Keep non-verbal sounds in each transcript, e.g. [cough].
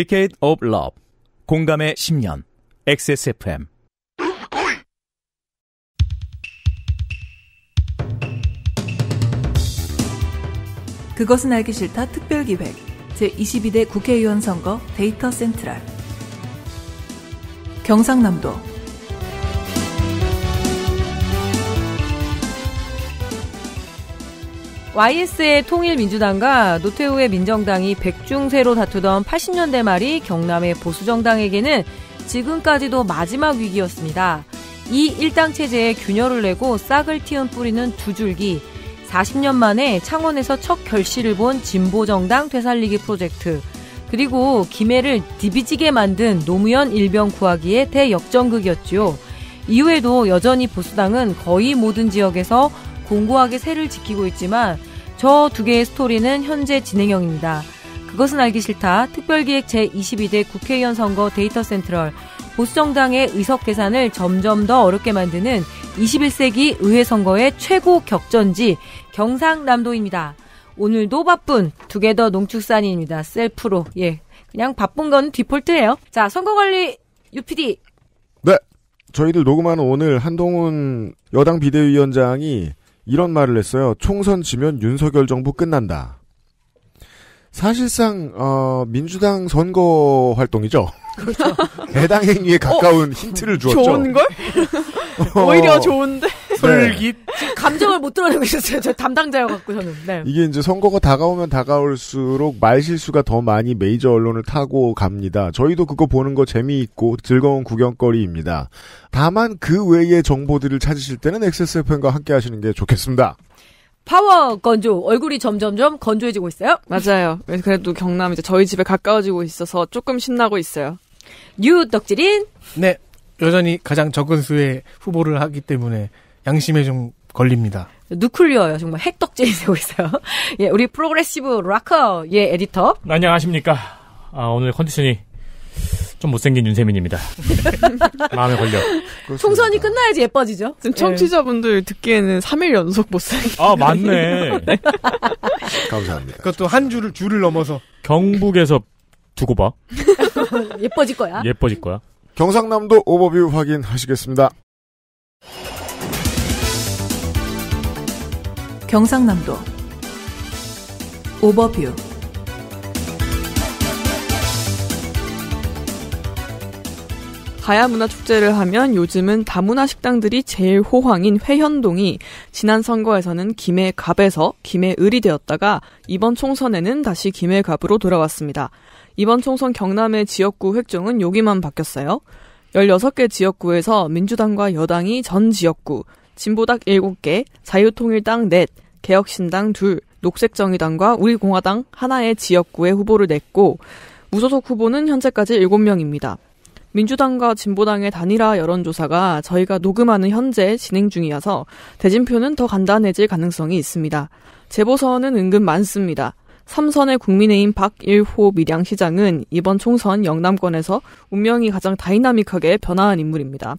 Decade of Love 공감의 10년 XSFM 그것은 알기 싫다 특별기획 제22대 국회의원 선거 데이터 센트럴 경상남도 YS의 통일민주당과 노태우의 민정당이 백중세로 다투던 80년대 말이 경남의 보수정당에게는 지금까지도 마지막 위기였습니다. 이 일당 체제에 균열을 내고 싹을 틔운 뿌리는 두 줄기 40년 만에 창원에서 첫 결실을 본 진보정당 되살리기 프로젝트 그리고 김해를 디비지게 만든 노무현 일병 구하기의 대역전극이었지요. 이후에도 여전히 보수당은 거의 모든 지역에서 공고하게 세를 지키고 있지만 저두 개의 스토리는 현재 진행형입니다. 그것은 알기 싫다. 특별기획 제22대 국회의원 선거 데이터 센트럴. 보수정당의 의석 계산을 점점 더 어렵게 만드는 21세기 의회 선거의 최고 격전지 경상남도입니다. 오늘도 바쁜 두 개 더 농축산인입니다. 셀프로. 예. 그냥 바쁜 건 디폴트예요. 자, 선거관리 UPD. 네. 저희들 녹음하는 오늘 한동훈 여당 비대위원장이 이런 말을 했어요. 총선 지면 윤석열 정부 끝난다. 사실상 어, 민주당 선거 활동이죠. 그렇죠. [laughs] 배당 행위에 가까운 어, 힌트를 주었죠. 좋은 걸? [laughs] 어. 오히려 좋은데. 불깃. 네. 감정을 못 드러내고 있었어요. 저 담당자여갖고 저는. 네. 이게 이제 선거가 다가오면 다가올수록 말실수가 더 많이 메이저 언론을 타고 갑니다. 저희도 그거 보는 거 재미있고 즐거운 구경거리입니다. 다만 그 외의 정보들을 찾으실 때는 XSFM과 함께 하시는 게 좋겠습니다. 파워 건조 얼굴이 점점점 건조해지고 있어요. 맞아요. 그래도 경남 이제 저희 집에 가까워지고 있어서 조금 신나고 있어요. 뉴 덕질인 네 여전히 가장 적은 수의 후보를 하기 때문에 양심에 좀 걸립니다. 누클리어요. 정말 핵덕질이 되고 있어요. [laughs] 예, 우리 프로그레시브 락커 예 에디터. 네, 안녕하십니까. 아, 오늘 컨디션이 좀 못생긴 윤세민입니다. [laughs] 마음에 걸려. 총선이 끝나야지 예뻐지죠. 지금 청취자분들 예. 듣기에는 3일 연속 못생긴. 아맞 [laughs] 네. 감사합니다. 그것도 한 줄을 줄을 넘어서 경북에서 두고 봐. 예뻐질 거야. 예뻐질 거야. 경상남도 오버뷰 확인하시겠습니다. 경상남도 오버뷰 가야 문화축제를 하면 요즘은 다문화 식당들이 제일 호황인 회현동이 지난 선거에서는 김해갑에서 김해을이 되었다가 이번 총선에는 다시 김해갑으로 돌아왔습니다. 이번 총선 경남의 지역구 획정은 여기만 바뀌었어요. 16개 지역구에서 민주당과 여당이 전 지역구, 진보당 7개, 자유통일당 4, 개혁신당 2, 녹색정의당과 우리공화당 하나의 지역구에 후보를 냈고 무소속 후보는 현재까지 7명입니다. 민주당과 진보당의 단일화 여론조사가 저희가 녹음하는 현재 진행 중이어서 대진표는 더 간단해질 가능성이 있습니다. 제보선은 은근 많습니다. 삼선의 국민의힘 박일호 밀양시장은 이번 총선 영남권에서 운명이 가장 다이나믹하게 변화한 인물입니다.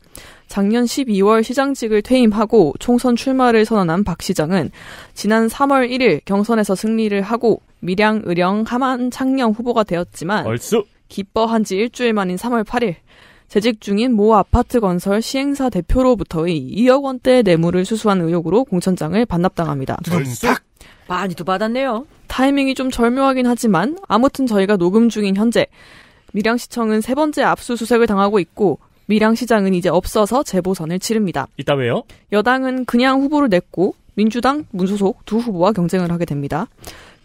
작년 12월 시장직을 퇴임하고 총선 출마를 선언한 박 시장은 지난 3월 1일 경선에서 승리를 하고 밀양, 의령, 함안, 창령 후보가 되었지만 얼쑤. 기뻐한 지 일주일 만인 3월 8일 재직 중인 모 아파트 건설 시행사 대표로부터의 2억 원대 뇌물을 수수한 의혹으로 공천장을 반납당합니다. 얼싹 많이도 받았네요. 타이밍이 좀 절묘하긴 하지만 아무튼 저희가 녹음 중인 현재 밀양시청은 세 번째 압수수색을 당하고 있고 밀양시장은 이제 없어서 재보선을 치릅니다. 이따 왜요? 여당은 그냥 후보를 냈고 민주당, 문소속 두 후보와 경쟁을 하게 됩니다.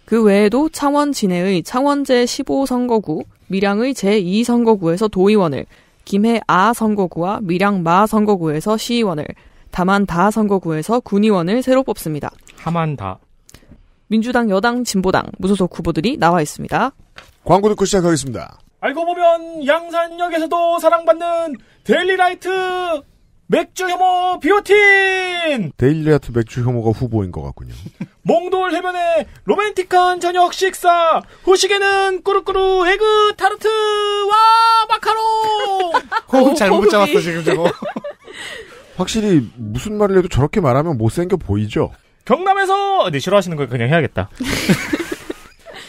그 외에도 창원 진해의 창원제 15선거구, 밀양의 제2선거구에서 도의원을, 김해 아 선거구와 밀양 마 선거구에서 시의원을, 다만 다 선거구에서 군의원을 새로 뽑습니다. 하만 다. 민주당 여당 진보당 무소속 후보들이 나와 있습니다. 광고 듣고 시작하겠습니다. 알고 보면 양산역에서도 사랑받는 데일리라이트 맥주 혐오 비오틴! 데일리라이트 맥주 혐오가 후보인 것 같군요. [laughs] 몽돌 해변의 로맨틱한 저녁 식사! 후식에는 꾸루꾸루 에그 타르트! 와! 마카롱! [laughs] 호흡 잘못 잡았어, 지금 저거. [laughs] 확실히 무슨 말을 해도 저렇게 말하면 못생겨 보이죠? 경남에서 네 싫어하시는 걸 그냥 해야겠다. [laughs]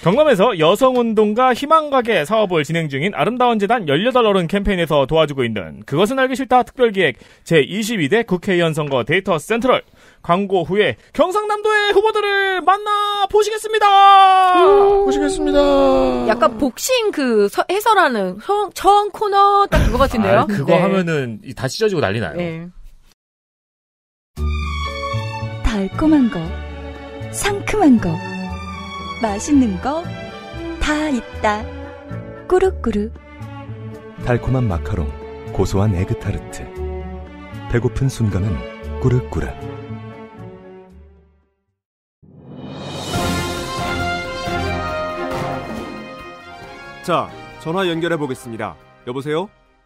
경남에서 여성운동가 희망가게 사업을 진행 중인 아름다운 재단 18어른 캠페인에서 도와주고 있는 그것은 알기 싫다 특별기획 제22대 국회의원 선거 데이터 센트럴 광고 후에 경상남도의 후보들을 만나보시겠습니다. 음. 보시겠습니다. 약간 복싱 그 서, 해설하는 처음, 처음 코너 딱 그거 같은데요? 아, 그거 네. 하면은 다 찢어지고 난리 나요. 네. 달콤한 거, 상큼한 거, 맛있는 거 다 있다. 꾸룩꾸룩. 달콤한 마카롱, 고소한 에그타르트. 배고픈 순간은 꾸룩꾸룩. 자, 전화 연결해 보겠습니다. 여보세요?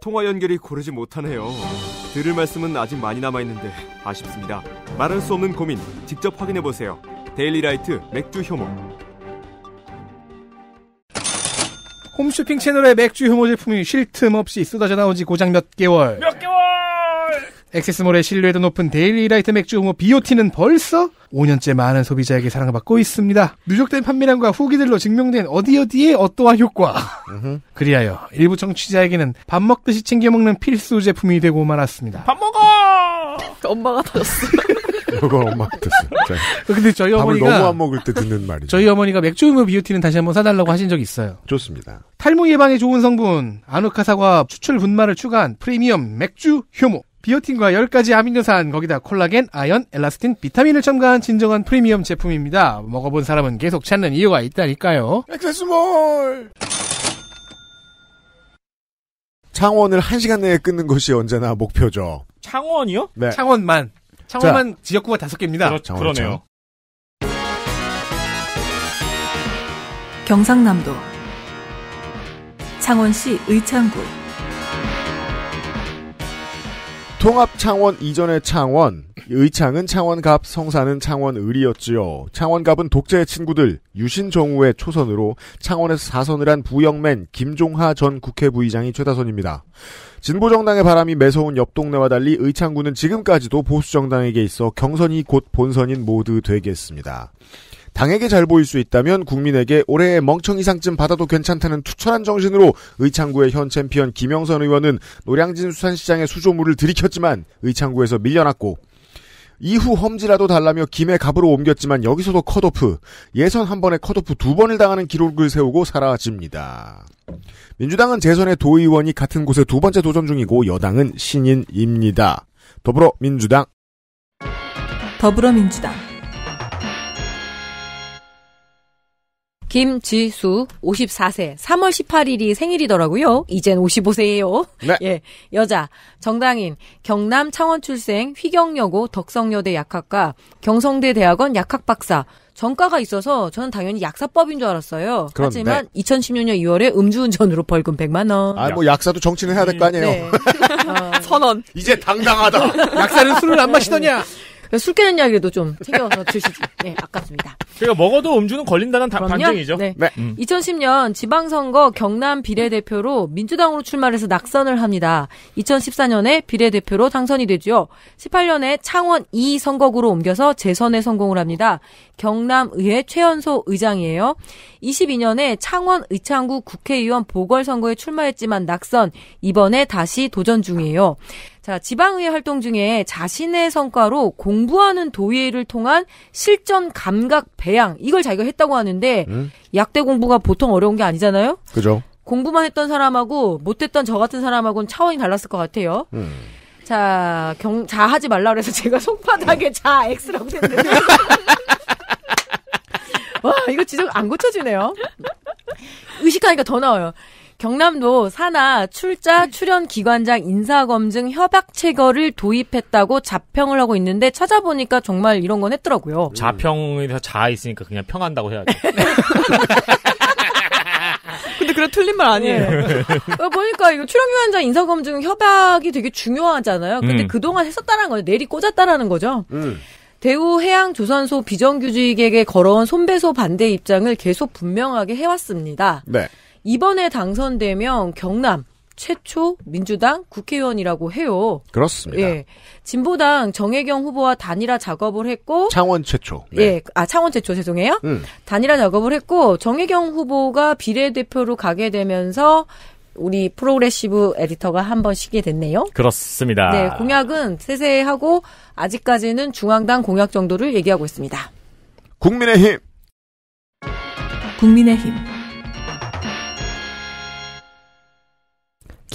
통화 연결이 고르지 못하네요. 들을 말씀은 아직 많이 남아 있는데 아쉽습니다. 말할 수 없는 고민 직접 확인해 보세요. 데일리라이트 맥주 효모. 홈쇼핑 채널의 맥주 효모 제품이 쉴 틈 없이 쏟아져 나오지 고작 몇 개월. 몇 개월! 액세스몰의 신뢰도 높은 데일리라이트 맥주 홍어 BOT는 벌써 5년째 많은 소비자에게 사랑받고 있습니다. 누적된 판매량과 후기들로 증명된 어디어디의 어떠한 효과. 그리하여 일부 청취자에게는 밥 먹듯이 챙겨 먹는 필수 제품이 되고 말았습니다. 밥 먹어! 엄마가 터졌어. 이거 엄마 가뜻이어 근데 저희 어머니가 너무 안 먹을 때 듣는 말이죠. 저희 어머니가 맥주 음료 비오티는 다시 한번 사달라고 하신 적이 있어요. 좋습니다. 탈모 예방에 좋은 성분 아누카 사과 추출 분말을 추가한 프리미엄 맥주 효모 비오틴과 10가지 아미노산, 거기다 콜라겐, 아연, 엘라스틴, 비타민을 첨가한 진정한 프리미엄 제품입니다. 먹어본 사람은 계속 찾는 이유가 있다니까요. 액세스몰! 창원을 1시간 내에 끊는 것이 언제나 목표죠. 창원이요? 네. 창원만. 창원만 자, 지역구가 5개입니다. 그렇, 죠 그러네요. 경상남도 창원시 의창구 통합 창원 이전의 창원, 의창은 창원갑, 성사는 창원을이었지요. 창원갑은 독재의 친구들, 유신 정우의 초선으로 창원에서 사선을 한 부영맨 김종하 전 국회 부의장이 최다선입니다. 진보정당의 바람이 매서운 옆 동네와 달리 의창군은 지금까지도 보수정당에게 있어 경선이 곧 본선인 모두 되겠습니다. 당에게 잘 보일 수 있다면 국민에게 올해의 멍청이상쯤 받아도 괜찮다는 투철한 정신으로 의창구의 현 챔피언 김영선 의원은 노량진 수산시장의 수조물을 들이켰지만 의창구에서 밀려났고 이후 험지라도 달라며 김해 갑으로 옮겼지만 여기서도 컷오프 예선 한 번에 컷오프 두 번을 당하는 기록을 세우고 사라집니다. 민주당은 재선의 도의원이 같은 곳에 두 번째 도전 중이고 여당은 신인입니다. 더불어민주당 더불어민주당 김지수 54세 3월 18일이 생일이더라고요. 이젠 55세예요. 네. [laughs] 예. 여자 정당인 경남 창원 출생 휘경여고 덕성여대 약학과 경성대 대학원 약학박사 전과가 있어서 저는 당연히 약사법인 줄 알았어요. 그런데. 하지만 2016년 2월에 음주운전으로 벌금 100만 원. 아, 뭐 약사도 정치는 해야 될 거 아니에요. 네. 네. [laughs] 어. 선언. 이제 당당하다. [laughs] 약사는 술을 안 마시더냐? 네. 그러니까 술 깨는 이야기도 좀 챙겨서 드시지. [laughs] 네, 아깝습니다. 제가 그러니까 먹어도 음주는 걸린다는 다, 반증이죠. 네. 네. 음. 2010년 지방선거 경남 비례대표로 민주당으로 출마해서 낙선을 합니다. 2014년에 비례대표로 당선이 되지요. 18년에 창원 2 선거구로 옮겨서 재선에 성공을 합니다. 경남의회 최연소 의장이에요. 22년에 창원 의창구 국회의원 보궐선거에 출마했지만 낙선, 이번에 다시 도전 중이에요. 자, 지방의회 활동 중에 자신의 성과로 공부하는 도예를 통한 실전 감각 배양 이걸 자기가 했다고 하는데 음? 약대 공부가 보통 어려운 게 아니잖아요. 그죠. 공부만 했던 사람하고 못했던 저 같은 사람하고는 차원이 달랐을 것 같아요. 음. 자, 경, 자 하지 말라 그래서 [laughs] 제가 손바닥에 자 X라고 했는데. [laughs] 와, 이거 지적 안 고쳐지네요. 의식하니까 더 나와요. 경남도 산하 출자 출연 기관장 인사검증 협약 체결을 도입했다고 자평을 하고 있는데 찾아보니까 정말 이런 건 했더라고요. 음. 자평에서 자 있으니까 그냥 평한다고 해야 돼. [laughs] 근데 그런 틀린 말 아니에요. 네. 어, 보니까 이거 출연기관장 인사검증 협약이 되게 중요하잖아요. 근데 음. 그동안 했었다는 거예요. 내리 꽂았다라는 거죠. 음. 대우해양조선소 비정규직에게 걸어온 손배소 반대 입장을 계속 분명하게 해왔습니다. 네. 이번에 당선되면 경남 최초 민주당 국회의원이라고 해요. 그렇습니다. 예. 진보당 정혜경 후보와 단일화 작업을 했고 창원 최초. 네. 예. 아 창원 최초 죄송해요. 음. 단일화 작업을 했고 정혜경 후보가 비례대표로 가게 되면서 우리 프로그레시브 에디터가 한번 쉬게 됐네요. 그렇습니다. 네, 공약은 세세하고 아직까지는 중앙당 공약 정도를 얘기하고 있습니다. 국민의힘 국민의힘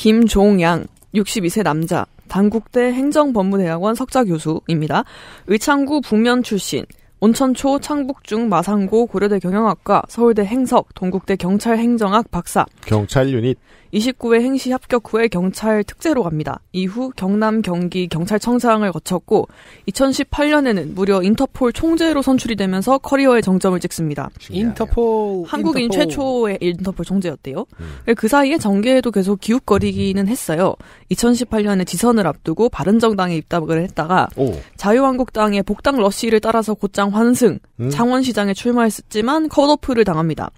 김종양 62세 남자 단국대 행정법무대학원 석자 교수입니다. 의창구 북면 출신 온천초 창북중 마산고 고려대 경영학과 서울대 행석 동국대 경찰 행정학 박사 경찰 유닛 29회 행시 합격 후에 경찰 특제로 갑니다. 이후 경남 경기 경찰청장을 거쳤고 2018년에는 무려 인터폴 총재로 선출이 되면서 커리어의 정점을 찍습니다. 인터폴 한국인 인터폴. 최초의 인터폴 총재였대요. 음. 네, 그 사이에 정계에도 계속 기웃거리기는 했어요. 2018년에 지선을 앞두고 바른정당에 입당을 했다가 오. 자유한국당의 복당 러시를 따라서 곧장 환승, 음. 창원시장에 출마했었지만 컷오프를 당합니다.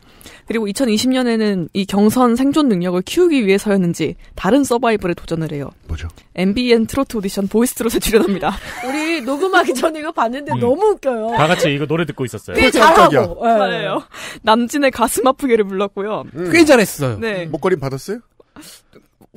그리고 2020년에는 이 경선 생존 능력을 키우기 위해서였는지 다른 서바이벌에 도전을 해요. 뭐죠? MBN 트로트 오디션 보이스트롯에 출연합니다. [laughs] 우리 녹음하기 전 이거 봤는데 음. 너무 웃겨요. 다 같이 이거 노래 듣고 있었어요. 꽤 음. 잘하고. 예. 맞아요. 남진의 가슴 아프게를 불렀고요. 음. 꽤 잘했어요. 네. 목걸이 받았어요?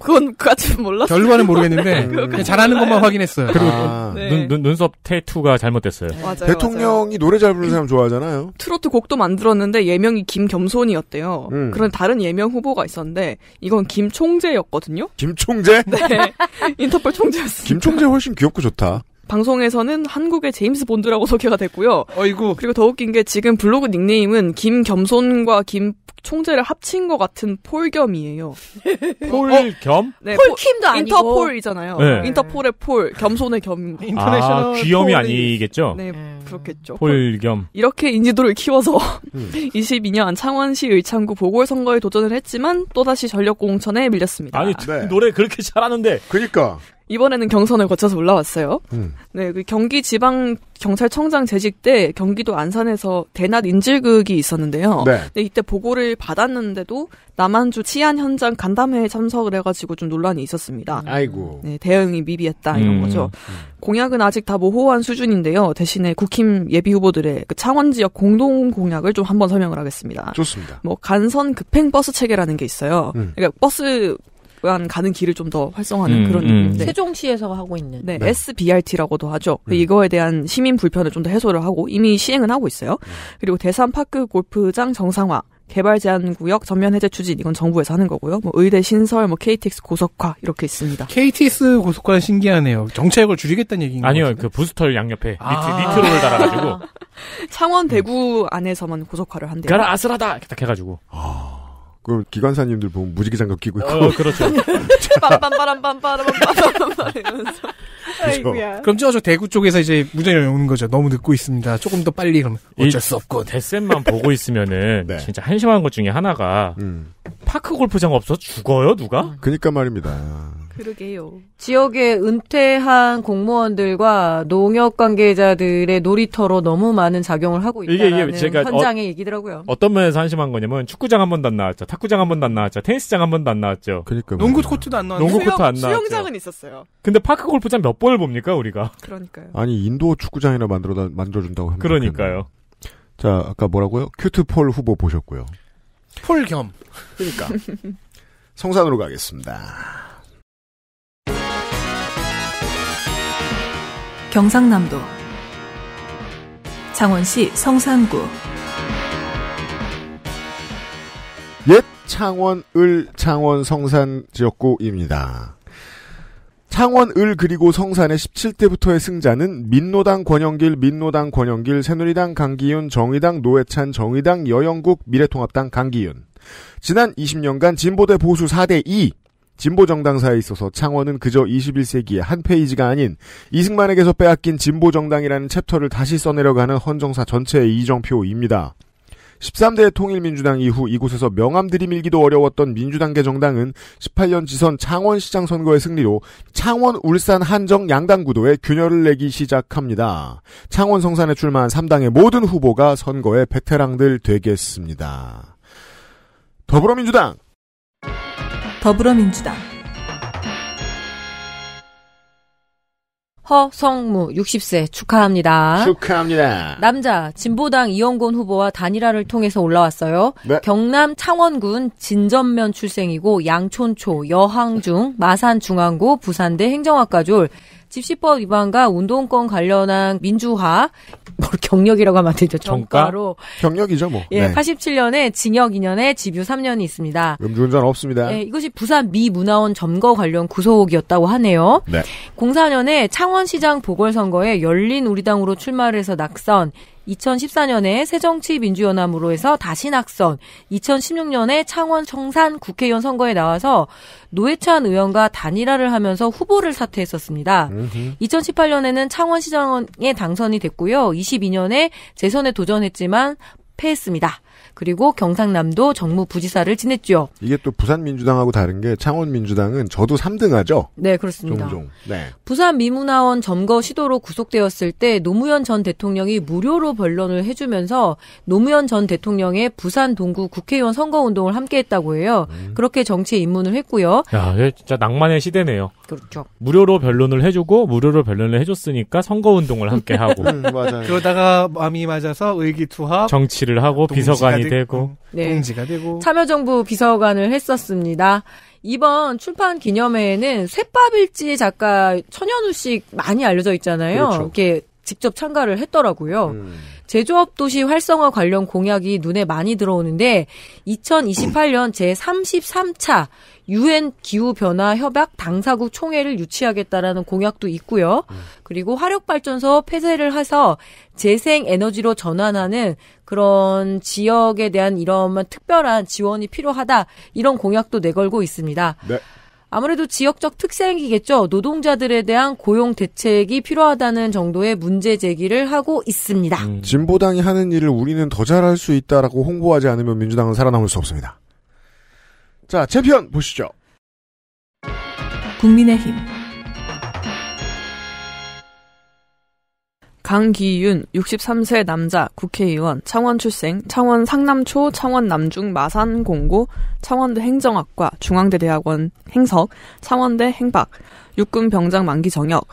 그건 그까진 몰랐어요. 결과는 모르겠는데 [laughs] 네, 그냥 잘하는 것만 네. 확인했어요. 그리고 아, 네. 눈, 눈, 썹 테투가 잘못됐어요. 맞아요, 대통령이 맞아요. 노래 잘 부르는 사람 좋아하잖아요. 트로트 곡도 만들었는데 예명이 김겸손이었대요. 음. 그런 다른 예명 후보가 있었는데 이건 김총재였거든요. 김총재? 네. [laughs] 인터폴 총재였어요. 김총재 훨씬 귀엽고 좋다. 방송에서는 한국의 제임스 본드라고 [laughs] 소개가 됐고요. 어이구. 그리고 더 웃긴 게 지금 블로그 닉네임은 김겸손과 김 총재를 합친 것 같은 폴겸이에요. [laughs] 폴겸? 어? 네, 폴킴도 아니고 인터폴이잖아요. 네. 인터폴의 폴, 겸손의 겸. [laughs] 아, 인터내셔널 아, 귀염이 아니겠죠? 네, 네. 그렇겠죠. 폴겸. 이렇게 인지도를 키워서 22년 음. 창원시 의창구 보궐선거에 도전을 했지만 또다시 전력공천에 밀렸습니다. 아니, 네. 노래 그렇게 잘하는데. 그니까. 이번에는 경선을 거쳐서 올라왔어요. 음. 네, 그 경기 지방 경찰청장 재직 때 경기도 안산에서 대낮 인질극이 있었는데요. 네. 근 네, 이때 보고를 받았는데도 남한주 치안 현장 간담회에 참석을 해가지고 좀 논란이 있었습니다. 아이고. 네, 대응이 미비했다 이런 음. 거죠. 음. 공약은 아직 다 모호한 수준인데요. 대신에 국힘 예비 후보들의 그 창원 지역 공동 공약을 좀 한번 설명을 하겠습니다. 좋습니다. 뭐 간선 급행 버스 체계라는 게 있어요. 음. 그러니까 버스 약간 가는 길을 좀 더 활성화하는 음, 그런 음. 일 세종시에서 하고 있는 네, 네. SBRT라고도 하죠. 음. 이거에 대한 시민 불편을 좀 더 해소를 하고 이미 시행은 하고 있어요. 네. 그리고 대산 파크 골프장 정상화 개발 제한 구역 전면 해제 추진 이건 정부에서 하는 거고요. 뭐 의대 신설, 뭐 KTX 고속화 이렇게 있습니다. KTX 고속화는 신기하네요. 정차역을 줄이겠다는 얘기인가요? 아니요, 그 부스터 를 양옆에 아~ 니트, 로를 달아가지고 창원 대구 음. 안에서만 고속화를 한대요. 가라 아슬하다 이렇게 딱 해가지고. 아~ 그 기관사님들 보면 무지개 장갑 끼고 있고. 어, 그렇죠. 빰빰빠람빰빠람빰빰빰 이러면서. 아이고야. 그럼 저저 대구 쪽에서 이제 문재인 오는 거죠. 너무 늦고 있습니다. 조금 더 빨리 그러면 어쩔 수 없고. 데스만 보고 있으면은 [laughs] 네. 진짜 한심한 것 중에 하나가 음. 파크 골프장 없어 죽어요 누가? 그니까 말입니다. 그러게요. 지역의 은퇴한 공무원들과 농업 관계자들의 놀이터로 너무 많은 작용을 하고 있다는 어 현장의 어, 얘기더라고요. 어떤 면에서 한심한 거냐면 축구장 한 번도 안 나왔죠. 탁구장 한 번도 안 나왔죠. 테니스장 한 번도 안 나왔죠. 그러니까 농구 코트도 안 나왔죠. 농구 코트 안 나왔죠. 수영장은 있었어요. 근데 파크 골프장 몇 번을 봅니까 우리가? 그러니까요. 아니 인도 축구장이나 만들어 만들어준다고 합니다. 그러니까요. 자 아까 뭐라고요? 큐트 폴 후보 보셨고요. 폴 겸. 그러니까 성산으로 가겠습니다. 경상남도 창원시 성산구 옛 창원 을 창원 성산 지역구입니다. 창원 을 그리고 성산의 17대부터의 승자는 민노당 권영길, 민노당 권영길, 새누리당 강기윤, 정의당 노회찬, 정의당 여영국, 미래통합당 강기윤. 지난 20년간 진보대 보수 4대 2. 진보 정당사에 있어서 창원은 그저 21세기의 한 페이지가 아닌 이승만에게서 빼앗긴 진보 정당이라는 챕터를 다시 써내려가는 헌정사 전체의 이정표입니다. 13대 통일민주당 이후 이곳에서 명함들이 밀기도 어려웠던 민주당계 정당은 18년 지선 창원시장 선거의 승리로 창원 울산 한정 양당 구도에 균열을 내기 시작합니다. 창원 성산에 출마한 3당의 모든 후보가 선거의 베테랑들 되겠습니다. 더불어민주당 더불어민주당 허성무 60세 축하합니다. 축하합니다. 남자 진보당 이영곤 후보와 단일화를 통해서 올라왔어요. 네. 경남 창원군 진전면 출생이고 양촌초, 여항중, 마산중앙고, 부산대 행정학과졸 집시법 위반과 운동권 관련한 민주화 뭘 경력이라고 하면 안 되죠. 정가로 경력이죠, 뭐. 예, 네. 87년에 징역 2년에 집유 3년이 있습니다. 음주운전 없습니다. 예, 이것이 부산 미 문화원 점거 관련 구속이었다고 하네요. 네. 04년에 창원시장 보궐선거에 열린 우리당으로 출마를 해서 낙선. 2014년에 새정치민주연합으로 해서 다시 낙선, 2016년에 창원 청산 국회의원 선거에 나와서 노회찬 의원과 단일화를 하면서 후보를 사퇴했었습니다. 음흠. 2018년에는 창원시장에 당선이 됐고요. 22년에 재선에 도전했지만 패했습니다. 그리고 경상남도 정무 부지사를 지냈죠. 이게 또 부산 민주당하고 다른 게 창원 민주당은 저도 3등하죠. 네, 그렇습니다. 종종. 네. 부산 미문화원 점거 시도로 구속되었을 때 노무현 전 대통령이 무료로 변론을 해주면서 노무현 전 대통령의 부산 동구 국회의원 선거 운동을 함께했다고 해요. 음. 그렇게 정치에 입문을 했고요. 야, 진짜 낭만의 시대네요. 그렇죠. 무료로 변론을 해주고 무료로 변론을 해줬으니까 선거 운동을 함께 하고 [laughs] 음, 맞아요. 그러다가 마음이 맞아서 의기투합 정치를 하고 비서관이 되고, 되고 네. 동지가 되고 참여정부 비서관을 했었습니다. 이번 출판 기념회에는 쇠밥일지 작가 천현우 씨 많이 알려져 있잖아요. 그렇죠. 이렇게 직접 참가를 했더라고요. 음. 제조업 도시 활성화 관련 공약이 눈에 많이 들어오는데 2028년 제33차 유엔 기후 변화 협약 당사국 총회를 유치하겠다라는 공약도 있고요. 그리고 화력 발전소 폐쇄를 해서 재생 에너지로 전환하는 그런 지역에 대한 이런 특별한 지원이 필요하다 이런 공약도 내걸고 있습니다. 네. 아무래도 지역적 특색이겠죠. 노동자들에 대한 고용 대책이 필요하다는 정도의 문제 제기를 하고 있습니다. 음. 진보당이 하는 일을 우리는 더 잘할 수 있다라고 홍보하지 않으면 민주당은 살아남을 수 없습니다. 자, 제편 보시죠. 국민의힘 강기윤 63세 남자 국회의원 창원 출생 창원 상남초 창원 남중 마산 공고 창원대 행정학과 중앙대 대학원 행석 창원대 행박 육군 병장 만기 정역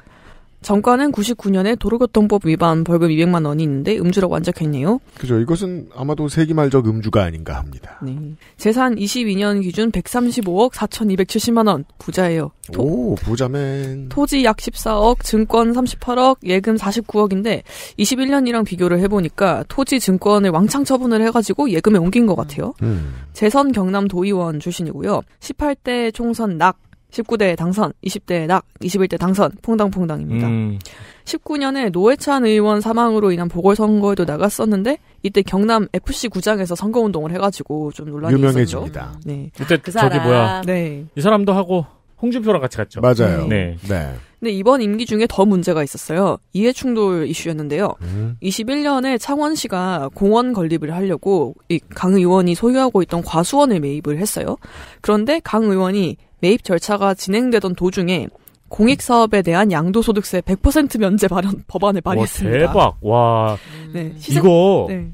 정가는 99년에 도로교통법 위반 벌금 200만 원이 있는데 음주라고 완적했네요 그죠. 이것은 아마도 세기말적 음주가 아닌가 합니다. 네. 재산 22년 기준 135억 4,270만 원. 부자예요. 토, 오, 부자맨. 토지 약 14억, 증권 38억, 예금 49억인데 21년이랑 비교를 해보니까 토지 증권을 왕창 처분을 해가지고 예금에 옮긴 것 같아요. 음. 재선 경남 도의원 출신이고요. 18대 총선 낙 19대 당선, 20대 낙, 21대 당선, 퐁당퐁당입니다. 음. 19년에 노회찬 의원 사망으로 인한 보궐선거에도 나갔었는데 이때 경남 FC 구장에서 선거운동을 해가지고 좀 논란이 유명해집니다. 있었죠. 네. 그때 그 저기 뭐야? 네. 이 사람도 하고 홍준표랑 같이 갔죠. 맞아요. 네. 네. 네. 근데 이번 임기 중에 더 문제가 있었어요. 이해충돌 이슈였는데요. 음. 21년에 창원시가 공원 건립을 하려고 이 강 의원이 소유하고 있던 과수원을 매입을 했어요. 그런데 강 의원이 매입 절차가 진행되던 도중에 공익사업에 대한 양도소득세 100% 면제 발언 법안을 발의했습니다. 대박. 와. 네, 시세... 이거 네.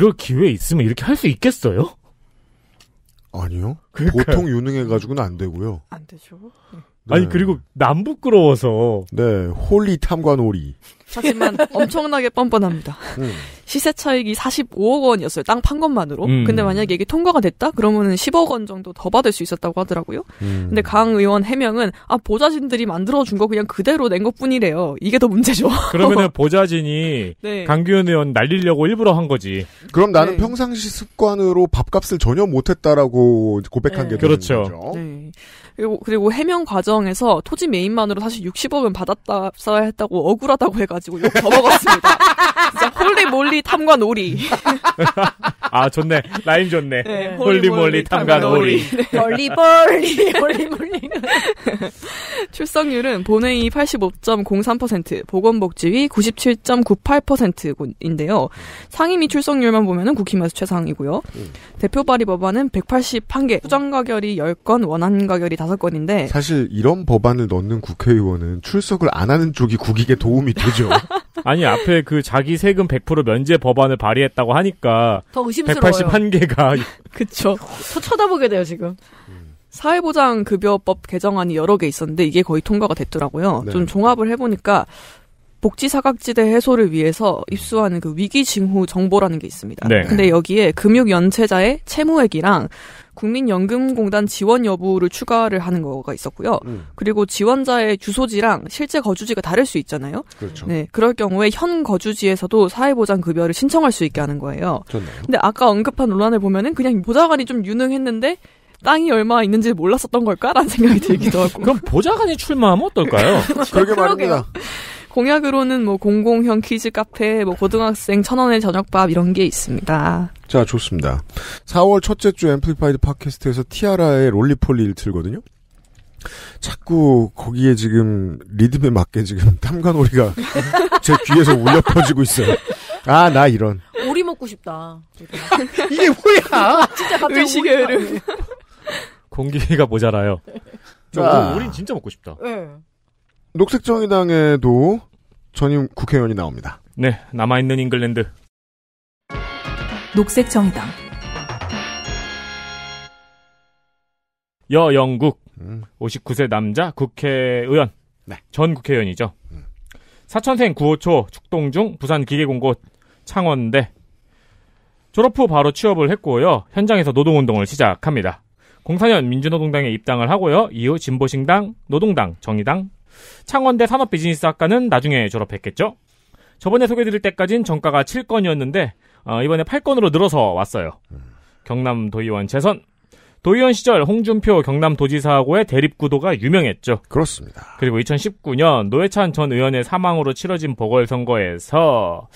이럴 기회 있으면 이렇게 할 수 있겠어요? 아니요. 그러니까요. 보통 유능해가지고는 안 되고요. 안 되죠. 네. 아니 그리고 남 부끄러워서. 네, 홀리 탐관오리. 하지만 [laughs] 엄청나게 뻔뻔합니다. 음. 시세 차익이 45억 원이었어요. 땅 판 것만으로. 음. 근데 만약에 이게 통과가 됐다? 그러면은 10억 원 정도 더 받을 수 있었다고 하더라고요. 음. 근데 강 의원 해명은 아 보좌진들이 만들어 준 거 그냥 그대로 낸 것뿐이래요. 이게 더 문제죠. [laughs] 그러면은 보좌진이 네. 강규현 의원 날리려고 일부러 한 거지. 그럼 나는 네. 평상시 습관으로 밥값을 전혀 못 했다라고 고백한 네. 게 그렇죠. 거죠. 네. 그리고, 그리고 해명 과정에서 토지 매입만으로 사실 60억은 받았다 써야 했다고 억울하다고 해가지고 욕 저먹었습니다. 홀리 몰리 탐관 오리. 아 좋네 라임 좋네. 네, 네. 홀리 몰리 탐관 오리. 멀리 멀리 멀리 멀리. 출석률은 본회의 85.03%, 보건복지위 97.98%인데요. 상임위 출석률만 보면 국힘에서 최상이고요. 음. 대표 발의 법안은 181개, 수정 가결이 10건, 원안 가결이 5건인데 사실 이런 법안을 넣는 국회의원은 출석을 안 하는 쪽이 국익에 도움이 되죠. [laughs] 아니 앞에 그 자기 세금 100% 면제 법안을 발의했다고 하니까 더 의심스러워요. 181개가 [laughs] 그쵸. 쳐, 쳐다보게 돼요 지금. 사회보장급여법 개정안이 여러 개 있었는데 이게 거의 통과가 됐더라고요. 네. 좀 종합을 해보니까 복지 사각지대 해소를 위해서 입수하는 그 위기 징후 정보라는 게 있습니다. 네. 근데 여기에 금융 연체자의 채무액이랑 국민연금공단 지원 여부를 추가를 하는 거가 있었고요. 음. 그리고 지원자의 주소지랑 실제 거주지가 다를 수 있잖아요. 그렇죠. 네, 그럴 경우에 현 거주지에서도 사회보장 급여를 신청할 수 있게 하는 거예요. 좋네요. 근데 아까 언급한 논란을 보면은 그냥 보좌관이 좀 유능했는데 땅이 얼마 있는지 몰랐었던 걸까라는 생각이 들기도 하고. 그럼 보좌관이 출마하면 어떨까요? [laughs] 그렇죠. 그러게 말입니다. 공약으로는 뭐 공공형 키즈 카페, 뭐 고등학생 천 원의 저녁밥 이런 게 있습니다. 자, 좋습니다. 4월 첫째 주 앰플리파이드 팟캐스트에서 티아라의 롤리폴리를 틀거든요. 자꾸 거기에 지금 리듬에 맞게 지금 [laughs] 탐관오리가 [laughs] 제 귀에서 울려 퍼지고 있어요. 아, 나 이런. 오리 먹고 싶다. 이게 뭐야? 진짜 갑자기 의식의 공기가 모자라요. 자, 아. 오리 진짜 먹고 싶다. 네. 녹색정의당에도 전임 국회의원이 나옵니다. 네, 남아있는 잉글랜드. 녹색정의당 여영국 음. 59세 남자 국회의원 네. 전 국회의원이죠. 음. 사천생 9호초 축동중 부산기계공고 창원대 졸업 후 바로 취업을 했고요. 현장에서 노동운동을 시작합니다. 04년 민주노동당에 입당을 하고요. 이후 진보신당, 노동당, 정의당, 창원대 산업비즈니스학과는 나중에 졸업했겠죠. 저번에 소개드릴 때까진 정가가 7건이었는데 어, 이번에 8건으로 늘어서 왔어요. 음. 경남 도의원 재선. 도의원 시절 홍준표 경남도지사하고의 대립구도가 유명했죠. 그렇습니다. 그리고 2019년 노회찬 전 의원의 사망으로 치러진 보궐선거에서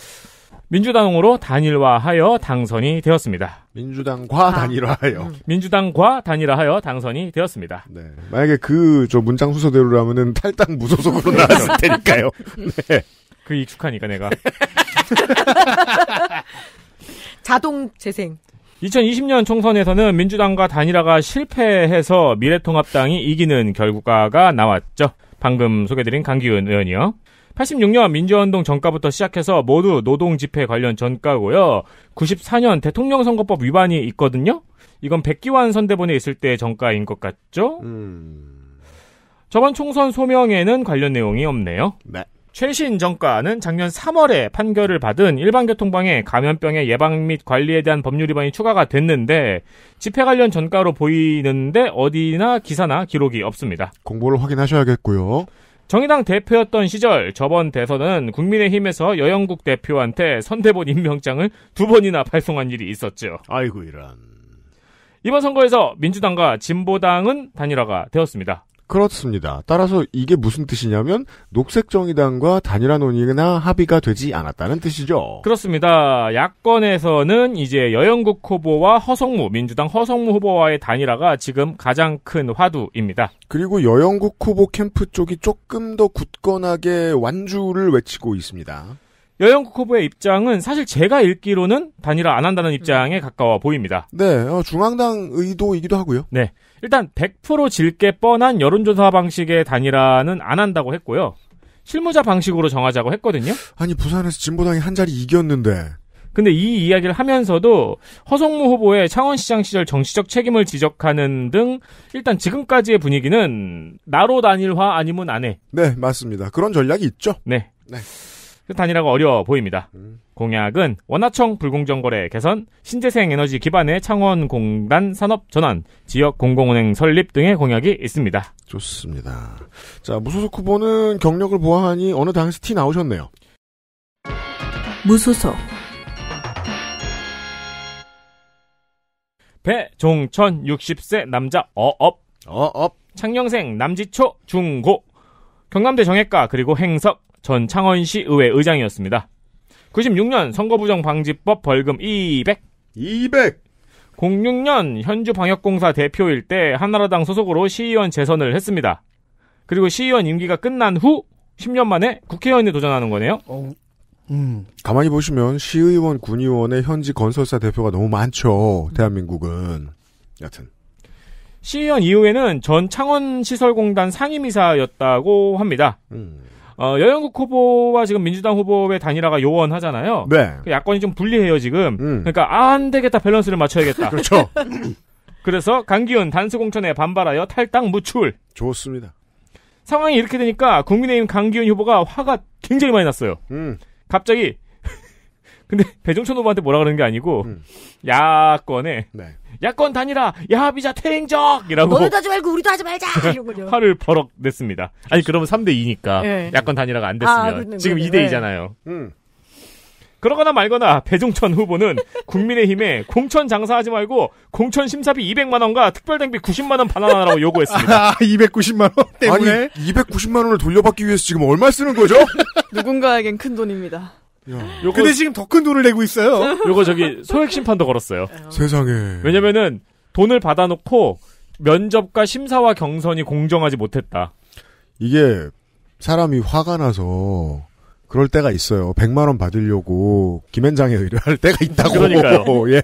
민주당으로 단일화하여 당선이 되었습니다. 민주당과 아. 단일화하여. 음. 민주당과 단일화하여 당선이 되었습니다. 네. 만약에 그 저 문장 순서대로라면은 탈당 무소속으로 나왔을 [laughs] 테니까요. 네. 그 익숙하니까 내가. [laughs] 자동 재생. 2020년 총선에서는 민주당과 단일화가 실패해서 미래통합당이 이기는 결과가 나왔죠. 방금 소개드린 강기훈 의원이요. 86년 민주화운동 전과부터 시작해서 모두 노동 집회 관련 전과고요. 94년 대통령 선거법 위반이 있거든요. 이건 백기환 선대본에 있을 때 전과인 것 같죠? 음... 저번 총선 소명에는 관련 내용이 없네요. 네. 최신 정가는 작년 3월에 판결을 받은 일반교통방해 감염병의 예방 및 관리에 대한 법률 위반이 추가가 됐는데 집회 관련 전가로 보이는데 어디나 기사나 기록이 없습니다. 공보를 확인하셔야겠고요. 정의당 대표였던 시절 저번 대선은 국민의힘에서 여영국 대표한테 선대본 임명장을 두 번이나 발송한 일이 있었죠. 아이고 이런. 이번 선거에서 민주당과 진보당은 단일화가 되었습니다. 그렇습니다. 따라서 이게 무슨 뜻이냐면 녹색정의당과 단일화 논의나 합의가 되지 않았다는 뜻이죠. 그렇습니다. 야권에서는 이제 여영국 후보와 허성무 민주당 허성무 후보와의 단일화가 지금 가장 큰 화두입니다. 그리고 여영국 후보 캠프 쪽이 조금 더 굳건하게 완주를 외치고 있습니다. 여영국 후보의 입장은 사실 제가 읽기로는 단일화 안 한다는 입장에 음. 가까워 보입니다. 네, 어, 중앙당 의도이기도 하고요. 네. 일단 100% 질 게 뻔한 여론조사 방식의 단일화는 안 한다고 했고요. 실무자 방식으로 정하자고 했거든요. 아니 부산에서 진보당이 한 자리 이겼는데. 근데 이 이야기를 하면서도 허성무 후보의 창원시장 시절 정치적 책임을 지적하는 등 일단 지금까지의 분위기는 나로 단일화 아니면 안 해. 네 맞습니다. 그런 전략이 있죠. 네. 네. 그 단일화가 어려워 보입니다. 음. 공약은 원화청 불공정거래 개선, 신재생 에너지 기반의 창원공단 산업 전환, 지역 공공은행 설립 등의 공약이 있습니다. 좋습니다. 자, 무소속 후보는 경력을 보아하니 어느 당에서 티 나오셨네요. 무소속 배종천 60세 남자 어업 어업 창녕생 남지초 중고 경남대 정외과 그리고 행석 전 창원시 의회 의장이었습니다. 96년 선거부정 방지법 벌금 200. 200. 06년 현주 방역공사 대표일 때 한나라당 소속으로 시의원 재선을 했습니다. 그리고 시의원 임기가 끝난 후 10년 만에 국회의원에 도전하는 거네요. 어, 음. 가만히 보시면 시의원, 군의원의 현지 건설사 대표가 너무 많죠. 음. 대한민국은. 여튼. 시의원 이후에는 전 창원시설공단 상임이사였다고 합니다. 음. 어, 여영국 후보와 지금 민주당 후보의 단일화가 요원하잖아요. 네. 그 야권이 좀 불리해요 지금. 음. 그러니까 아, 안 되겠다 밸런스를 맞춰야겠다. [laughs] 그렇죠. [laughs] 그래서 강기훈 단수공천에 반발하여 탈당 무출. 좋습니다. 상황이 이렇게 되니까 국민의힘 강기훈 후보가 화가 굉장히 많이 났어요. 음. 갑자기 근데 [laughs] 배종천 후보한테 뭐라 그러는 게 아니고 음. 야권에 네. 야권 단일화 야합이자 퇴행적이라고 너도 하지 말고 우리도 하지 말자 [laughs] 이런 거죠. 화를 버럭 냈습니다. 아니 그러면 3대 2니까 네. 예. 야권 단일화가 안 됐으면 아, 그렇네, 지금 2대 2잖아요. 음. 그러거나 말거나 배종천 후보는 국민의힘에 공천 장사하지 말고 공천 심사비 200만 원과 특별등비 90만 원 반환하라고 요구했습니다. [laughs] 아, 290만 원 때문에 아니 290만 원을 돌려받기 위해서 지금 얼마 쓰는 거죠? 누군가에겐 큰 돈입니다. 요거, 근데 지금 더 큰 돈을 내고 있어요. [laughs] 요거 저기 소액 심판도 걸었어요. 어. 세상에. 왜냐면은 돈을 받아놓고 면접과 심사와 경선이 공정하지 못했다. 이게 사람이 화가 나서 그럴 때가 있어요. 100만 원 받으려고 김현장에 의뢰할 때가 있다고. 그러니까요. [laughs] 예.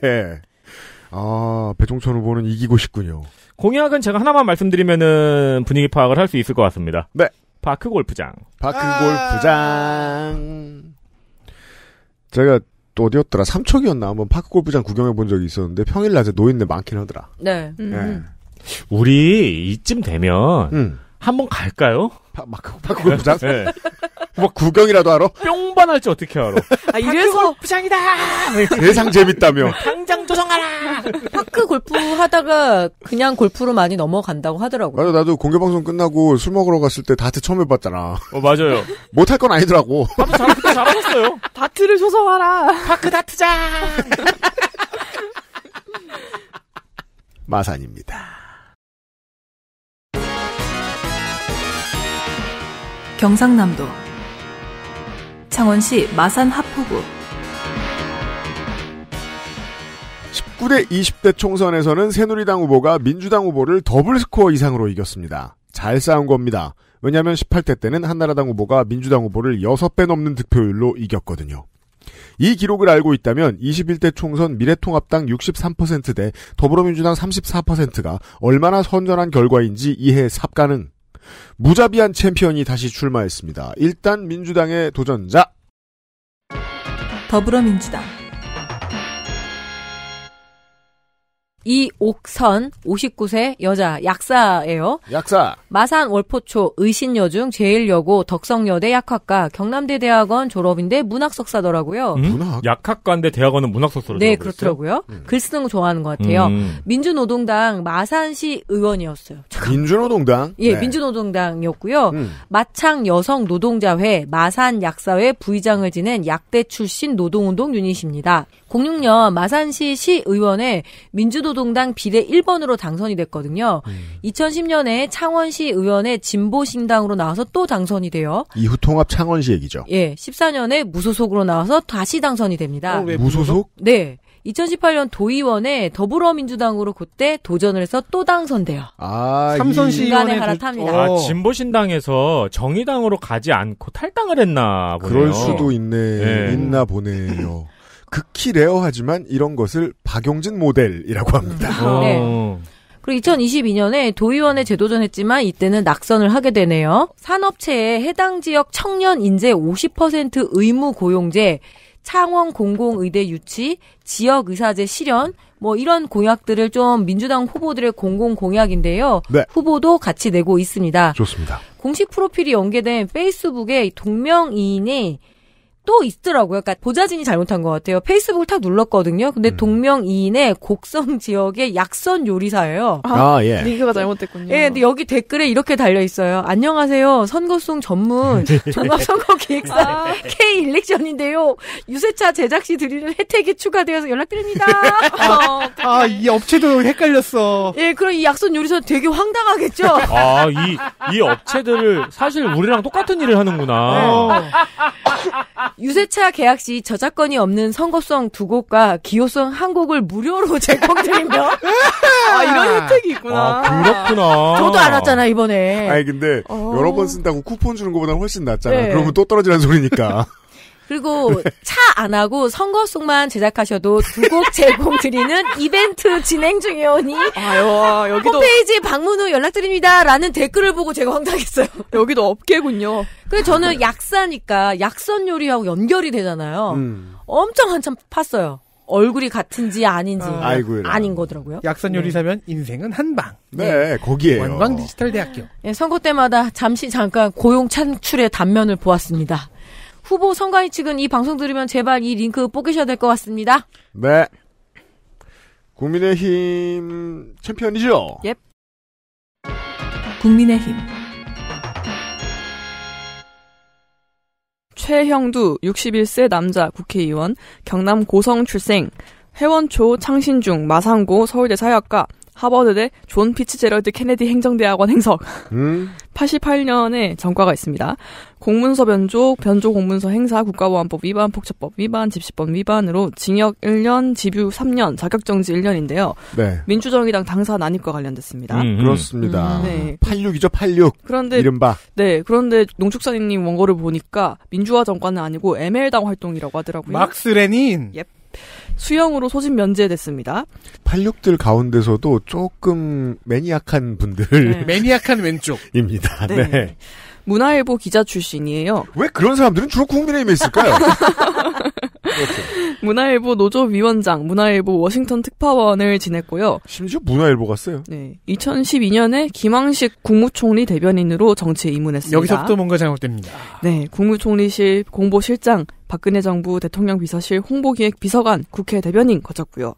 아, 배종천 후보는 이기고 싶군요. 공약은 제가 하나만 말씀드리면은 분위기 파악을 할 수 있을 것 같습니다. 네. 바크 골프장. 바크 골프장. 아. 제가 또 어디였더라? 삼척이었나? 한번 파크 골프장 구경해 본 적이 있었는데 평일 낮에 노인네 많긴 하더라. 네. 음. 네. 우리 이쯤 되면 음. 한번 갈까요? 파, 마크, 그 파크 골프장? 네. [laughs] 뭐 구경이라도 하러? 뿅반할지 어떻게 하러? 아, 이래서 부장이다. 세상 재밌다며. 조성하라! [laughs] 파크 골프 하다가 그냥 골프로 많이 넘어간다고 하더라고요. 맞아, 나도 공개방송 끝나고 술 먹으러 갔을 때 다트 처음 해봤잖아. 어, 맞아요. 못할 건 아니더라고. 나도 잘, 그때 잘하셨어요. 다트를 조성하라. 파크 다트장! 마산입니다. 경상남도 창원시 마산 합포구 19대 20대 총선에서는 새누리당 후보가 민주당 후보를 더블 스코어 이상으로 이겼습니다. 잘 싸운 겁니다. 왜냐하면 18대 때는 한나라당 후보가 민주당 후보를 6배 넘는 득표율로 이겼거든요. 이 기록을 알고 있다면 21대 총선 미래통합당 63%대 더불어민주당 34%가 얼마나 선전한 결과인지 이해 삽가능. 무자비한 챔피언이 다시 출마했습니다. 일단 민주당의 도전자. 더불어민주당 이옥선 59세 여자 약사예요. 약사. 마산 월포초 의신여중 제일여고 덕성여대 약학과 경남대 대학원 졸업인데 문학 석사더라고요. 음? 문학. 약학과인데 대학원은 문학 석사로. 졸업했어요. 네, 그렇더라고요. 음. 글 쓰는 거 좋아하는 것 같아요. 음. 민주노동당 마산시 의원이었어요. 잠깐. 민주노동당? 예, 네. 민주노동당이었고요. 음. 마창 여성 노동자회 마산 약사회 부의장을 지낸 약대 출신 노동운동 유닛입니다. 06년 마산시 시의원에 민주노 민주노동당 비례 1번으로 당선이 됐거든요. 음. 2010년에 창원시 의원의 진보신당으로 나와서 또 당선이 돼요. 이후 통합 창원시 얘기죠. 예, 14년에 무소속으로 나와서 다시 당선이 됩니다. 어, 무소속? 네. 2018년 도의원에 더불어민주당으로 그때 도전을 해서 또 당선돼요. 아, 삼선시간에 갈아탑니다. 어. 어. 아, 진보신당에서 정의당으로 가지 않고 탈당을 했나 보네요. 그럴 수도 있네. 네. 있나 보네요. 극히 레어하지만 이런 것을 박용진 모델이라고 합니다. 음. 어. 네. 그리고 2022년에 도의원에 재도전했지만 이때는 낙선을 하게 되네요. 산업체에 해당 지역 청년 인재 50% 의무 고용제, 창원 공공의대 유치, 지역 의사제 실현, 뭐 이런 공약들을 좀 민주당 후보들의 공공 공약인데요. 네. 후보도 같이 내고 있습니다. 좋습니다. 공식 프로필이 연계된 페이스북에 동명이인이 또 있더라고요. 그러니까 보좌진이 잘못한 것 같아요. 페이스북을 탁 눌렀거든요. 근데 음. 동명이인의 곡성 [laughs] 지역의 약선 요리사예요. 아, 아 예. 리그가 잘못됐군요. 예, 근데 여기 댓글에 이렇게 달려 있어요. 안녕하세요. 선거송 전문 전화선거 [laughs] 네. 기획사 아. 네. K 일렉션인데요. 유세차 제작 시 드리는 혜택이 추가되어서 연락드립니다. [laughs] 아, 아, 이 업체도 헷갈렸어. 예, 그럼 이 약선 요리사 되게 황당하겠죠. 아, 이 이 업체들을 사실 우리랑 똑같은 일을 하는구나. 네. 어. 유세차 계약 시 저작권이 없는 선거성두 곡과 기호성한 곡을 무료로 [laughs] 제공드리며 아, 이런 혜택이 있구나. 아, 그렇구나. 저도 알았잖아 이번에. 아니 근데 어... 여러 번 쓴다고 쿠폰 주는 것보다 훨씬 낫잖아. 네. 그러면 또 떨어지는 소리니까. 그리고 차 안 하고 선거송만 제작하셔도 두 곡 제공 드리는 이벤트 진행 중이오니 아유, 아, 여기도 홈페이지 방문 후 연락드립니다라는 댓글을 보고 제가 황당했어요. 여기도 업계군요. 그래 저는 약사니까 약선 요리하고 연결이 되잖아요. 음. 엄청 한참 팠어요. 얼굴이 같은지 아닌지 아, 닌 거더라고요. 약선 네. 요리사면 네. 인생은 한방. 네, 네. 거기에요. 완광 디지털 대학교. 네, 선거 때마다 잠시 잠깐 고용 창출의 단면을 보았습니다. 후보 선관위 측은 이 방송 들으면 제발 이 링크 뽑으셔야 될 것 같습니다. 네. 국민의힘 챔피언이죠? 예. Yep. 국민의힘. 최형두 61세 남자 국회의원 경남 고성 출생 회원초 창신중 마산고 서울대 사회학과 하버드대 존 피츠제럴드 케네디 행정대학원 행석 음? 88년에 전과가 있습니다. 공문서 변조, 변조 공문서 행사, 국가보안법 위반, 폭처법 위반, 집시법 위반으로 징역 1년, 집유 3년, 자격정지 1년인데요. 네. 민주정의당 당사 난입과 관련됐습니다. 음, 음. 그렇습니다. 음, 네. 86이죠, 86. 그런데 이른바. 네, 그런데 농축사님 원고를 보니까 민주화 정권은 아니고 ML당 활동이라고 하더라고요. 막스 레닌. 예. 수형으로 소집 면제됐습니다. 86들 가운데서도 조금 매니악한 분들. 네. 매니악한 왼쪽입니다. 네. 네. 문화일보 기자 출신이에요. 왜 그런 사람들은 주로 국민의힘에 있을까요? [laughs] 문화일보 노조 위원장, 문화일보 워싱턴 특파원을 지냈고요. 심지어 문화일보갔어요 네. 2012년에 김황식 국무총리 대변인으로 정치에 입문했습니다. 여기서부터 뭔가 잘못됩니다. 네. 국무총리실 공보실장, 박근혜 정부 대통령 비서실 홍보기획 비서관 국회 대변인 거쳤고요.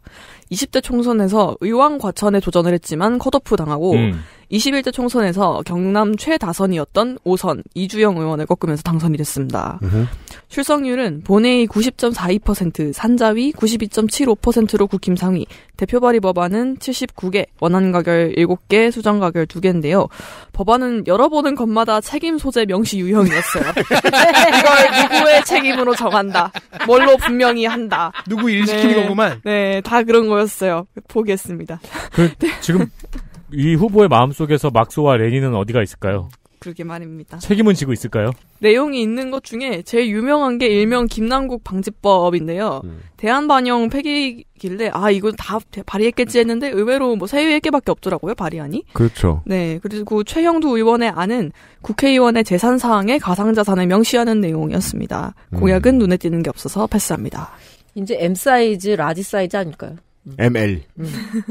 20대 총선에서 의왕 과천에 도전을 했지만 컷오프 당하고 음. 21대 총선에서 경남 최다선이었던 오선 이주영 의원을 꺾으면서 당선이 됐습니다. 으흠. 출석률은 본회의 90.42%, 산자위 92.75%로 국힘 상위, 대표 발의 법안은 79개, 원안 가결 7개, 수정 가결 2개인데요. 법안은 열어보는 것마다 책임 소재 명시 유형이었어요. [laughs] 이걸 누구의 책임으로 정한다. 뭘로 분명히 한다. 누구 일 네. 시키는 네. 거구만. 네, 다 그런 거였어요. 보겠습니다. 그, 지금 [laughs] 네. 이 후보의 마음속에서 막소와 레니는 어디가 있을까요? 그러게 말입니다. 책임은 지고 있을까요? 내용이 있는 것 중에 제일 유명한 게 일명 김남국 방지법인데요. 음. 대한반영 폐기길래 아 이건 다 발의했겠지 했는데 의외로 뭐 세외 개밖에 없더라고요 발의안이. 그렇죠. 네 그리고 최영두 의원의 안은 국회의원의 재산 사항에 가상자산을 명시하는 내용이었습니다. 공약은 음. 눈에 띄는 게 없어서 패스합니다. 이제 M 사이즈, 라지 사이즈 아닐까요? ML.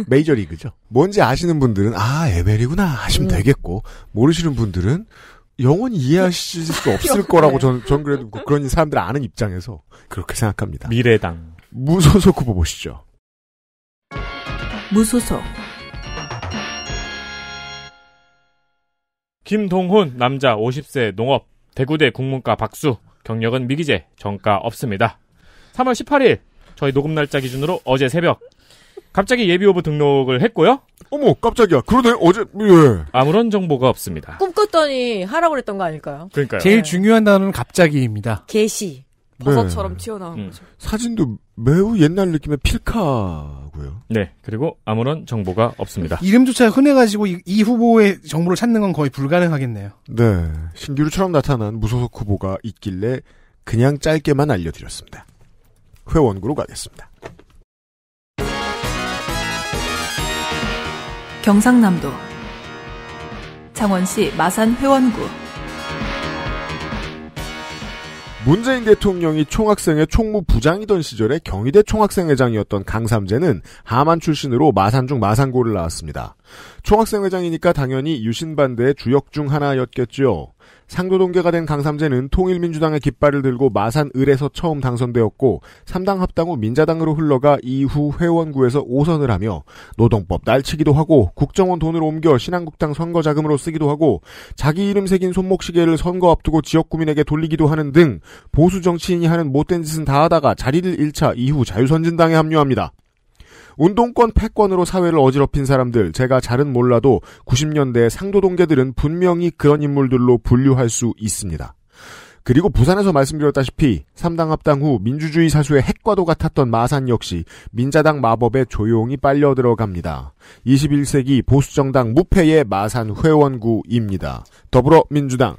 메이저리그죠. 뭔지 아시는 분들은 아, ML이구나 하시면 음. 되겠고 모르시는 분들은 영원히 이해하실 수 없을 [laughs] 거라고 저는 전 그래도 그런 사람들 아는 입장에서 그렇게 생각합니다. 미래당 무소속 후보 보시죠. 무소속 김동훈 남자 50세 농업 대구대 국문과 박수 경력은 미기재 정가 없습니다. 3월 18일 저희 녹음 날짜 기준으로 어제 새벽 갑자기 예비 후보 등록을 했고요. 어머, 깜짝이야. 그러네, 어제, 예. 아무런 정보가 없습니다. 꿈꿨더니 하라고 그랬던 거 아닐까요? 그러니까요. 제일 중요한 단어는 갑자기입니다. 개시. 네. 버섯처럼 튀어나온 음. 거죠. 사진도 매우 옛날 느낌의 필카고요. 네, 그리고 아무런 정보가 없습니다. 이름조차 흔해가지고 이, 이 후보의 정보를 찾는 건 거의 불가능하겠네요. 네, 신규로처럼 나타난 무소속 후보가 있길래 그냥 짧게만 알려드렸습니다. 회원구로 가겠습니다. 경상남도 창원시 마산 회원구 문재인 대통령이 총학생회 총무부장이던 시절에 경희대 총학생회장이었던 강삼재는 하만 출신으로 마산중 마산고를 나왔습니다. 총학생회장이니까 당연히 유신반대의 주역 중 하나였겠지요. 상도동계가 된 강삼재는 통일민주당의 깃발을 들고 마산 을에서 처음 당선되었고 3당 합당 후 민자당으로 흘러가 이후 회원구에서 5선을 하며 노동법 날치기도 하고 국정원 돈을 옮겨 신한국당 선거 자금으로 쓰기도 하고 자기 이름 새긴 손목시계를 선거 앞두고 지역구민에게 돌리기도 하는 등 보수 정치인이 하는 못된 짓은 다 하다가 자리를 잃자 이후 자유선진당에 합류합니다. 운동권 패권으로 사회를 어지럽힌 사람들, 제가 잘은 몰라도 90년대 상도 동계들은 분명히 그런 인물들로 분류할 수 있습니다. 그리고 부산에서 말씀드렸다시피 3당 합당 후 민주주의 사수의 핵과도 같았던 마산 역시 민자당 마법에 조용히 빨려 들어갑니다. 21세기 보수정당 무패의 마산 회원구입니다. 더불어민주당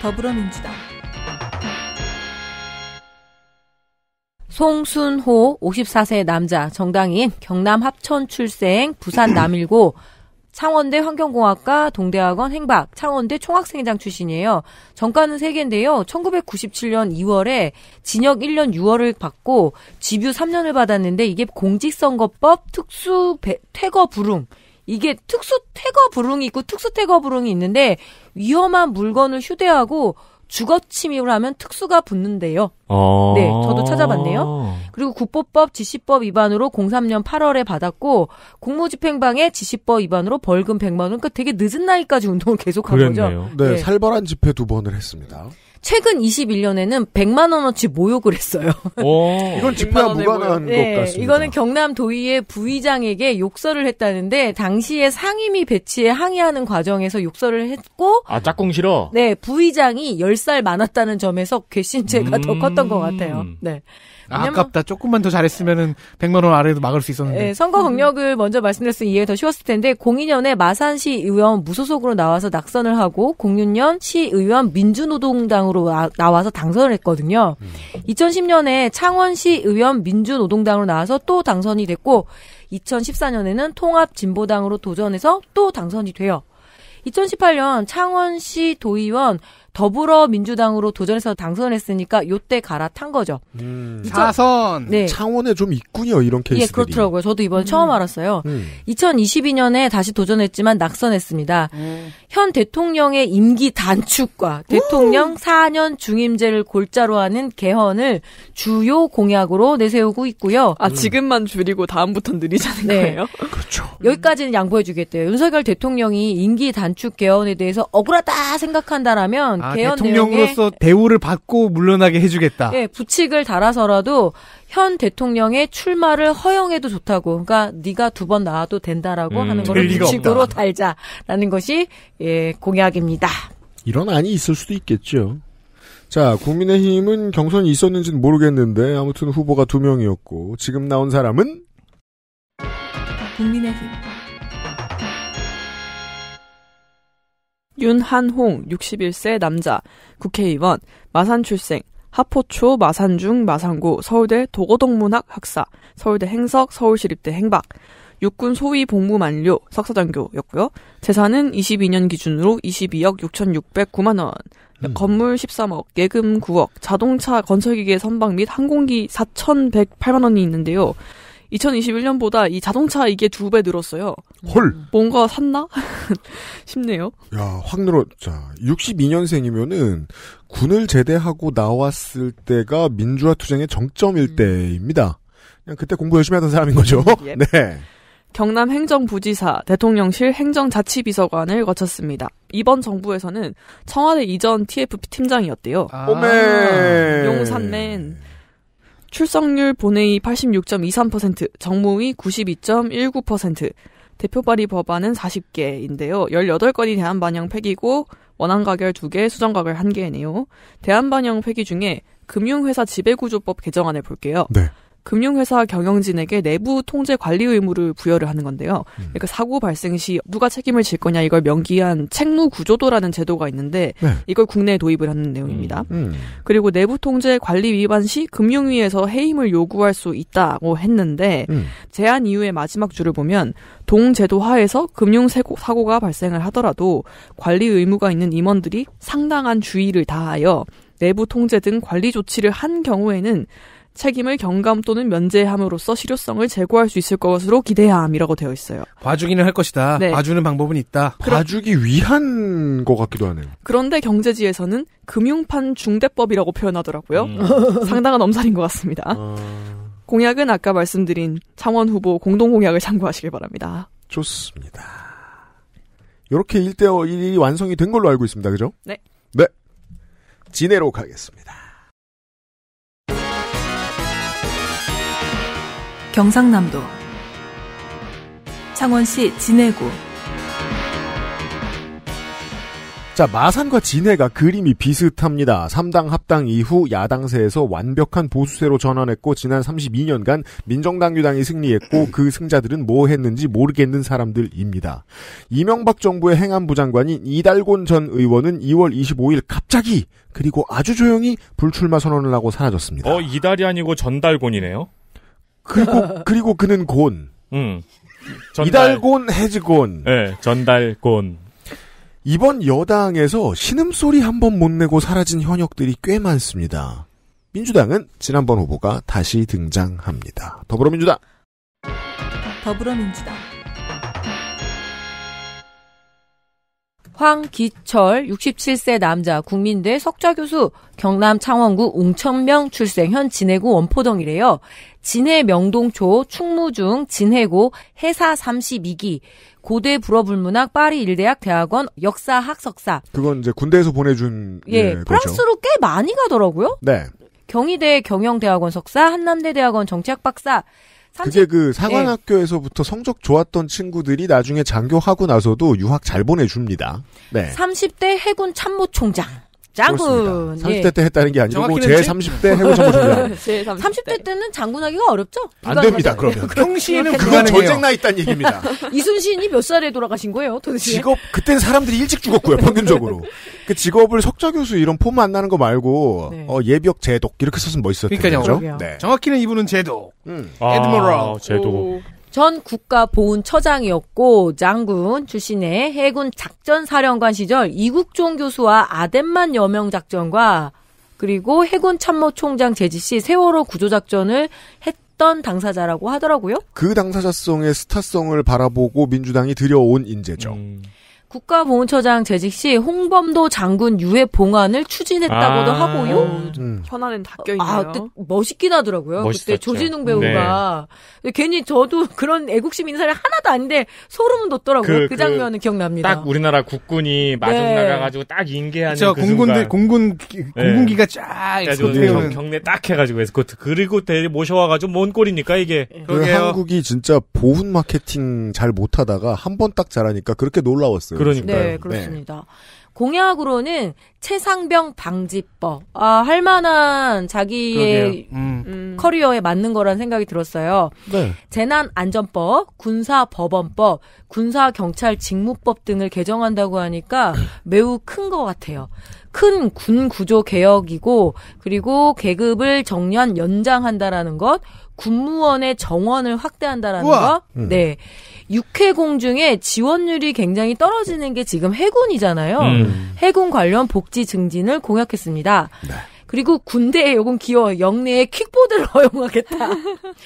더불어민주당 송순호 54세 남자 정당인 경남 합천 출생 부산 [clears throat] 남일고 창원대 환경공학과 동대학원 행박 창원대 총학생회장 출신이에요. 정가는 3개인데요. 1997년 2월에 진역 1년 6월을 받고 집유 3년을 받았는데 이게 공직선거법 특수 배, 퇴거 불응 이게 특수 퇴거 불응이 있고 특수 퇴거 불응이 있는데 위험한 물건을 휴대하고 주거 침입을 하면 특수가 붙는데요. 어... 네, 저도 찾아봤네요. 그리고 국보법 지시법 위반으로 03년 8월에 받았고 공무집행방해 지시법 위반으로 벌금 100만 원. 그러니까 되게 늦은 나이까지 운동을 계속한 거죠. 네, 네, 살벌한 집회 두 번을 했습니다. 최근 21년에는 100만 원어치 모욕을 했어요. [laughs] 이건 집회와 무관한 네, 것 같습니다. 이거는 경남 도의회 부의장에게 욕설을 했다는데 당시에 상임위 배치에 항의하는 과정에서 욕설을 했고 아 짝꿍 싫어. 네 부의장이 10살 많았다는 점에서 괘씸죄가 음... 더 컸던 것 같아요. 네. 아, 아깝다. 조금만 더 잘했으면은 100만 원 아래도 막을 수 있었는데. 예, 선거 경력을 먼저 말씀드렸으면 이해가 더 쉬웠을 텐데 02년에 마산시 의원 무소속으로 나와서 낙선을 하고 06년 시 의원 민주노동당으로 나, 나와서 당선을 했거든요. 음. 2010년에 창원시 의원 민주노동당으로 나와서 또 당선이 됐고 2014년에는 통합진보당으로 도전해서 또 당선이 돼요. 2018년 창원시 도의원 더불어민주당으로 도전해서 당선했으니까 요때 갈아탄 거죠. 음. 4선 네. 창원에 좀 있군요 이런 예, 케이스들이. 예, 그렇더라고요. 저도 이번에 음. 처음 알았어요. 음. 2022년에 다시 도전했지만 낙선했습니다. 음. 현 대통령의 임기 단축과 대통령 4년 음. 중임제를 골자로 하는 개헌을 주요 공약으로 내세우고 있고요. 아 지금만 줄이고 다음부터는 늘리자는 네. 거예요? [laughs] 그렇죠. 여기까지는 양보해주겠대요. 윤석열 대통령이 임기 단축 개헌에 대해서 억울하다 생각한다라면 아, 개헌 대통령으로서 대우를 받고 물러나게 해주겠다. 예, 부칙을 달아서라도 현 대통령의 출마를 허용해도 좋다고. 그러니까 네가 두 번 나와도 된다라고 음, 하는 걸 부칙으로 없다. 달자라는 것이 예, 공약입니다. 이런 안이 있을 수도 있겠죠. 자, 국민의힘은 경선이 있었는지는 모르겠는데 아무튼 후보가 두 명이었고 지금 나온 사람은 국민의힘. 윤한홍 61세 남자 국회의원 마산 출생 하포초 마산중 마산고 서울대 도고동문학 학사 서울대 행석 서울시립대 행박 육군 소위 복무 만료 석사장교였고요. 재산은 22년 기준으로 22억 6,609만 원. 음. 건물 13억, 예금 9억, 자동차 건설기계 선박 및 항공기 4,108만 원이 있는데요. 2021년보다 이 자동차 이게 두 배 늘었어요. 헐. 뭔가 샀나? [laughs] 싶네요. 야, 확 늘어. 자, 62년생이면은 군을 제대하고 나왔을 때가 민주화 투쟁의 정점일 음. 때입니다. 그냥 그때 공부 열심히 하던 사람인 거죠. [laughs] 예. 네. 경남 행정부지사, 대통령실 행정자치비서관을 거쳤습니다. 이번 정부에서는 청와대 이전 TFP 팀장이었대요. 아~ 오메! 용산맨. 출석률 본회의 86.23%, 정무위 92.19%, 대표 발의 법안은 40개인데요. 18건이 대한 반영 폐기고 원안 가결 2개, 수정 가결 1개네요. 대한 반영 폐기 중에 금융회사 지배구조법 개정안을 볼게요. 네. 금융회사 경영진에게 내부 통제 관리 의무를 부여를 하는 건데요. 음. 그러니까 사고 발생 시 누가 책임을 질 거냐 이걸 명기한 책무 구조도라는 제도가 있는데 네. 이걸 국내에 도입을 하는 내용입니다. 음. 음. 그리고 내부 통제 관리 위반 시 금융위에서 해임을 요구할 수 있다고 했는데 음. 제한 이후의 마지막 줄을 보면 동제도 하에서 금융 사고가 발생을 하더라도 관리 의무가 있는 임원들이 상당한 주의를 다하여 내부 통제 등 관리 조치를 한 경우에는 책임을 경감 또는 면제함으로써 실효성을 제고할 수 있을 것으로 기대 함이라고 되어 있어요. 봐주기는 할 것이다. 네. 봐주는 방법은 있다. 그러... 봐주기 위한 것 같기도 하네요. 그런데 경제지에서는 금융판 중대법이라고 표현하더라고요. 음. [laughs] 상당한 엄살인 것 같습니다. 어... 공약은 아까 말씀드린 창원 후보 공동 공약을 참고하시길 바랍니다. 좋습니다. 이렇게 1대1이 완성이 된 걸로 알고 있습니다. 그죠? 네. 네. 진해로 가겠습니다. 경상남도 창원시 진해구 자, 마산과 진해가 그림이 비슷합니다. 3당 합당 이후 야당세에서 완벽한 보수세로 전환했고 지난 32년간 민정당 유당이 승리했고 그 승자들은 뭐 했는지 모르겠는 사람들입니다. 이명박 정부의 행안부 장관인 이달곤 전 의원은 2월 25일 갑자기 그리고 아주 조용히 불출마 선언을 하고 사라졌습니다. 어, 이달이 아니고 전달곤이네요. 그리고 그리고 그는 곤. 음. 이달곤 해지곤. 네, 전달곤. 이번 여당에서 신음소리 한 번 못 내고 사라진 현역들이 꽤 많습니다. 민주당은 지난번 후보가 다시 등장합니다. 더불어민주당. 더불어민주당. 황기철 67세 남자 국민대 석좌 교수 경남 창원구 옹천명 출생 현 진해구 원포동이래요. 진해 명동초 충무중 진해고 해사 32기 고대 불어불문학 파리 일대학 대학원 역사학 석사. 그건 이제 군대에서 보내준 예, 예 프랑스로 꽤 많이 가더라고요. 네. 경희대 경영대학원 석사, 한남대 대학원 정치학 박사, 그게 그 사관학교에서부터 네. 성적 좋았던 친구들이 나중에 장교하고 나서도 유학 잘 보내줍니다. 네. 30대 해군 참모총장. 장군. 30대 예. 때 했다는 게 아니고 뭐 제 30대 해외 정보니다제 30대. 때는 장군하기가 어렵죠? 안 됩니다. 그러면 평시에는 그건 전쟁 나 있다는 얘기입니다. [laughs] 이순신이 몇 살에 돌아가신 거예요? 도대체? 직업 그때는 사람들이 일찍 죽었고요. 평균적으로 [laughs] 그 직업을 석좌 교수 이런 폼 만나는 거 말고 네. 어, 예비역 제독 이렇게 썼으면 멋있었죠. 그러니까요. 네. 정확히는 이분은 제독. 음. 에드머럴 제독. 전 국가보훈처장이었고 장군 출신의 해군 작전사령관 시절 이국종 교수와 아덴만 여명작전과 그리고 해군 참모총장 제지 씨 세월호 구조작전을 했던 당사자라고 하더라고요. 그 당사자성의 스타성을 바라보고 민주당이 들여온 인재죠. 음. 국가보훈처장 재직 시 홍범도 장군 유해 봉안을 추진했다고도 아~ 하고요. 음. 현안은 닦여 아, 있네요 아, 멋있긴 하더라고요. 멋있었죠. 그때 조진웅 배우가 네. 괜히 저도 [laughs] 그런 애국심 인사를 하나도 아닌데 소름 돋더라고요. 그, 그, 그 장면은 그 기억납니다. 딱 우리나라 국군이 마중 네. 나가가지고 딱 인계하는 그쵸, 그 공군들 순간. 공군 네. 공군기가 네. 쫙이렇코 경례 딱 해가지고 에스코트 그리고 대 모셔와가지고 뭔 꼴입니까 이게. 네. 그 한국이 진짜 보훈 마케팅 잘 못하다가 한 번 딱 잘하니까 그렇게 놀라웠어요. 그러니까요. 네, 네. 그렇습니다. 네. 공약으로는 최상병 방지법 아, 할 만한 자기의 음, 음. 커리어에 맞는 거란 생각이 들었어요. 네. 재난 안전법, 군사 법원법, 군사 경찰 직무법 등을 개정한다고 하니까 [clears throat] 매우 큰 것 같아요. 큰 군 구조 개혁이고 그리고 계급을 정년 연장한다라는 것, 군무원의 정원을 확대한다라는 우와. 거. 음. 네. 육해공 중에 지원율이 굉장히 떨어지는 게 지금 해군이잖아요. 음. 해군 관련 복지 증진을 공약했습니다. 네. 그리고 군대에 요건 기어 영내에 킥보드를 [laughs] 허용하겠다.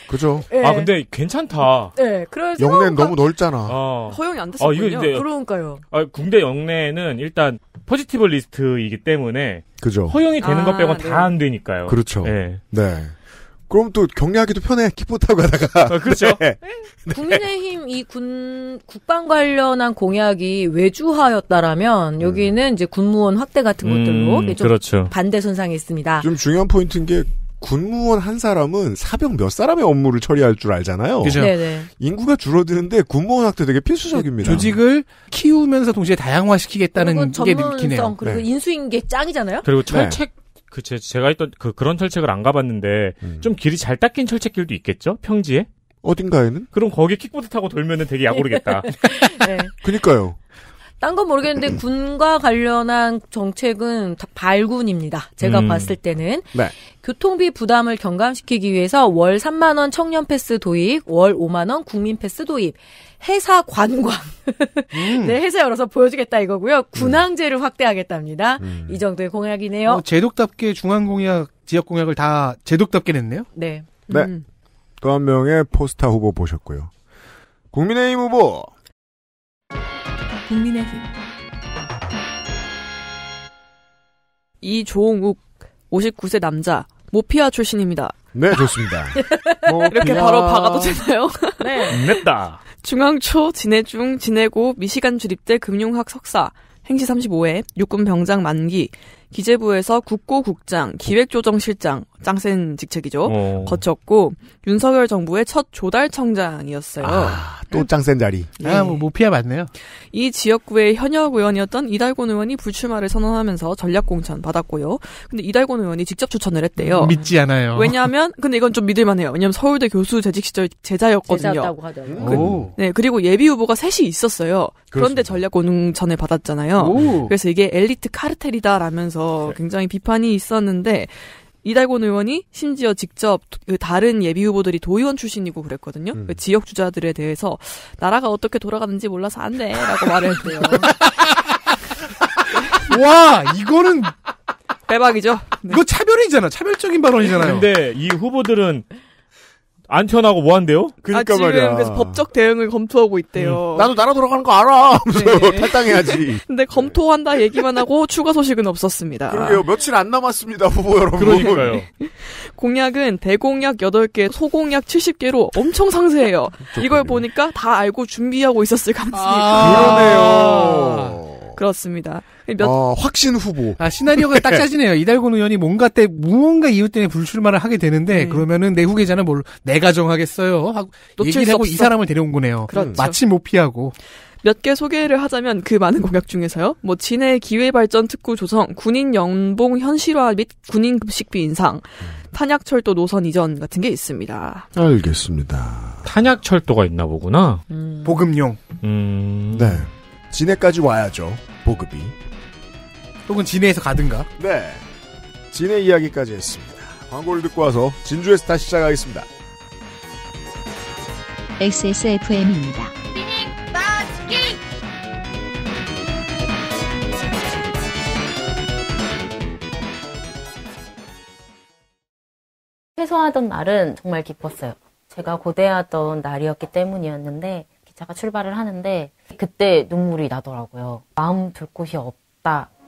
그죠. 네. 아 근데 괜찮다. 네, 그래서 영내 너무 넓잖아. 어. 허용이 안 아, 됐었군요. 아, 이거 이 그러니까요. 아, 군대 영내는 일단 포지티브 리스트이기 때문에 그죠. 허용이 되는 아, 것 빼곤 네. 다안 되니까요. 그렇죠. 네. 네. 그럼 또격리하기도 편해 키포 타고 가다가. 아, 그렇죠. 네. 네. 네. 국민의힘 이 군 국방 관련한 공약이 외주화였다라면 음. 여기는 이제 군무원 확대 같은 음, 것들로 음, 그렇죠. 반대 선상에 있습니다. 좀 중요한 포인트인 게 군무원 한 사람은 사병 몇 사람의 업무를 처리할 줄 알잖아요. 그죠. 네, 네. 인구가 줄어드는데 군무원 학대 되게 필수적입니다. 조직을 키우면서 동시에 다양화시키겠다는 게 느끼네요. 그리고 네. 인수인계 짱이잖아요. 그리고 철책 네. 그 제, 제가 있던 그 그런 철책을 안 가봤는데 음. 좀 길이 잘 닦인 철책길도 있겠죠? 평지에? 어딘가에는? 그럼 거기 킥보드 타고 돌면은 되게 야구르겠다 [laughs] 네. 그니까요. 딴건 모르겠는데 군과 관련한 정책은 다 발군입니다. 제가 음. 봤을 때는 네. 교통비 부담을 경감시키기 위해서 월 3만 원 청년 패스 도입, 월 5만 원 국민 패스 도입, 회사 관광. 음. [laughs] 네, 회사 열어서 보여주겠다 이거고요. 음. 군항제를 확대하겠답니다. 음. 이 정도의 공약이네요. 어, 제독답게 중앙 공약, 지역 공약을 다 제독답게 냈네요. 네. 네. 또한 음. 명의 포스터 후보 보셨고요. 국민의힘 후보 국민의힘 이종욱 59세 남자 모피아 출신입니다. 네, 좋습니다. [laughs] 이렇게 바로 박아도 되나요? [laughs] 네. 냈다. 중앙초, 진해중, 진해고, 미시간 주립대 금융학 석사, 행시 35회, 육군 병장 만기, 기재부에서 국고국장, 기획조정실장, 짱센 직책이죠. 오. 어. 거쳤고, 윤석열 정부의 첫 조달청장이었어요. 아. 또 음. 짱센 자리. 아, 뭐, 못 뭐 피해봤네요. 이 지역구의 현역 의원이었던 이달곤 의원이 불출마를 선언하면서 전략공천 받았고요. 근데 이달곤 의원이 직접 추천을 했대요. 믿지 않아요. 왜냐하면, 근데 이건 좀 믿을만해요. 왜냐하면 서울대 교수 재직 시절 제자였거든요. 제자였다고 하더라고요. 그, 네, 그리고 예비 후보가 셋이 있었어요. 그런데 전략공천을 받았잖아요. 오. 그래서 이게 엘리트 카르텔이다라면서 네. 굉장히 비판이 있었는데 이달곤 의원이 심지어 직접 다른 예비 후보들이 도의원 출신이고 그랬거든요. 음. 그 지역 주자들에 대해서 나라가 어떻게 돌아가는지 몰라서 안 돼라고 [laughs] 말을 했대요. [laughs] 와 이거는 대박이죠. 네. 이거 차별이잖아. 차별적인 발언이잖아요. 근데 이 후보들은 안튀어나고뭐 한대요? 그러니까 아, 지금 말이야. 그래서 법적 대응을 검토하고 있대요. 음. 나도 나라 돌아가는 거 알아. 하 [laughs] 네. 탈당해야지. 근데 검토한다 얘기만 하고 추가 소식은 없었습니다. 그러게요. 며칠 안 남았습니다, 후보 여러분. 그러니까요. [laughs] 공약은 대공약 8개, 소공약 70개로 엄청 상세해요. 요 이걸 보니까 다 알고 준비하고 있었을 가능성이 아~ 그러네요. 그렇습니다. 몇... 어, 확신 후보. 아, 시나리오가 딱 [laughs] 네. 짜지네요. 이달곤 의원이 뭔가 때, 무언가 이유 때문에 불출마를 하게 되는데, 음. 그러면은 내 후계자는 뭘, 내가 정하겠어요. 하고, 얘기를 하고 이 사람을 데려온 거네요. 그렇죠. 마침 못 피하고. 몇 개 소개를 하자면 그 많은 공약 중에서요. 뭐 진해 기회발전 특구 조성, 군인 연봉 현실화 및 군인 급식비 인상, 음. 탄약철도 노선 이전 같은 게 있습니다. 알겠습니다. 탄약철도가 있나 보구나. 음. 보급용. 음... 네. 진해까지 와야죠. 보급이. 혹은 진해에서 가든가. 네. 진해 이야기까지 했습니다. 광고를 듣고 와서 진주에서 다시 시작하겠습니다. XSFM입니다. 최소하던 날은 정말 기뻤어요. 제가 고대하던 날이었기 때문이었는데 기차가 출발을 하는데 그때 눈물이 나더라고요. 마음 둘 곳이 없다.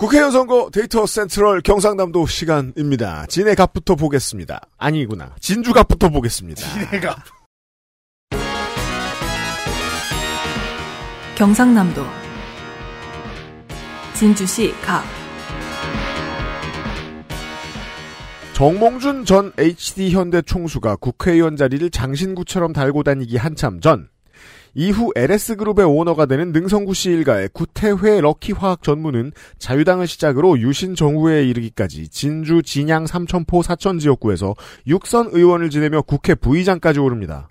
국회의원 선거 데이터 센트럴 경상남도 시간입니다. 진해 갑부터 보겠습니다. 아니구나. 진주 갑부터 보겠습니다. 진해 갑. 경상남도 진주시 갑 정몽준 전 HD 현대 총수가 국회의원 자리를 장신구처럼 달고 다니기 한참 전 이후 LS그룹의 오너가 되는 능성구 씨 일가의 구태회 럭키화학 전문은 자유당을 시작으로 유신 정부에 이르기까지 진주, 진양, 삼천포, 사천 지역구에서 육선 의원을 지내며 국회 부의장까지 오릅니다.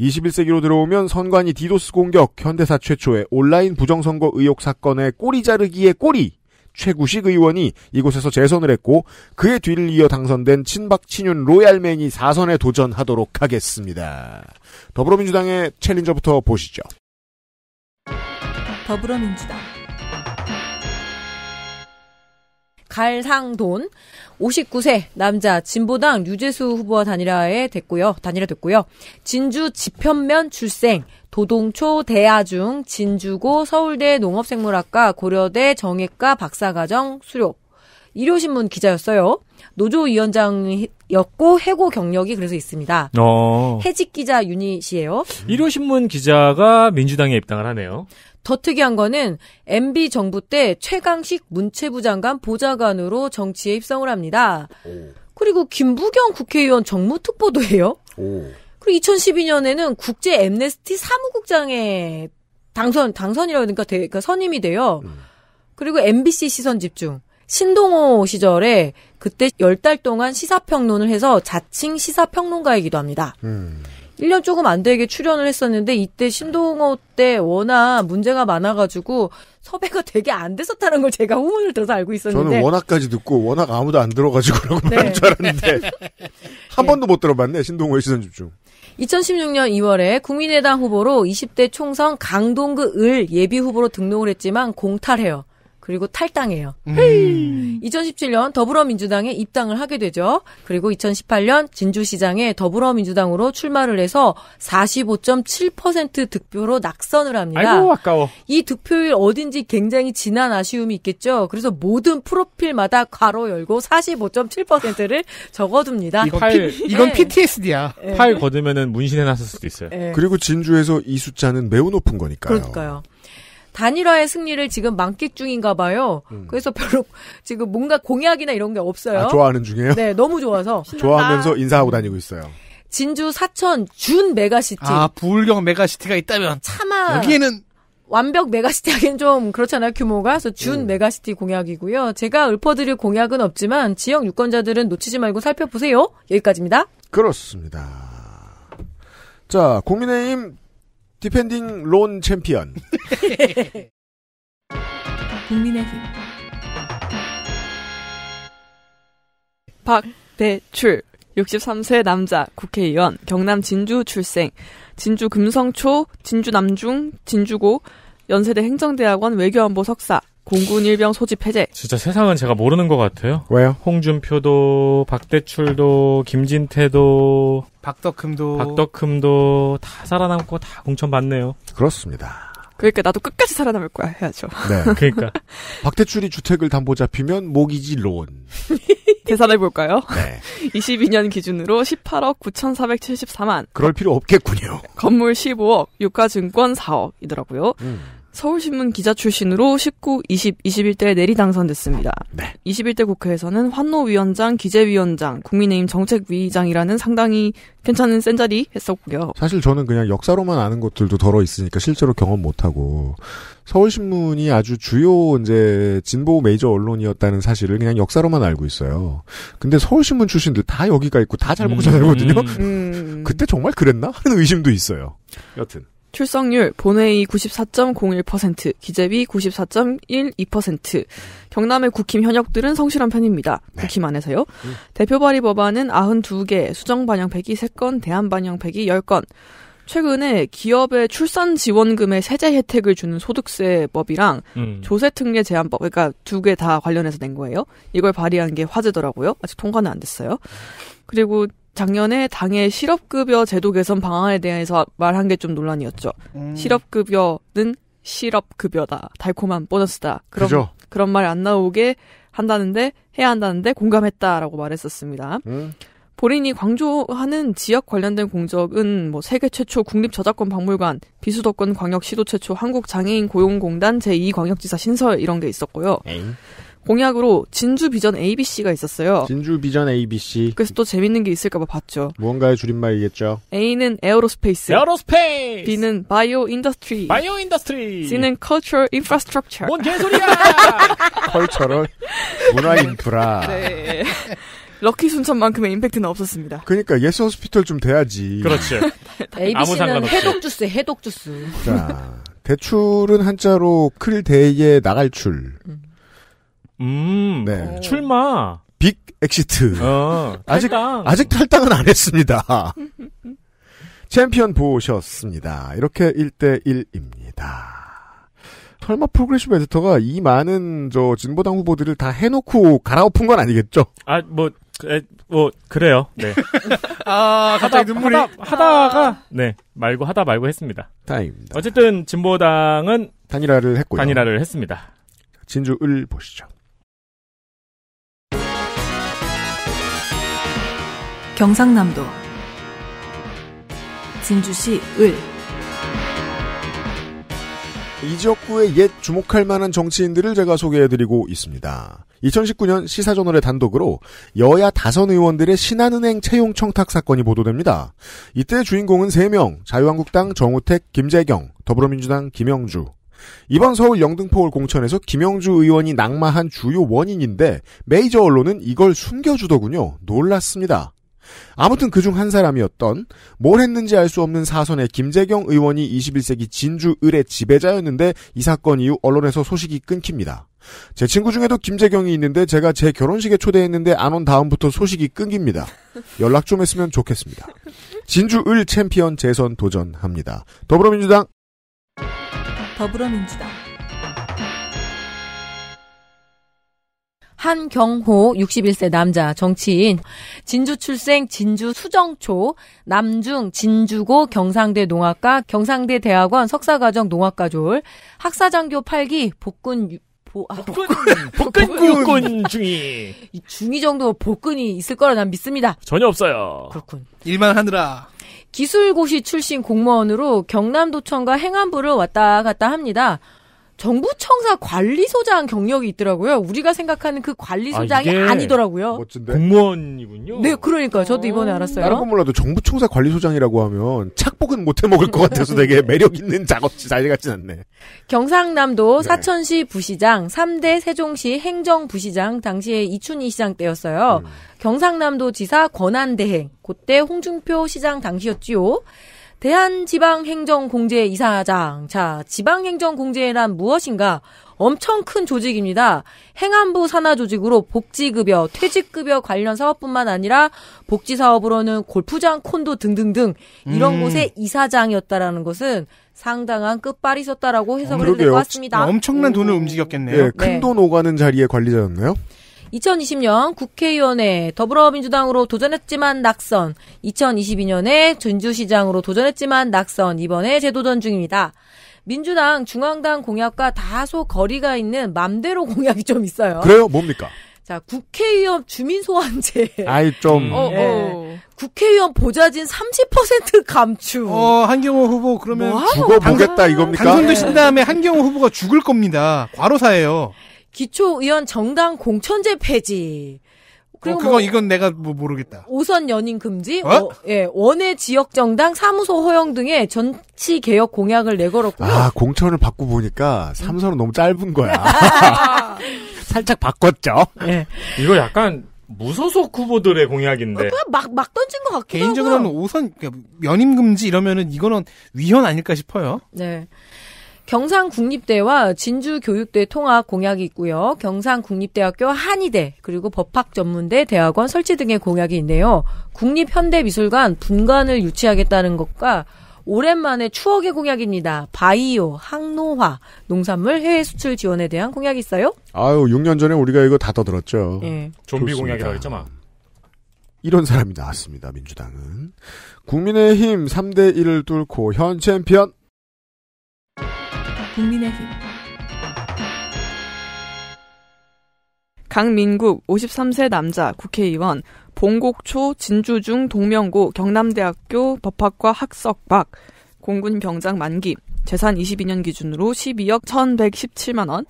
21세기로 들어오면 선관위 디도스 공격, 현대사 최초의 온라인 부정선거 의혹 사건의 꼬리 자르기의 꼬리, 최구식 의원이 이곳에서 재선을 했고 그의 뒤를 이어 당선된 친박 친윤 로얄맨이 4선에 도전하도록 하겠습니다. 더불어민주당의 챌린저부터 보시죠. 더불어민주당 갈상돈 59세 남자 진보당 유재수 후보와 단일화에 됐고요. 단일화 됐고요. 진주 지편면 출생 도동초 대하중 진주고 서울대 농업생물학과 고려대 정액과 박사과정 수료 일요신문 기자였어요. 노조위원장이었고 해고 경력이 그래서 있습니다. 어. 해직 기자 유닛이에요. 일요신문 기자가 민주당에 입당을 하네요. 더 특이한 거는 MB 정부 때 최강식 문체부 장관 보좌관으로 정치에 입성을 합니다. 오. 그리고 김부겸 국회의원 정무특보도 해요. 오. 그리고 2012년에는 국제 엠네스티 사무국장에 당선 당선이라 그러니까, 대, 그러니까 선임이 돼요. 음. 그리고 MBC 시선 집중. 신동호 시절에 그때 10달 동안 시사평론을 해서 자칭 시사평론가이기도 합니다. 음. 1년 조금 안 되게 출연을 했었는데 이때 신동호 때 워낙 문제가 많아가지고 섭외가 되게 안 됐었다는 걸 제가 후문을 들어서 알고 있었는데 저는 워낙까지 듣고 워낙 아무도 안 들어가지고라고 네. 말줄 알았는데 [laughs] 네. 한 번도 못 들어봤네 신동호의 시선 집중. 2016년 2월에 국민의당 후보로 20대 총선 강동구 을 예비 후보로 등록을 했지만 공탈해요. 그리고 탈당해요. 음. 2017년 더불어민주당에 입당을 하게 되죠. 그리고 2018년 진주시장에 더불어민주당으로 출마를 해서 45.7% 득표로 낙선을 합니다. 아이고 아까워. 이 득표율 어딘지 굉장히 진한 아쉬움이 있겠죠. 그래서 모든 프로필마다 괄호 열고 45.7%를 적어둡니다. 이건, 팔, 피, 이건 예. PTSD야. 예. 팔 걷으면은 문신해놨을 수도 있어요. 네. 그리고 진주에서 이 숫자는 매우 높은 거니까요. 그러니까요. 단일화의 승리를 지금 만끽 중인가 봐요. 음. 그래서 별로 지금 뭔가 공약이나 이런 게 없어요. 아, 좋아하는 중이에요? 네, 너무 좋아서. [laughs] 좋아하면서 인사하고 다니고 있어요. 진주 사천 준 메가시티. 아, 부울경 메가시티가 있다면. 참아. 여기에는 완벽 메가시티 하긴 좀 그렇잖아요, 규모가. 그래서 준 음. 메가시티 공약이고요. 제가 읊어드릴 공약은 없지만 지역 유권자들은 놓치지 말고 살펴보세요. 여기까지입니다. 그렇습니다. 자, 국민의힘 디펜딩 론 챔피언. 국민의힘. 박대출. 63세 남자 국회의원 경남 진주 출생 진주 금성초 진주 남중 진주고 연세대 행정대학원 외교안보 석사 공군 일병 소집 해제 진짜 세상은 제가 모르는 것 같아요 왜요? 홍준표도 박대출도 김진태도 박덕흠도 박덕흠도 다 살아남고 다 공천 받네요. 그렇습니다. 그러니까 나도 끝까지 살아남을 거야 해야죠. 네. [laughs] 그러니까 박태출이 주택을 담보 잡히면 모기지 론. [laughs] 계산해 볼까요? 네. 22년 [laughs] 기준으로 18억 9,474만. 그럴 필요 없겠군요. 건물 15억, 유가증권 4억이더라고요. 음. 서울신문 기자 출신으로 19, 20, 21대에 내리 당선됐습니다. 네. 21대 국회에서는 환노위원장, 기재위원장, 국민의힘 정책위의장이라는 상당히 괜찮은 센 자리 했었고요. 사실 저는 그냥 역사로만 아는 것들도 덜어 있으니까 실제로 경험 못하고 서울신문이 아주 주요 이제 진보 메이저 언론이었다는 사실을 그냥 역사로만 알고 있어요. 근데 서울신문 출신들 다 여기가 있고 다 잘 먹고 잘 음, 살거든요. 음, 음. 그때 정말 그랬나 하는 의심도 있어요. 여튼. 출석률 본회의 94.01%, 기재비 94.12%. 경남의 국힘 현역들은 성실한 편입니다. 네. 국힘 안에서요. 음. 대표 발의 법안은 92개, 수정 반영 103건, 대안 반영 110건. 0 최근에 기업의 출산 지원금의 세제 혜택을 주는 소득세법이랑 음. 조세특례 제한법, 그러니까 두 개 다 관련해서 낸 거예요. 이걸 발의한 게 화제더라고요. 아직 통과는 안 됐어요. 그리고 작년에 당의 실업급여 제도 개선 방안에 대해서 말한 게 좀 논란이었죠. 음. 실업급여는 실업급여다. 달콤한 보너스다. 그런, 그죠. 그런 말 안 나오게 한다는데, 해야 한다는데 공감했다라고 말했었습니다. 음. 본인이 광조하는 지역 관련된 공적은 뭐 세계 최초 국립저작권 박물관, 비수도권 광역시도 최초 한국장애인 고용공단 제2광역지사 신설 이런 게 있었고요. 에이. 공약으로 진주 비전 ABC가 있었어요. 진주 비전 ABC. 그래서 또 재밌는 게 있을까봐 봤죠. 무언가의 줄임말이겠죠. A는 에어로스페이스. 에어로스페이스. B는 바이오 인더스트리. 바이오 인더스트리. C는 컬처 인프라스트 l i 뭔 개소리야! 컬처럴 [laughs] 문화 인프라. 네. 럭키 순천만큼의 임팩트는 없었습니다. 그러니까 예스 호스피털 좀 돼야지. 그렇지. [laughs] ABC는 해독 주스, 해독 주스. 자, 대출은 한자로 클 대에 나갈 출. 음. 음, 네. 출마. 빅 엑시트. 어, [laughs] 아직, 탈당. 아직 탈당은 안 했습니다. [laughs] 챔피언 보셨습니다. 이렇게 1대1입니다. 설마 프로그레시브 에디터가 이 많은 저 진보당 후보들을 다 해놓고 갈아엎은 건 아니겠죠? 아, 뭐, 에, 뭐, 그래요. 네. [laughs] 아, 갑자기 눈물이. 하다, 가 아. 네, 말고 하다 말고 했습니다. 다행입니다. 어쨌든 진보당은 단일화를 했고요. 단일화를 했습니다. 진주을 보시죠. 경상남도 진주시 을. 이 지역구의 옛 주목할 만한 정치인들을 제가 소개해드리고 있습니다. 2019년 시사저널의 단독으로 여야 다선 의원들의 신한은행 채용 청탁 사건이 보도됩니다. 이때 주인공은 3명, 자유한국당 정우택, 김재경, 더불어민주당 김영주. 이번 서울 영등포울 공천에서 김영주 의원이 낙마한 주요 원인인데 메이저 언론은 이걸 숨겨주더군요. 놀랐습니다. 아무튼 그 중 한 사람이었던 뭘 했는지 알 수 없는 사선의 김재경 의원이 21세기 진주 을의 지배자였는데 이 사건 이후 언론에서 소식이 끊깁니다. 제 친구 중에도 김재경이 있는데 제가 제 결혼식에 초대했는데 안 온 다음부터 소식이 끊깁니다. 연락 좀 했으면 좋겠습니다. 진주 을 챔피언 재선 도전합니다. 더불어민주당 더불어민주당 한경호 61세 남자 정치인, 진주 출생 진주 수정초, 남중 진주고 경상대 농학과, 경상대 대학원 석사과정 농학과졸, 학사장교 8기 복근 아, 복 복근, 복근 중이. 중이 정도 복근이 있을 거라 난 믿습니다. 전혀 없어요. 그렇군. 일만 하느라. 기술고시 출신 공무원으로 경남도청과 행안부를 왔다 갔다 합니다. 정부청사 관리소장 경력이 있더라고요. 우리가 생각하는 그 관리소장이 아, 니더라고요 공무원이군요. 네, 그러니까 저도 이번에 아, 알았어요. 다른 건 몰라도 정부청사 관리소장이라고 하면 착복은 못해 먹을 것 같아서 되게 [laughs] 매력 있는 작업지 자리 같진 않네. 경상남도 네. 사천시 부시장, 3대 세종시 행정부시장 당시에 이춘희 시장 때였어요. 음. 경상남도 지사 권한대행, 그때 홍준표 시장 당시였지요. 대한지방행정공제 이사장. 자, 지방행정공제란 무엇인가? 엄청 큰 조직입니다. 행안부 산하 조직으로 복지급여, 퇴직급여 관련 사업뿐만 아니라 복지사업으로는 골프장, 콘도 등등등 이런 음. 곳의 이사장이었다라는 것은 상당한 끝발이 있었다라고 해석을 어, 음, 될것 같습니다. 엄청난 돈을 음. 움직였겠네요. 예, 네, 큰돈 네. 오가는 자리에 관리자였나요? 2020년 국회의원에 더불어민주당으로 도전했지만 낙선, 2022년에 전주시장으로 도전했지만 낙선, 이번에 재도전 중입니다. 민주당 중앙당 공약과 다소 거리가 있는 맘대로 [laughs] 공약이 좀 있어요. 그래요? 뭡니까? 자, 국회의원 주민소환제. 아이, 좀. 음. 어, 예. 어. 네. 국회의원 보좌진 30% 감축. 어, 한경호 후보 그러면. 뭐 죽어보겠다 이겁니까? 당선되신 네. 다음에 한경호 후보가 죽을 겁니다. 과로사예요. 기초의원 정당 공천제 폐지. 어, 그리고 어, 그거 뭐 이건 내가 뭐 모르겠다. 오선 연임 금지, 어? 어, 예, 원외 지역 정당 사무소 허용 등의 전치 개혁 공약을 내걸었고요. 아 공천을 받고 보니까 삼선은 너무 짧은 거야. [laughs] 살짝 바꿨죠. 예. 이거 약간 무소속 후보들의 공약인데. 그냥 막, 막 던진 것 같기도 개인적으로는 하고요. 오선, 그러니까 연임 금지 이러면은 이거는 위헌 아닐까 싶어요. 네. 경상국립대와 진주교육대 통합 공약이 있고요. 경상국립대학교 한의대 그리고 법학전문대 대학원 설치 등의 공약이 있네요. 국립현대미술관 분관을 유치하겠다는 것과 오랜만에 추억의 공약입니다. 바이오, 항노화, 농산물 해외 수출 지원에 대한 공약이 있어요? 아유, 6년 전에 우리가 이거 다 떠들었죠. 예. 좀비 공약이라고 했잖아. 이런 사람이 나왔습니다, 민주당은. 국민의힘 3대1을 뚫고 현 챔피언 국민의힘 강민국 53세 남자 국회의원 봉곡초 진주중 동명고 경남대학교 법학과 학석박 공군 병장 만기 재산 22년 기준으로 12억 1117만 원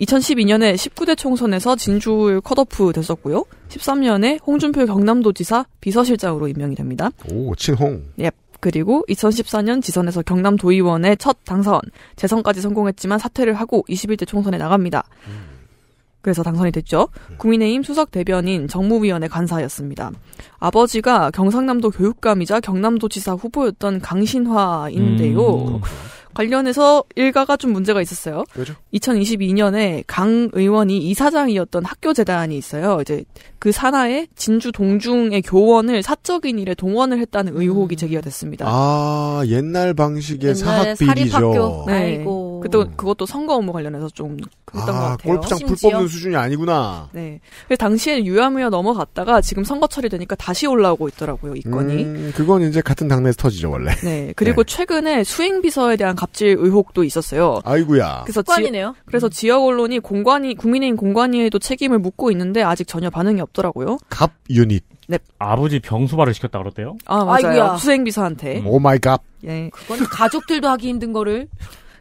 2012년에 19대 총선에서 진주율 컷오프 됐었고요. 13년에 홍준표 경남도지사 비서실장으로 임명이 됩니다. 오, 친홍. 예. Yep. 그리고 2014년 지선에서 경남 도의원의 첫 당선, 재선까지 성공했지만 사퇴를 하고 21대 총선에 나갑니다. 음. 그래서 당선이 됐죠. 국민의힘 수석 대변인 정무위원회 간사였습니다. 아버지가 경상남도 교육감이자 경남도지사 후보였던 강신화인데요. 음. 관련해서 일가가 좀 문제가 있었어요. 그죠? 2022년에 강 의원이 이사장이었던 학교재단이 있어요. 이제 그 산하에 진주 동중의 교원을 사적인 일에 동원을 했다는 의혹이 음. 제기가 됐습니다. 아, 옛날 방식의 옛날 사학비리죠. 사립학교. 네. 아이고. 그때 음. 그것도 선거 업무 관련해서 좀그랬던 아, 것 같아요. 골프장 심지어? 불 뽑는 수준이 아니구나. 네. 당시엔 유야무야 넘어갔다가 지금 선거 처리되니까 다시 올라오고 있더라고요 이 건이. 음, 그건 이제 같은 당내에서 터지죠 원래. 네. 그리고 네. 최근에 수행 비서에 대한 갑질 의혹도 있었어요. 아이구야. 그래서 관이네요. 그래서 음. 지역 언론이 공관이 국민의힘 공관위에도 책임을 묻고 있는데 아직 전혀 반응이 없더라고요. 갑 유닛. 네. 아버지 병수발을 시켰다 그랬대요? 아, 맞아요. 아이고야. 수행비서한테. 오 마이 갓. 예. 그건 가족들도 하기 힘든 거를.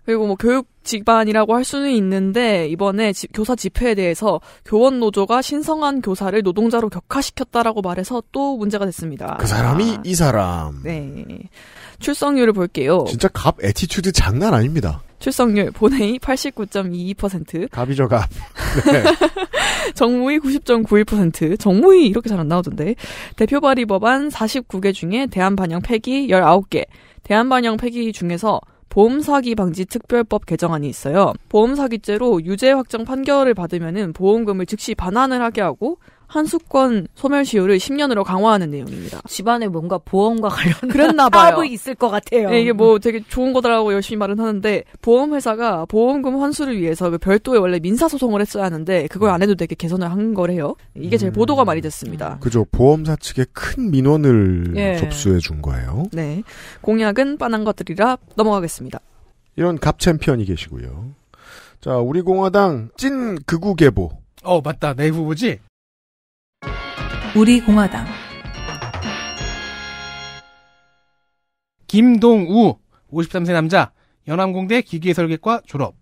그리고 뭐 교육 집안이라고 할 수는 있는데 이번에 지, 교사 집회에 대해서 교원 노조가 신성한 교사를 노동자로 격화시켰다라고 말해서 또 문제가 됐습니다. 그 사람이 아. 이 사람. 네. 출석률을 볼게요. 진짜 갑 에티튜드 장난 아닙니다. 출석률 본회의 89.22%. 갑이죠 갑. [laughs] 네. 정무위 90.91%. 정무위 이렇게 잘 안 나오던데. 대표 발의 법안 49개 중에 대한 반영 폐기 19개. 대한 반영 폐기 중에서 보험 사기 방지 특별법 개정안이 있어요. 보험 사기죄로 유죄 확정 판결을 받으면은 보험금을 즉시 반환을 하게 하고 한수권 소멸시효를 10년으로 강화하는 내용입니다. 집안에 뭔가 보험과 관련된 그랬 사업이 있을 것 같아요. 네, 이게 뭐 되게 좋은 거다라고 열심히 말은 하는데 보험 회사가 보험금 환수를 위해서 그 별도의 원래 민사 소송을 했어야 하는데 그걸 안 해도 되게 개선을 한 거래요. 이게 제일 음. 보도가 많이 됐습니다. 그죠. 보험사 측에 큰 민원을 예. 접수해 준 거예요. 네. 공약은 빤한 것들이라 넘어가겠습니다. 이런 갑 챔피언이 계시고요. 자, 우리 공화당 찐 극우 계보. 어, 맞다. 내 후보지? 우리 공화당 김동우 53세 남자 연암공대 기계설계과 졸업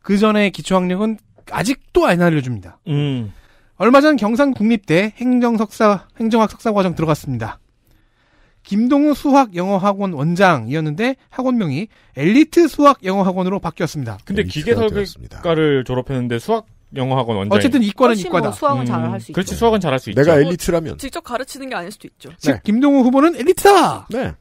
그 전에 기초학력은 아직도 안 알려줍니다. 음. 얼마 전 경상국립대 행정석사 행정학 석사 과정 들어갔습니다. 김동우 수학 영어 학원 원장이었는데 학원명이 엘리트 수학 영어 학원으로 바뀌었습니다. 근데 기계 설계과를 졸업했는데 수학 영어학원 원장. 어쨌든 이과는 이과다. 뭐 수학은 음. 잘할 수 있죠. 그렇지 수학은 잘할 수 있죠. 내가 엘리트라면. 직접 가르치는 게 아닐 수도 있죠. 네. 즉 김동우 후보는 엘리트다. 네.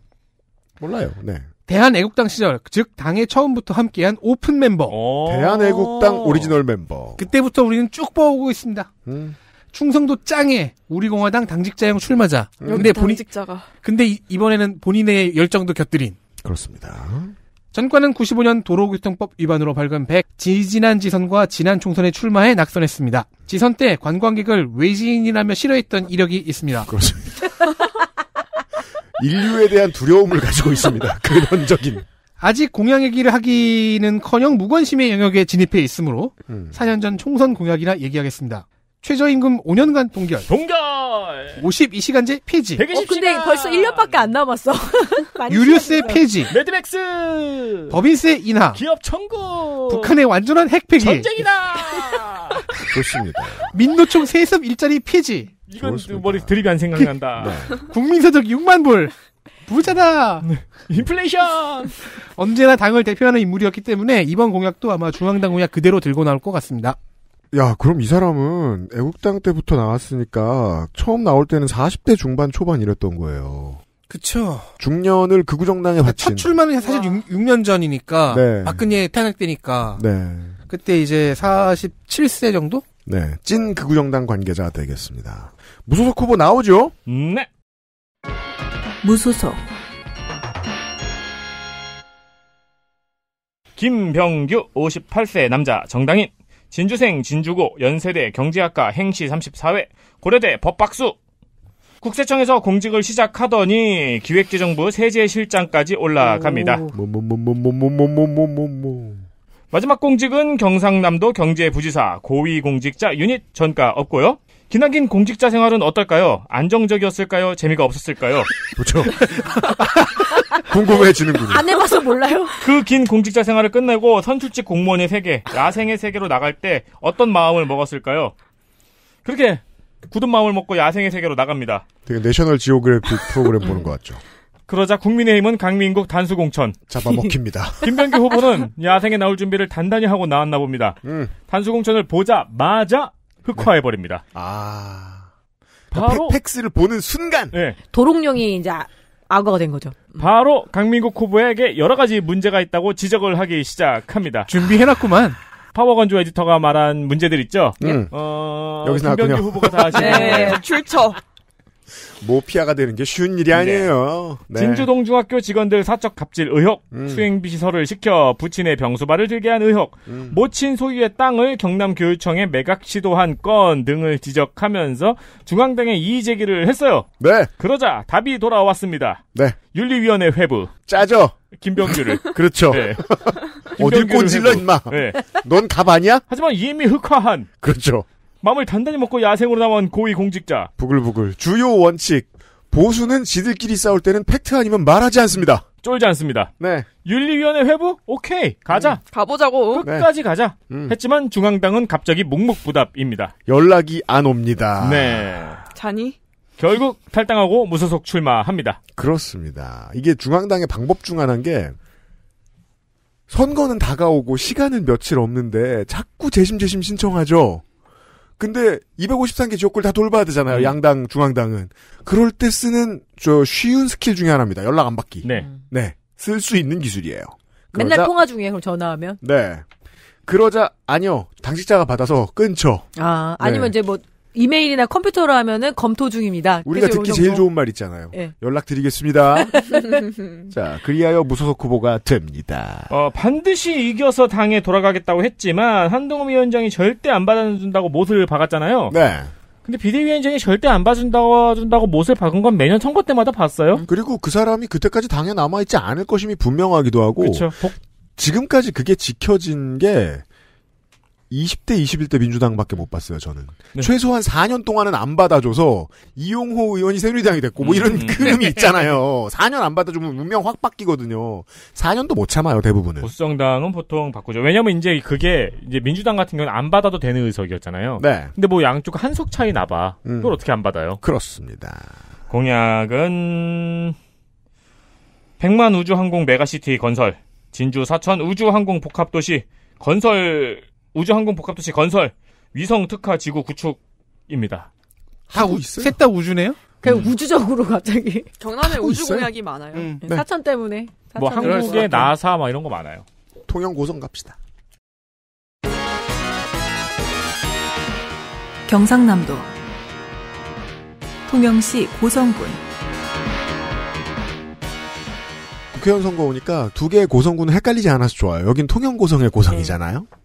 몰라요. 네. 대한애국당 시절, 즉 당에 처음부터 함께한 오픈 멤버. 어. 대한애국당 오리지널 멤버. 그때부터 우리는 쭉 뽑아오고 있습니다. 음. 충성도 짱에 우리공화당 당직자형 출마자. 음. 근데 본인 당직자가. 근데 이, 번에는 본인의 열정도 곁들인. 그렇습니다. 전과는 95년 도로교통법 위반으로 밝은 백, 지지난 지선과 지난 총선에 출마해 낙선했습니다. 지선 때 관광객을 외지인이라며 싫어했던 이력이 있습니다. 그렇습니다. [laughs] 인류에 대한 두려움을 가지고 있습니다. 근원적인. 아직 공약 얘기를 하기는커녕 무관심의 영역에 진입해 있으므로 음. 4년 전 총선 공약이라 얘기하겠습니다. 최저임금 5년간 동결. 동결! 헐. 52시간제 폐지. 120시간. 어, 근데 벌써 1년밖에 안 남았어. [laughs] 유류세 폐지. 매드맥스. 법인세 인하. 기업 청구. 북한의 완전한 핵폐기. 전쟁이다. [laughs] 좋습니다. 민노총 세습 일자리 폐지. 이건 머리 드립이 안 생각난다. 네. 그, 국민소득 6만 불. 부자다. 네. 인플레이션. 언제나 당을 대표하는 인물이었기 때문에 이번 공약도 아마 중앙당 공약 그대로 들고 나올 것 같습니다. 야, 그럼 이 사람은 애국당 때부터 나왔으니까 처음 나올 때는 40대 중반 초반 이랬던 거예요. 그쵸. 중년을 극우정당에 그 아, 바친. 첫 출마는 사실 6, 년 전이니까. 네. 박근혜 탄핵 되니까 네. 그때 이제 47세 정도? 네. 찐 극우정당 그 관계자 되겠습니다. 무소속 후보 나오죠? 네. 무소속. 김병규 58세 남자 정당인. 진주생 진주고 연세대 경제학과 행시 34회 고려대 법박수 국세청에서 공직을 시작하더니 기획재정부 세제실장까지 올라갑니다. 마지막 공직은 경상남도 경제부지사 고위공직자 유닛 전가 없고요. 기나긴 공직자 생활은 어떨까요? 안정적이었을까요? 재미가 없었을까요? 그렇죠. [laughs] 궁금해지는군요. 안 해봐서 몰라요. 그 긴 공직자 생활을 끝내고 선출직 공무원의 세계, 야생의 세계로 나갈 때 어떤 마음을 먹었을까요? 그렇게 굳은 마음을 먹고 야생의 세계로 나갑니다. 되게 내셔널 지오그래픽 프로그램 보는 것 같죠. 그러자 국민의힘은 강민국 단수공천 잡아먹힙니다. [laughs] 김병기 후보는 야생에 나올 준비를 단단히 하고 나왔나 봅니다. 음. 단수공천을 보자마자 흑화해 버립니다. 네. 아 그 바로 팩, 스를 보는 순간 네. 도롱뇽이 이제 아, 악어가 된 거죠. 음. 바로 강민국 후보에게 여러 가지 문제가 있다고 지적을 하기 시작합니다. 준비해놨구만. [laughs] 파워건조 에디터가 말한 문제들 있죠. 음. 어, 여기서 김병기 나왔군요. 후보가 다 아시는 [laughs] 네. 네, 출처. 모피아가 되는 게 쉬운 일이 네. 아니에요. 네. 진주동 중학교 직원들 사적 갑질 의혹, 음. 수행비 시설을 시켜 부친의 병수발을 들게 한 의혹, 음. 모친 소유의 땅을 경남 교육청에 매각 시도한 건 등을 지적하면서 중앙당에 이의 제기를 했어요. 네. 그러자 답이 돌아왔습니다. 네. 윤리위원회 회부. 짜죠. 김병규를. [laughs] 그렇죠. 네. 어디 꼰질러 임마. 네. 넌갑 아니야? 하지만 이미 흑화한. 그렇죠. 맘을 단단히 먹고 야생으로 나온 고위 공직자. 부글부글. 주요 원칙. 보수는 지들끼리 싸울 때는 팩트 아니면 말하지 않습니다. 쫄지 않습니다. 네. 윤리위원회 회부? 오케이. 가자. 음. 가보자고. 끝까지 네. 가자. 음. 했지만 중앙당은 갑자기 묵묵부답입니다. 연락이 안 옵니다. 네. 자니? 결국 탈당하고 무소속 출마합니다. 그렇습니다. 이게 중앙당의 방법 중 하나인 게 선거는 다가오고 시간은 며칠 없는데 자꾸 재심재심 신청하죠. 근데 253개 지역구를 다 돌봐야 되잖아요. 음. 양당 중앙당은 그럴 때 쓰는 저 쉬운 스킬 중에 하나입니다. 연락 안 받기. 네. 네. 쓸 수 있는 기술이에요. 그러자, 맨날 통화 중에 그럼 전화하면. 네. 그러자 아니요 당직자가 받아서 끊죠. 아 아니면 네. 이제 뭐 이메일이나 컴퓨터로 하면은 검토 중입니다. 우리가 듣기 제일 좋은 말 있잖아요. 네. 연락드리겠습니다. [laughs] 자, 그리하여 무소속 후보가 됩니다. 어, 반드시 이겨서 당에 돌아가겠다고 했지만 한동훈 위원장이 절대 안 받아준다고 못을 박았잖아요. 네. 근데 비대위원장이 절대 안 봐준다고 준다고 못을 박은 건 매년 선거 때마다 봤어요. 음, 그리고 그 사람이 그때까지 당에 남아 있지 않을 것임이 분명하기도 하고. 그렇죠. 지금까지 그게 지켜진 게 20대, 21대 민주당밖에 못 봤어요, 저는. 네. 최소한 4년 동안은 안 받아줘서 이용호 의원이 새누리당이 됐고 뭐 이런 그림이 음. 네. 있잖아요. 4년 안 받아주면 운명 확 바뀌거든요. 4년도 못 참아요, 대부분은. 보수정당은 보통 바꾸죠. 왜냐면 이제 그게 이제 민주당 같은 경우는 안 받아도 되는 의석이었잖아요. 네. 근데 뭐 양쪽 한 석 차이 나봐. 음. 그걸 어떻게 안 받아요? 그렇습니다. 공약은 100만 우주항공 메가시티 건설, 진주 사천 우주항공 복합도시 건설 우주항공 복합도시 건설, 위성 특화 지구 구축입니다. 하고 있어요. 셋 다 우주네요? 그냥 음. 우주적으로 갑자기. [laughs] 경남에 우주 있어요? 공약이 많아요. 음. 네. 네. 사천 때문에. 사천 뭐 한국에 네. 나사 막 이런 거 많아요. 통영 고성 갑시다. 경상남도 통영시 고성군 국회의원 선거 오니까 두 개의 고성군은 헷갈리지 않아서 좋아요. 여긴 통영 고성의 고성이잖아요. 네.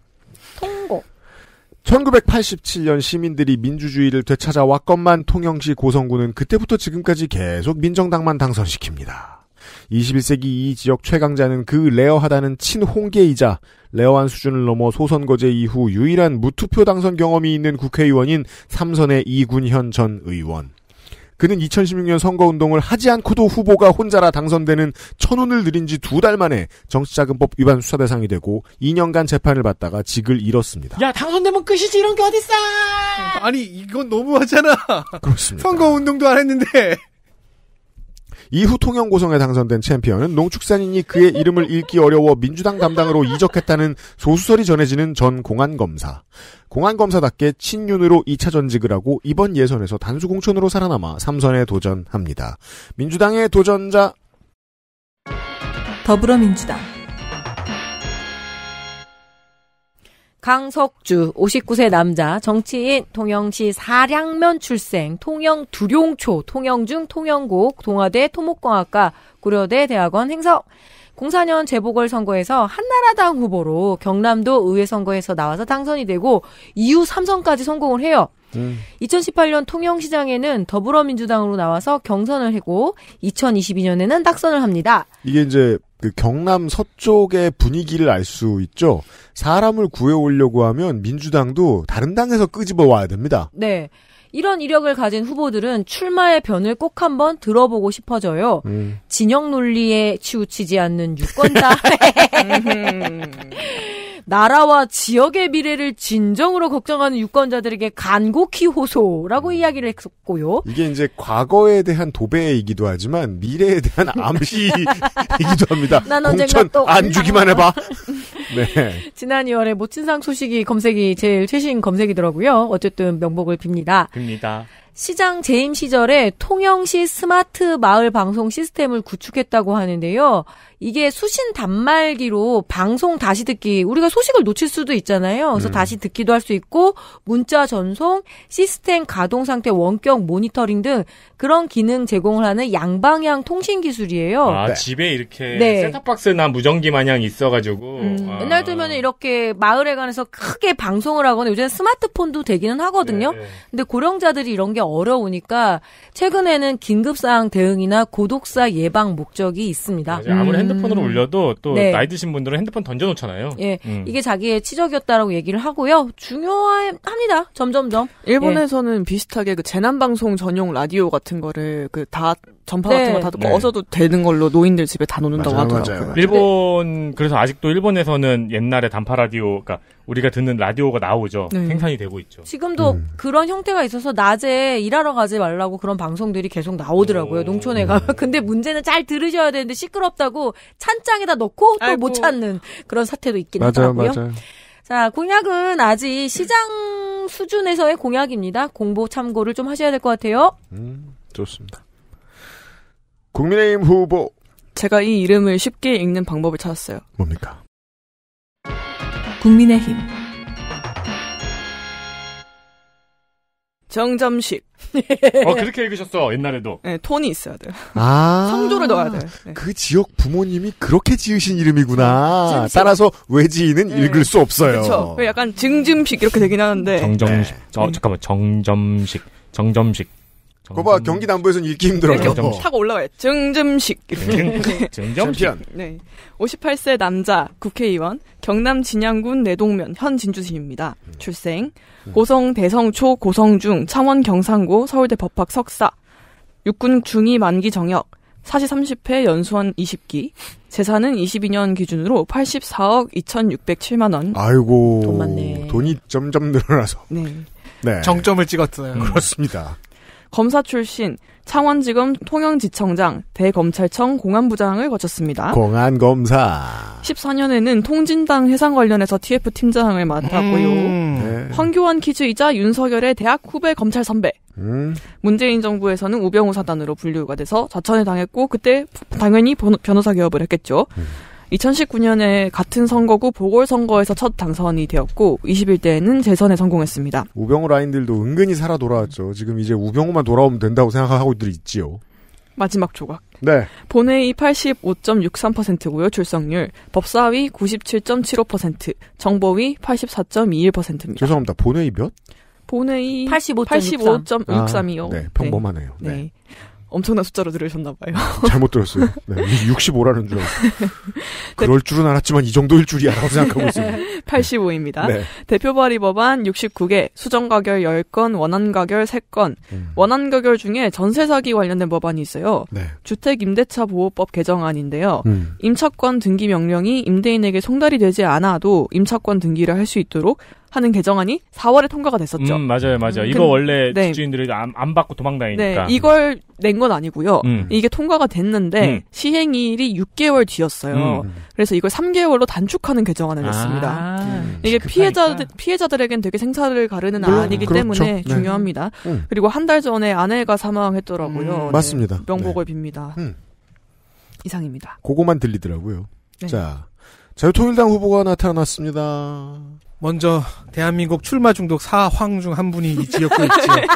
1987년 시민들이 민주주의를 되찾아왔건만 통영시 고성군은 그때부터 지금까지 계속 민정당만 당선시킵니다. 21세기 이 지역 최강자는 그 레어하다는 친홍계이자 레어한 수준을 넘어 소선거제 이후 유일한 무투표 당선 경험이 있는 국회의원인 삼선의 이군현 전 의원. 그는 2016년 선거운동을 하지 않고도 후보가 혼자라 당선되는 천운을 들인 지두 달 만에 정치자금법 위반 수사 대상이 되고 2년간 재판을 받다가 직을 잃었습니다. 야 당선되면 끝이지 이런 게 어딨어! 아니 이건 너무하잖아. 그렇습니다. 선거운동도 안 했는데. 이후 통영 고성에 당선된 챔피언은 농축산인이 그의 이름을 읽기 어려워 민주당 담당으로 이적했다는 소수설이 전해지는 전 공안검사. 공안검사답게 친윤으로 2차 전직을 하고 이번 예선에서 단수 공천으로 살아남아 3선에 도전합니다. 민주당의 도전자 더불어민주당 강석주 59세 남자 정치인 통영시 사량면 출생 통영 두룡초 통영중 통영고 동아대 토목공학과 고려대 대학원 행석 04년 재보궐선거에서 한나라당 후보로 경남도 의회 선거에서 나와서 당선이 되고 이후 3선까지 성공을 해요. 음. 2018년 통영시장에는 더불어민주당으로 나와서 경선을 하고 2022년에는 낙선을 합니다. 이게 이제 그 경남 서쪽의 분위기를 알 수 있죠. 사람을 구해오려고 하면 민주당도 다른 당에서 끄집어 와야 됩니다. 네. 이런 이력을 가진 후보들은 출마의 변을 꼭 한번 들어보고 싶어져요. 음. 진영 논리에 치우치지 않는 [laughs] 유권자. 음. 나라와 지역의 미래를 진정으로 걱정하는 유권자들에게 간곡히 호소라고 음. 이야기를 했었고요. 이게 이제 과거에 대한 도배이기도 하지만 미래에 대한 [laughs] 암시이기도 합니다. 난 언젠가 또안 주기만 해봐. [laughs] 네. 지난 2월에 모친상 소식이 검색이 제일 최신 검색이더라고요. 어쨌든 명복을 빕니다. 빕니다. 시장 재임 시절에 통영시 스마트 마을 방송 시스템을 구축했다고 하는데요. 이게 수신 단말기로 방송 다시 듣기 우리가 소식을 놓칠 수도 있잖아요. 그래서 음. 다시 듣기도 할 수 있고 문자 전송, 시스템 가동 상태 원격 모니터링 등 그런 기능 제공을 하는 양방향 통신 기술이에요. 아, 네. 집에 이렇게 네. 셋탑박스나 무전기 마냥 있어가지고 음, 아. 옛날 들면 이렇게 마을에 관해서 크게 방송을 하거나 요즘 스마트폰도 되기는 하거든요. 네. 근데 고령자들이 이런 게 어려우니까 최근에는 긴급사항 대응이나 고독사 예방 목적이 있습니다. 맞아 아무리 음. 핸드폰으로 올려도 음. 또 네. 나이 드신 분들은 핸드폰 던져놓잖아요. 예, 음. 이게 자기의 치적이었다라고 얘기를 하고요. 중요합니다. 점점점. 일본에서는 예. 비슷하게 그 재난 방송 전용 라디오 같은 거를 그 다 전파 같은 네. 거다 듣고 네. 어서도 되는 걸로 노인들 집에 다 놓는다고 맞아요, 하더라고요. 맞아요. 일본 그래서 아직도 일본에서는 옛날에 단파 라디오, 그러니까 우리가 듣는 라디오가 나오죠. 네. 생산이 되고 있죠. 지금도 음. 그런 형태가 있어서 낮에 일하러 가지 말라고 그런 방송들이 계속 나오더라고요. 오. 농촌에 가면. 네. [laughs] 근데 문제는 잘 들으셔야 되는데 시끄럽다고 찬장에다 넣고 또 못 찾는 그런 사태도 있긴 맞아요, 하더라고요. 맞아요. 자, 공약은 아직 시장 수준에서의 공약입니다. 공보 참고를 좀 하셔야 될 것 같아요. 음, 좋습니다. 국민의힘 후보 제가 이 이름을 쉽게 읽는 방법을 찾았어요. 뭡니까? 국민의힘 정점식. 어 그렇게 읽으셨어 옛날에도. 네 톤이 있어야 돼아 성조를 넣어야 돼. 네. 그 지역 부모님이 그렇게 지으신 이름이구나. 네. 따라서 외지인은 네. 읽을 수 없어요. 그렇죠. 약간 증점식 이렇게 되긴 하는데. 정점식. 네. 저, 네. 잠깐만 정점식. 정점식. 거봐 경기 남부에서는 읽기 힘들어요. 이 네, 타고 올라와요. 증점식 증점식. 네. 58세 남자 국회의원 경남 진양군 내동면 현 진주시입니다. 음. 출생 고성 대성초 고성중 창원 경상고 서울대 법학 석사 육군 중위 만기 정역 사시 30회 연수원 20기 재산은 22년 기준으로 84억 2,607만 원. 아이고 돈 많네. 돈이 점점 늘어나서. 네. 네. 정점을 찍었어요. 음. 그렇습니다. 검사 출신, 창원지검 통영지청장, 대검찰청 공안부장을 거쳤습니다. 공안검사. 14년에는 통진당 해상 관련해서 TF 팀장을 맡았고요. 음. 네. 황교안 키즈이자 윤석열의 대학 후배 검찰 선배. 음. 문재인 정부에서는 우병우 사단으로 분류가 돼서 좌천에 당했고 그때 당연히 변호사 개업을 했겠죠. 음. 2019년에 같은 선거구 보궐선거에서 첫 당선이 되었고 21대에는 재선에 성공했습니다. 우병우 라인들도 은근히 살아 돌아왔죠. 지금 이제 우병우만 돌아오면 된다고 생각하고 있지요 마지막 조각. 네. 본회의 85.63%고요. 출석률 법사위 97.75%, 정보위 84.21%입니다. 죄송합니다. 본회의 몇? 본회의 85.63이요. 아, 네, 평범하네요. 네. 네. 엄청난 숫자로 들으셨나봐요. [laughs] 잘못 들었어요. 네, 65라는 줄 알고. [laughs] 네. 그럴 줄은 알았지만 이 정도일 줄이야라고 생각하고 있습니 85입니다. [laughs] 네. 대표 발의 법안 69개, 수정 가결 10건, 원안 가결 3건. 음. 원안 가결 중에 전세 사기 관련된 법안이 있어요. 네. 주택 임대차 보호법 개정안인데요. 음. 임차권 등기 명령이 임대인에게 송달이 되지 않아도 임차권 등기를 할 수 있도록 하는 개정안이 4월에 통과가 됐었죠. 음, 맞아요, 맞아요. 음, 이거 근, 원래 네. 주인들이 안, 안 받고 도망다니니까. 네, 이걸 낸 건 아니고요. 음. 이게 통과가 됐는데 음. 시행일이 6개월 뒤였어요. 음. 그래서 이걸 3개월로 단축하는 개정안을 냈습니다. 아, 이게 피해자들 피해자들에겐 되게 생사를 가르는 안이기 그렇죠. 때문에 네. 중요합니다. 음. 그리고 한 달 전에 아내가 사망했더라고요. 네, 맞습니다. 네. 명복을 빕니다. 이상입니다. 그거만 들리더라고요. 네. 자. 자유통일당 후보가 나타났습니다. 먼저 대한민국 출마 중독 사황 중 한 분이 이 지역구에 있죠. [laughs] 네.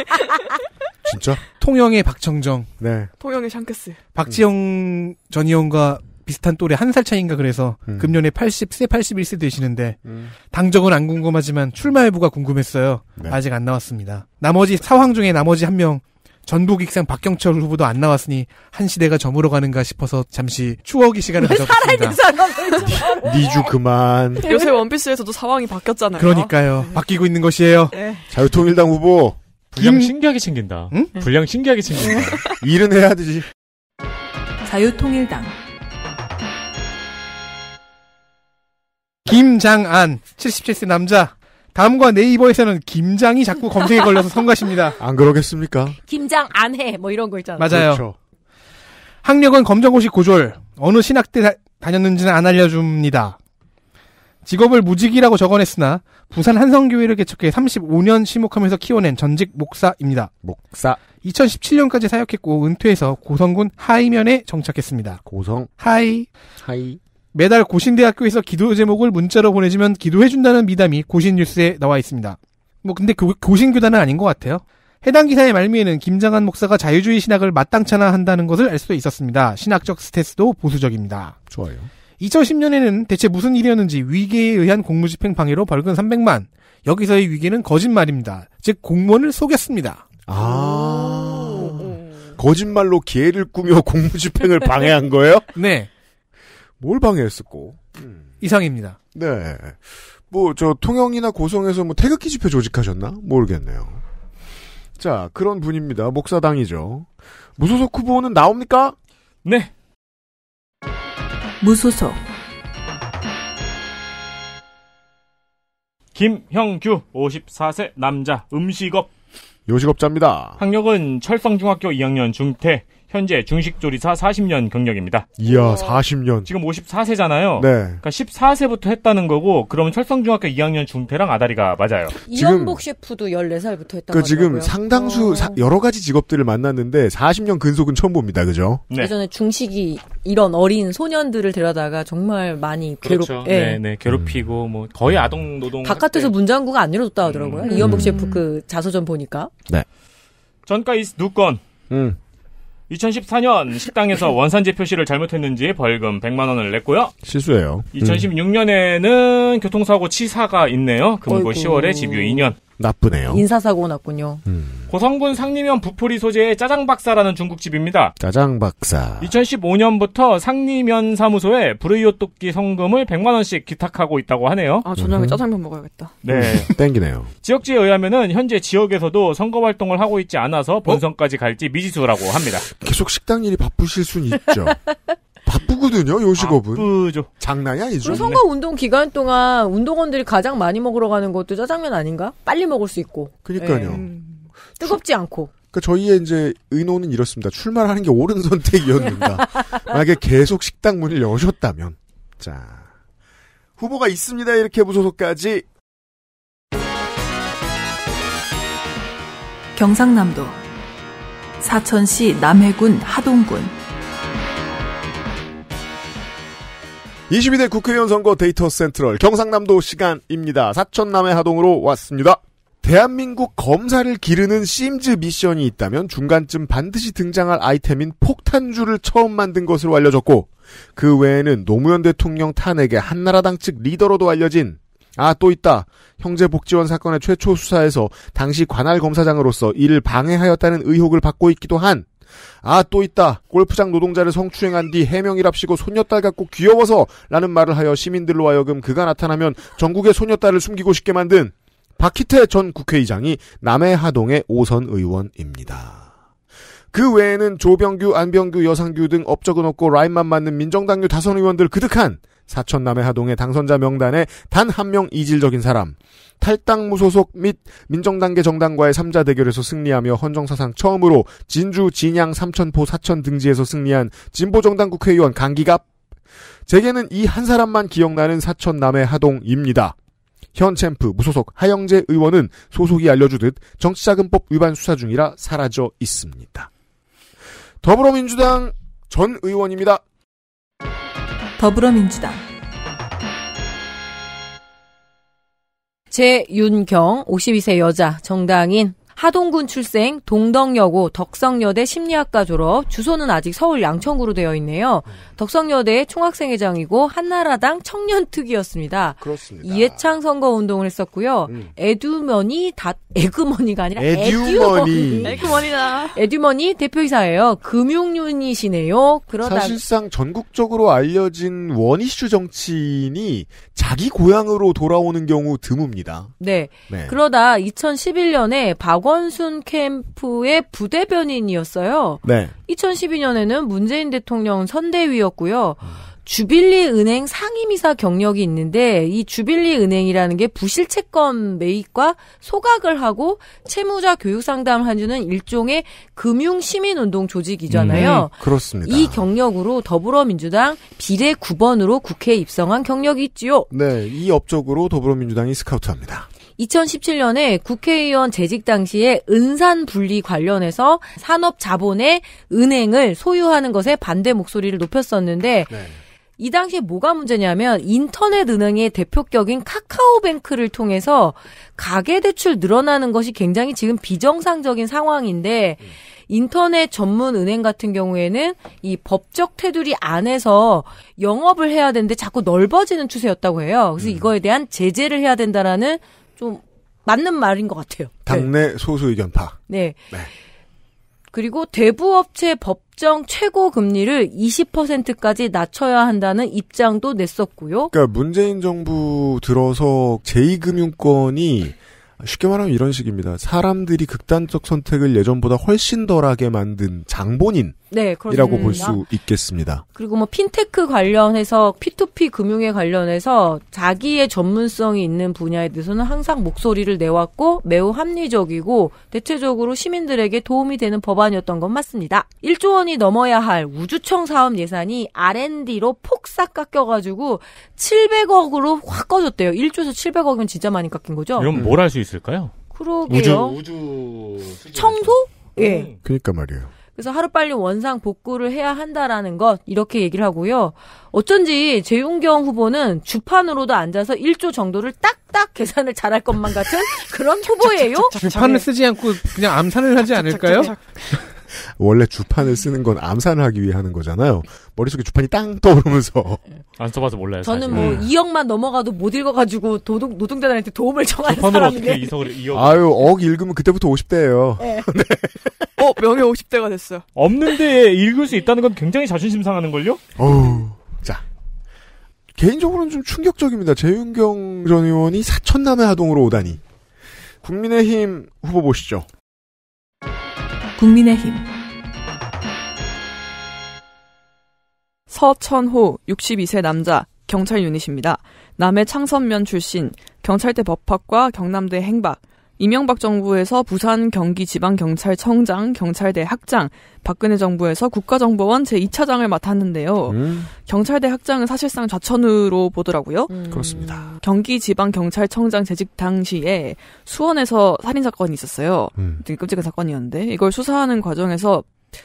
진짜? 통영의 박청정. 네. 통영의 샹크스. 박지영 음. 전 의원과 비슷한 또래 한 살 차인가 그래서 음. 금년에 80세, 81세 되시는데 음. 당적은 안 궁금하지만 출마 여부가 궁금했어요. 네. 아직 안 나왔습니다. 나머지 사황 중에 나머지 한명 전북익산 박경철 후보도 안 나왔으니 한 시대가 저물어가는가 싶어서 잠시 추억의 시간을 가져봤습니다. [laughs] 니주 그만. 네. 요새 원피스에서도 상황이 바뀌었잖아요. 그러니까요. 네. 바뀌고 있는 것이에요. 네. 자유통일당 후보. 불량 음. 신기하게 챙긴다. 응? 불량 신기하게 챙긴다. 네. 일은 해야 되지. 자유통일당. 김장안 77세 남자 다음과 네이버에서는 김장이 자꾸 검색에 걸려서 [laughs] 성가십니다. 안 그러겠습니까? 김장 안 해. 뭐 이런 거 있잖아요. 맞아요. 그렇죠. 학력은 검정고시 고졸. 어느 신학대 다, 다녔는지는 안 알려줍니다. 직업을 무직이라고 적어냈으나 부산 한성교회를 개척해 35년 시목하면서 키워낸 전직 목사입니다. 목사. 2017년까지 사역했고 은퇴해서 고성군 하이면에 정착했습니다. 고성. 하이. 하이. 매달 고신대학교에서 기도 제목을 문자로 보내주면 기도해준다는 미담이 고신뉴스에 나와 있습니다. 뭐 근데 그 고신교단은 아닌 것 같아요. 해당 기사의 말미에는 김장한 목사가 자유주의 신학을 마땅찮아 한다는 것을 알 수 있었습니다. 신학적 스탠스도 보수적입니다. 좋아요. 2010년에는 대체 무슨 일이었는지 위계에 의한 공무집행 방해로 벌금 300만. 여기서의 위계는 거짓말입니다. 즉 공무원을 속였습니다. 아. 거짓말로 기회를 꾸며 공무집행을 방해한 거예요? 네. 뭘 방해했었고. 이상입니다. 네. 뭐, 저, 통영이나 고성에서 뭐 태극기 집회 조직하셨나? 모르겠네요. 자, 그런 분입니다. 목사당이죠. 무소속 후보는 나옵니까? 네. 무소속. 김형규, 54세 남자, 음식업. 요식업자입니다. 학력은 철성중학교 2학년 중퇴, 현재 중식조리사 40년 경력입니다. 이야, 40년. 지금 54세잖아요. 네. 그러니까 14세부터 했다는 거고, 그러면 철성중학교 2학년 중퇴랑 아다리가 맞아요. 이현복 셰프도 14살부터 했다고. 그 지금 상당수 어. 사, 여러 가지 직업들을 만났는데 40년 근속은 처음 봅니다, 그죠? 네. 예전에 중식이 이런 어린 소년들을 데려다가 정말 많이 괴롭, 그렇죠. 예. 네, 네, 괴롭히고 음. 뭐 거의 아동 노동. 바깥에서 문장구가 안 이뤄졌다 하더라고요. 음. 이현복 음. 셰프 그 자서전 보니까. 네. 전과 이누건 음. 2014년 식당에서 [laughs] 원산지 표시를 잘못했는지 벌금 100만 원을 냈고요. 실수예요. 2016년에는 음. 교통사고 치사가 있네요. 금고 10월에 집유 2년. 나쁘네요. 인사사고 났군요. 음. 고성군 상림면 부풀이 소재의 짜장박사라는 중국집입니다. 짜장박사. 2015년부터 상림면 사무소에 불의요토끼 성금을 100만원씩 기탁하고 있다고 하네요. 아, 저녁에 짜장면 먹어야겠다. 네. [laughs] 땡기네요. 지역지에 의하면은 현재 지역에서도 선거 활동을 하고 있지 않아서 본선까지 갈지 미지수라고 합니다. [laughs] 계속 식당 일이 바쁘실 순 있죠. [laughs] 바쁘거든요, 요식업은. 바쁘죠. 장난이 아니죠. 그리고 선거 운동 기간 동안 운동원들이 가장 많이 먹으러 가는 것도 짜장면 아닌가? 빨리 먹을 수 있고. 그니까요. 예. 뜨겁지 않고. 그니까 저희의 이제 의논은 이렇습니다. 출마하는 를게 옳은 [laughs] 선택이었는가. 만약에 계속 식당 문을 여셨다면. 자. 후보가 있습니다. 이렇게 무소속까지. 경상남도 사천시 남해군 하동군 22대 국회의원 선거 데이터 센트럴 경상남도 시간입니다. 사천남해 하동으로 왔습니다. 대한민국 검사를 기르는 심즈 미션이 있다면 중간쯤 반드시 등장할 아이템인 폭탄주를 처음 만든 것으로 알려졌고 그 외에는 노무현 대통령 탄핵의 한나라당 측 리더로도 알려진 아 또 있다 형제복지원 사건의 최초 수사에서 당시 관할 검사장으로서 이를 방해하였다는 의혹을 받고 있기도 한 아, 또 있다. 골프장 노동자를 성추행한 뒤 해명이랍시고 손녀딸 같고 귀여워서 라는 말을 하여 시민들로 하여금 그가 나타나면 전국의 손녀딸을 숨기고 싶게 만든 박희태 전 국회의장이 남해하동의 오선 의원입니다. 그 외에는 조병규, 안병규, 여상규 등 업적은 없고 라인만 맞는 민정당류 다선 의원들 그득한 사천남해 하동의 당선자 명단에 단 한 명 이질적인 사람, 탈당 무소속 및 민정당계 정당과의 3자 대결에서 승리하며 헌정사상 처음으로 진주, 진양, 삼천포, 사천 등지에서 승리한 진보정당 국회의원 강기갑. 제게는 이 한 사람만 기억나는 사천남해 하동입니다. 현 챔프 무소속 하영재 의원은 소속이 알려주듯 정치자금법 위반 수사 중이라 사라져 있습니다. 더불어민주당 전 의원입니다. 더불어민주당 제윤경 52세 여자 정당인 하동군 출생, 동덕여고, 덕성여대 심리학과 졸업, 주소는 아직 서울 양천구로 되어 있네요. 음. 덕성여대 총학생회장이고 한나라당 청년특위였습니다. 그렇습니다. 이해창 선거운동을 했었고요. 음. 에듀머니, 다, 에그머니가 아니라 에듀머니. 에그머니다. 에듀머니 대표이사예요. 금융윤이시네요. 그러다 사실상 전국적으로 알려진 원이슈 정치인이 자기 고향으로 돌아오는 경우 드뭅니다. 네. 네. 그러다 2011년에 박원 박원순 캠프의 부대변인이었어요. 네. 2012년에는 문재인 대통령 선대위였고요. 주빌리 은행 상임이사 경력이 있는데 이 주빌리 은행이라는 게 부실 채권 매입과 소각을 하고 채무자 교육 상담을 해주는 일종의 금융 시민 운동 조직이잖아요. 음, 그렇습니다. 이 경력으로 더불어민주당 비례 9번으로 국회에 입성한 경력이 있지요. 네, 이 업적으로 더불어민주당이 스카우트합니다. 2017년에 국회의원 재직 당시에 은산 분리 관련해서 산업 자본의 은행을 소유하는 것에 반대 목소리를 높였었는데 네. 이 당시에 뭐가 문제냐면 인터넷 은행의 대표격인 카카오뱅크를 통해서 가계 대출 늘어나는 것이 굉장히 지금 비정상적인 상황인데 음. 인터넷 전문 은행 같은 경우에는 이 법적 테두리 안에서 영업을 해야 되는데 자꾸 넓어지는 추세였다고 해요. 그래서 음. 이거에 대한 제재를 해야 된다라는 좀 맞는 말인 것 같아요. 네. 당내 네. 소수 의견파. 네. 네. 그리고 대부업체 법정 최고 금리를 20%까지 낮춰야 한다는 입장도 냈었고요. 그러니까 문재인 정부 들어서 제2금융권이 쉽게 말하면 이런 식입니다. 사람들이 극단적 선택을 예전보다 훨씬 덜하게 만든 장본인. 이라고 네, 볼수 있겠습니다. 그리고 뭐 핀테크 관련해서 P2P 금융에 관련해서 자기의 전문성이 있는 분야에 대해서는 항상 목소리를 내왔고 매우 합리적이고 대체적으로 시민들에게 도움이 되는 법안이었던 건 맞습니다. 1조 원이 넘어야 할 우주청 사업 예산이 R&D로 폭삭 깎여가지고 700억으로 확 꺼졌대요. 1조에서 700억이면 진짜 많이 깎인 거죠. 이건 뭘 할 수 있어요? 있을까요? 그러게요. 우주, 우주 청소? 예. 음. 그러니까 말이에요. 그래서 하루빨리 원상 복구를 해야 한다라는 것 이렇게 얘기를 하고요. 어쩐지 재윤경 후보는 주판으로도 앉아서 1조 정도를 딱딱 계산을 잘할 것만 같은 그런 [laughs] 후보예요. 주판을 쓰지 않고 그냥 암산을 하지 않을까요? [laughs] 원래 주판을 쓰는 건 암산을 하기 위해 하는 거잖아요. 머릿속에 주판이 땅 떠오르면서. 안 써봐서 몰라요. 저는 사실. 뭐 2억만 음. 넘어가도 못 읽어가지고 노동, 노동자들한테 도움을 청하는 사람인데. 이석을 2억. 아유, 억 읽으면 그때부터 50대예요. 네. [laughs] 네. 어, 명예 50대가 됐어. 없는데 읽을 수 있다는 건 굉장히 자존심 상하는걸요? 어우, 자. 개인적으로는 좀 충격적입니다. 재윤경 전 의원이 사천남의 하동으로 오다니. 국민의힘 후보 보시죠. 국민의힘 서천호 62세 남자 경찰 유닛입니다. 남해 창선면 출신 경찰대 법학과 경남대 행박 이명박 정부에서 부산 경기 지방 경찰청장, 경찰대 학장, 박근혜 정부에서 국가정보원 제2차장을 맡았는데요. 음. 경찰대 학장은 사실상 좌천으로 보더라고요. 음. 그렇습니다. 경기 지방 경찰청장 재직 당시에 수원에서 살인 사건이 있었어요. 음. 되게 끔찍한 사건이었는데 이걸 수사하는 과정에서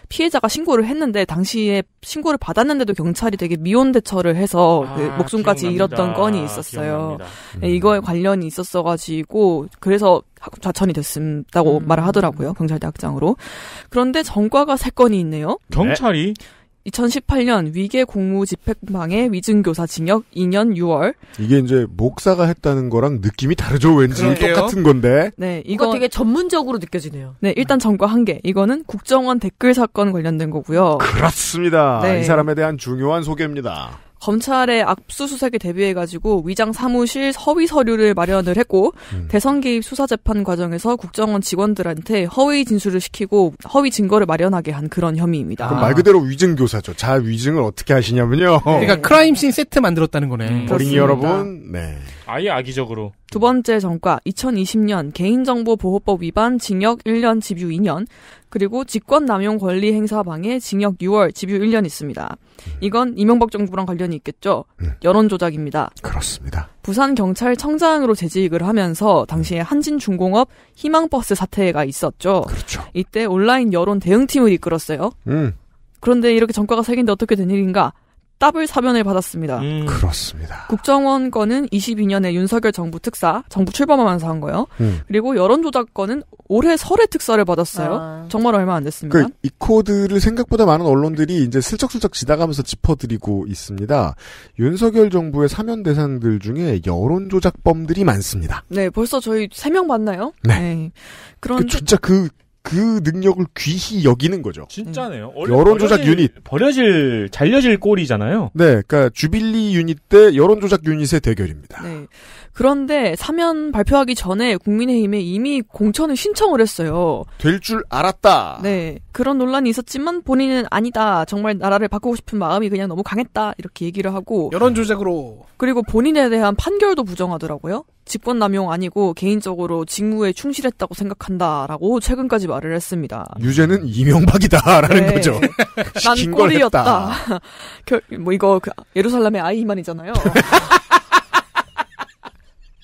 피해자가 신고를 했는데 당시에 신고를 받았는데도 경찰이 되게 미온 대처를 해서 아, 그 목숨까지 기억납니다. 잃었던 건이 아, 있었어요. 네, 음. 이거에 관련이 있었어가지고 그래서 좌천이 됐다고 음. 말을 하더라고요 경찰대학장으로. 그런데 전과가 세 건이 있네요. 경찰이 네. 2018년 위계 공무 집행방해 위증교사 징역 2년 6월. 이게 이제 목사가 했다는 거랑 느낌이 다르죠. 왠지 그러게요. 똑같은 건데. 네, 이거 되게 전문적으로 느껴지네요. 네, 일단 전과 한 개. 이거는 국정원 댓글 사건 관련된 거고요. 그렇습니다. 네. 이 사람에 대한 중요한 소개입니다. 검찰의 압수수색에 대비해가지고 위장 사무실 허위 서류를 마련을 했고 음. 대선 개입 수사 재판 과정에서 국정원 직원들한테 허위 진술을 시키고 허위 증거를 마련하게 한 그런 혐의입니다. 말 그대로 위증 교사죠. 자 위증을 어떻게 하시냐면요. 그러니까 네. 크라임씬 세트 만들었다는 거네. 음. 버링 여러분. 네. 아예 악의적으로. 두 번째 전과 2020년 개인정보보호법 위반 징역 1년 집유 2년 그리고 직권남용 권리 행사 방해 징역 6월 집유 1년 있습니다. 음. 이건 이명박 정부랑 관련이 있겠죠. 음. 여론 조작입니다. 그렇습니다. 부산 경찰청장으로 재직을 하면서 당시에 음. 한진중공업 희망버스 사태가 있었죠. 그렇죠. 이때 온라인 여론 대응팀을 이끌었어요. 음. 그런데 이렇게 전과가 새긴데 어떻게 된 일인가? 답블 사면을 받았습니다. 음. 그렇습니다. 국정원 건은 22년에 윤석열 정부 특사, 정부 출범하면서 한 거요. 예 음. 그리고 여론조작 건은 올해 설에 특사를 받았어요. 아. 정말 얼마 안 됐습니다. 그, 이 코드를 생각보다 많은 언론들이 이제 슬쩍슬쩍 지나가면서 짚어드리고 있습니다. 윤석열 정부의 사면 대상들 중에 여론조작범들이 많습니다. 네, 벌써 저희 3명 봤나요? 네. 네. 그런. 그, 진짜 그, 그 능력을 귀히 여기는 거죠. 진짜네요. 음. 여론조작 버려질, 유닛. 버려질, 잘려질 꼴이잖아요. 네. 그니까 주빌리 유닛 대 여론조작 유닛의 대결입니다. 네. 그런데 사면 발표하기 전에 국민의힘에 이미 공천을 신청을 했어요. 될 줄 알았다. 네. 그런 논란이 있었지만 본인은 아니다. 정말 나라를 바꾸고 싶은 마음이 그냥 너무 강했다. 이렇게 얘기를 하고. 여론조작으로. 그리고 본인에 대한 판결도 부정하더라고요. 직권남용 아니고 개인적으로 직무에 충실했다고 생각한다라고 최근까지 말을 했습니다. 유죄는 이명박이다라는 네. 거죠. [laughs] 난 꼴이었다. [laughs] 뭐 이거 그 예루살렘의 아이만이잖아요. [laughs]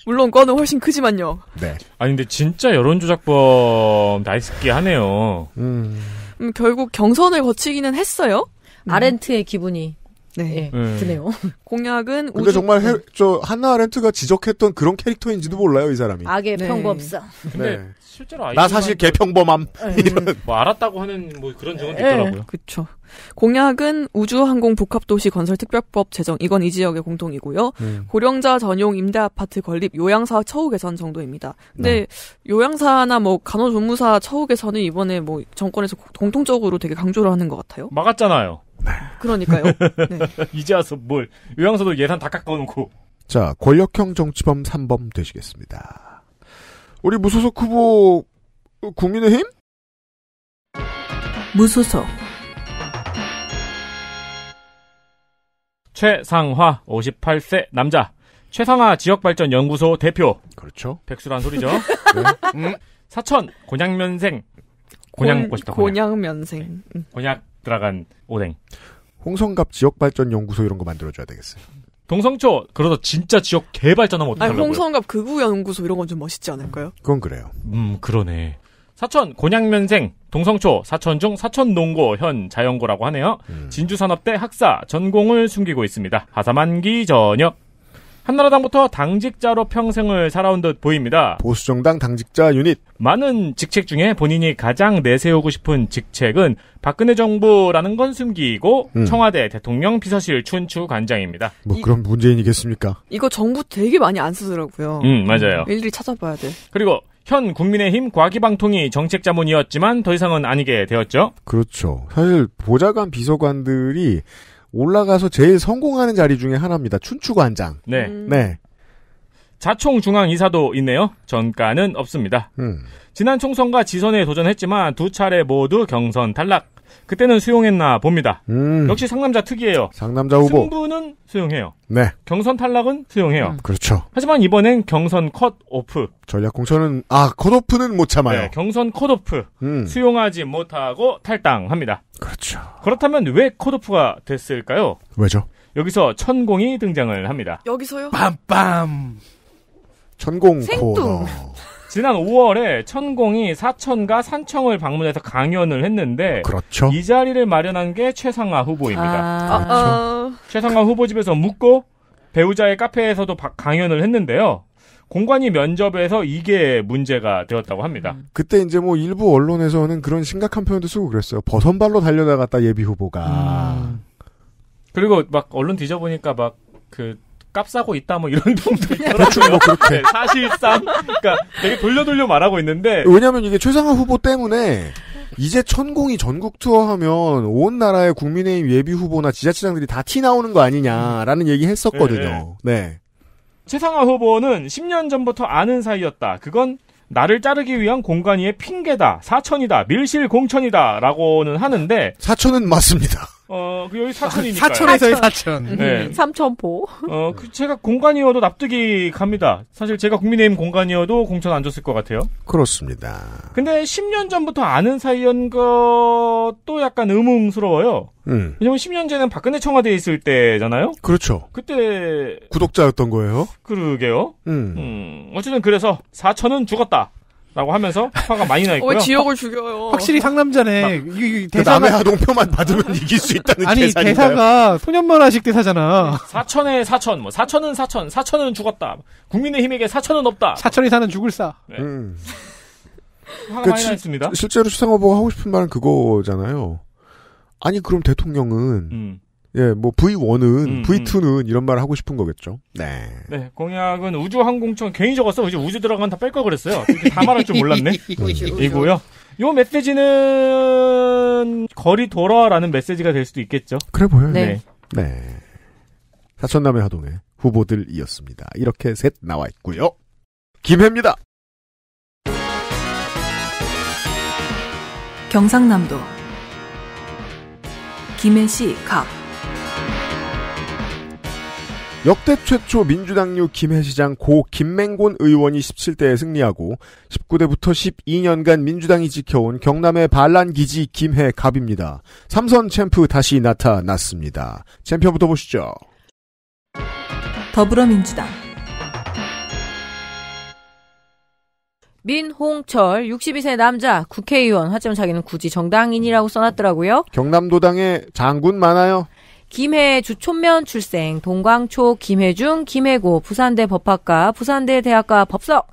물론 건은 훨씬 크지만요. 네. 아니 근데 진짜 여론조작법 나이스키 하네요. 음. 음, 결국 경선을 거치기는 했어요. 아렌트의 기분이. 네, 예, 네. 드네요. [laughs] 공약은 근데 우주... 정말 해, 음. 저 한나 아렌트가 지적했던 그런 캐릭터인지도 몰라요 이 사람이. 악의 네. 평범성. 네. 근데 네. 실제로 나 사실 개평범함 음. [laughs] 이런 뭐 알았다고 하는 뭐 그런 증언도 네. 있더라고요. 그렇 공약은 우주항공 복합도시 건설 특별법 제정 이건 이 지역의 공통이고요. 음. 고령자 전용 임대 아파트 건립 요양사 처우 개선 정도입니다. 근데 요양사나 뭐 간호조무사 처우 개선은 이번에 뭐 정권에서 공통적으로 되게 강조를 하는 것 같아요. 막았잖아요. 네. 그러니까요. 네. [laughs] 이제 와서 뭘 요양서도 예산 다 깎아놓고. 자 권력형 정치범 3범 되시겠습니다. 우리 무소속 후보 국민의힘? 무소속 최상화 58세 남자 최상화 지역발전연구소 대표 그렇죠 백수란 소리죠 [laughs] 네. 음. 사천 곤양면생 곤양 곤, 고 싶다 곤양. 면생 곤약 들어간 오뎅. 홍성갑 지역발전연구소 이런 거 만들어줘야 되겠어요. 동성초 그러다 진짜 지역 개발전하면 어떡하려고요? 아니 홍성갑 극우연구소 그 이런 건 좀 멋있지 않을까요? 그건 그래요. 음 그러네. 사천 곤양면생 동성초 사천중 사천농고 현 자연고라고 하네요. 음. 진주산업대 학사 전공을 숨기고 있습니다. 하사만기 전역 한나라당부터 당직자로 평생을 살아온 듯 보입니다. 보수정당 당직자 유닛. 많은 직책 중에 본인이 가장 내세우고 싶은 직책은 박근혜 정부라는 건 숨기고 음. 청와대 대통령 비서실 춘추 관장입니다. 뭐 그런 문재인이겠습니까? 이거 정부 되게 많이 안 쓰더라고요. 음, 맞아요. 음, 일일이 찾아봐야 돼. 그리고 현 국민의힘 과기방통이 정책 자문이었지만 더 이상은 아니게 되었죠. 그렇죠. 사실 보좌관 비서관들이 올라가서 제일 성공하는 자리 중에 하나입니다. 춘추관장. 네. 음. 네. 자총 중앙 이사도 있네요. 전가는 없습니다. 음. 지난 총선과 지선에 도전했지만 두 차례 모두 경선 탈락. 그때는 수용했나 봅니다. 음. 역시 상남자 특이해요. 상남자 후보. 승부는 수용해요. 네. 경선 탈락은 수용해요. 음. 그렇죠. 하지만 이번엔 경선 컷 오프. 전략 공천은 아, 컷 오프는 못 참아요. 네, 경선 컷 오프. 음. 수용하지 못하고 탈당합니다. 그렇죠. 그렇다면 왜 컷 오프가 됐을까요? 왜죠? 여기서 천공이 등장을 합니다. 여기서요? 빰빰. 천공 생뚱. 코너. 지난 5월에 천공이 사천과 산청을 방문해서 강연을 했는데 그렇죠. 이 자리를 마련한 게 최상화 후보입니다. 아... 그렇죠. 최상화 후보 집에서 묵고 배우자의 카페에서도 강연을 했는데요. 공관이 면접에서 이게 문제가 되었다고 합니다. 음. 그때 이제 뭐 일부 언론에서는 그런 심각한 표현도 쓰고 그랬어요. 버선발로 달려나갔다 예비 후보가. 음. 그리고 막 언론 뒤져보니까 막그 값싸고 있다 뭐 이런 분도 있더라고요. 뭐 그렇게. 네, 사실상 그러니까 되게 돌려 돌려 말하고 있는데 왜냐하면 이게 최상화 후보 때문에 이제 천공이 전국 투어하면 온 나라의 국민의힘 예비 후보나 지자체장들이 다 티 나오는 거 아니냐라는 얘기 했었거든요. 네. 네. 네. 최상화 후보는 10년 전부터 아는 사이였다. 그건 나를 자르기 위한 공간이의 핑계다, 사천이다, 밀실 공천이다라고는 하는데 사천은 맞습니다. 어, 그 여기 사천이니까. 사천에서의 사천. 네. 음, 삼천포. 어, 그 제가 공간이어도 납득이 갑니다. 사실 제가 국민의힘 공간이어도 공천 안 줬을 것 같아요. 그렇습니다. 근데 10년 전부터 아는 사이인 것도 약간 의문스러워요. 음. 왜냐면 10년 전에는 박근혜 청와대에 있을 때잖아요. 그렇죠. 그때 구독자였던 거예요. 그러게요. 음. 음. 어쨌든 그래서 사천은 죽었다. 라고 하면서 화가 많이 나 있고요. 왜 지역을 죽여요? 확실히 상남자네. 이게 그 대사가 남의 하동표만 받으면 [laughs] 이길 수 있다는 아니 대사인가요? 대사가 소년만화식 대사잖아. 사천에 사천, 뭐 사천은 사천, 사천은 죽었다. 국민의힘에게 사천은 없다. 사천이 사는 죽을 사. 네. 음. 화가 그 많이 나습니다 실제로 수상 후보가 하고 싶은 말은 그거잖아요. 아니 그럼 대통령은 음. 예, 뭐 V1은 음, V2는 음. 이런 말을 하고 싶은 거겠죠. 네. 네, 공약은 우주항공청 괜히 적었어. 이제 우주 들어간 다뺄 걸 그랬어요. 이렇다 말할 줄 몰랐네. [laughs] 이고요. 요 메시지는 거리 돌아라는 메시지가 될 수도 있겠죠. 그래 보여요. 네. 네. 네. 사천남의 하동에 후보들이었습니다. 이렇게 셋 나와 있고요. 김해입니다. 경상남도 김해시 갑 역대 최초 민주당류 김해시장 고 김맹곤 의원이 17대에 승리하고 19대부터 12년간 민주당이 지켜온 경남의 반란기지 김해 갑입니다. 삼선 챔프 다시 나타났습니다. 챔피언부터 보시죠. 더불어민주당 민홍철 62세 남자 국회의원 화점 자기는 굳이 정당인이라고 써놨더라고요. 경남도당에 장군 많아요. 김해 주촌면 출생, 동광초, 김해중, 김해고, 부산대 법학과, 부산대 대학과 법석,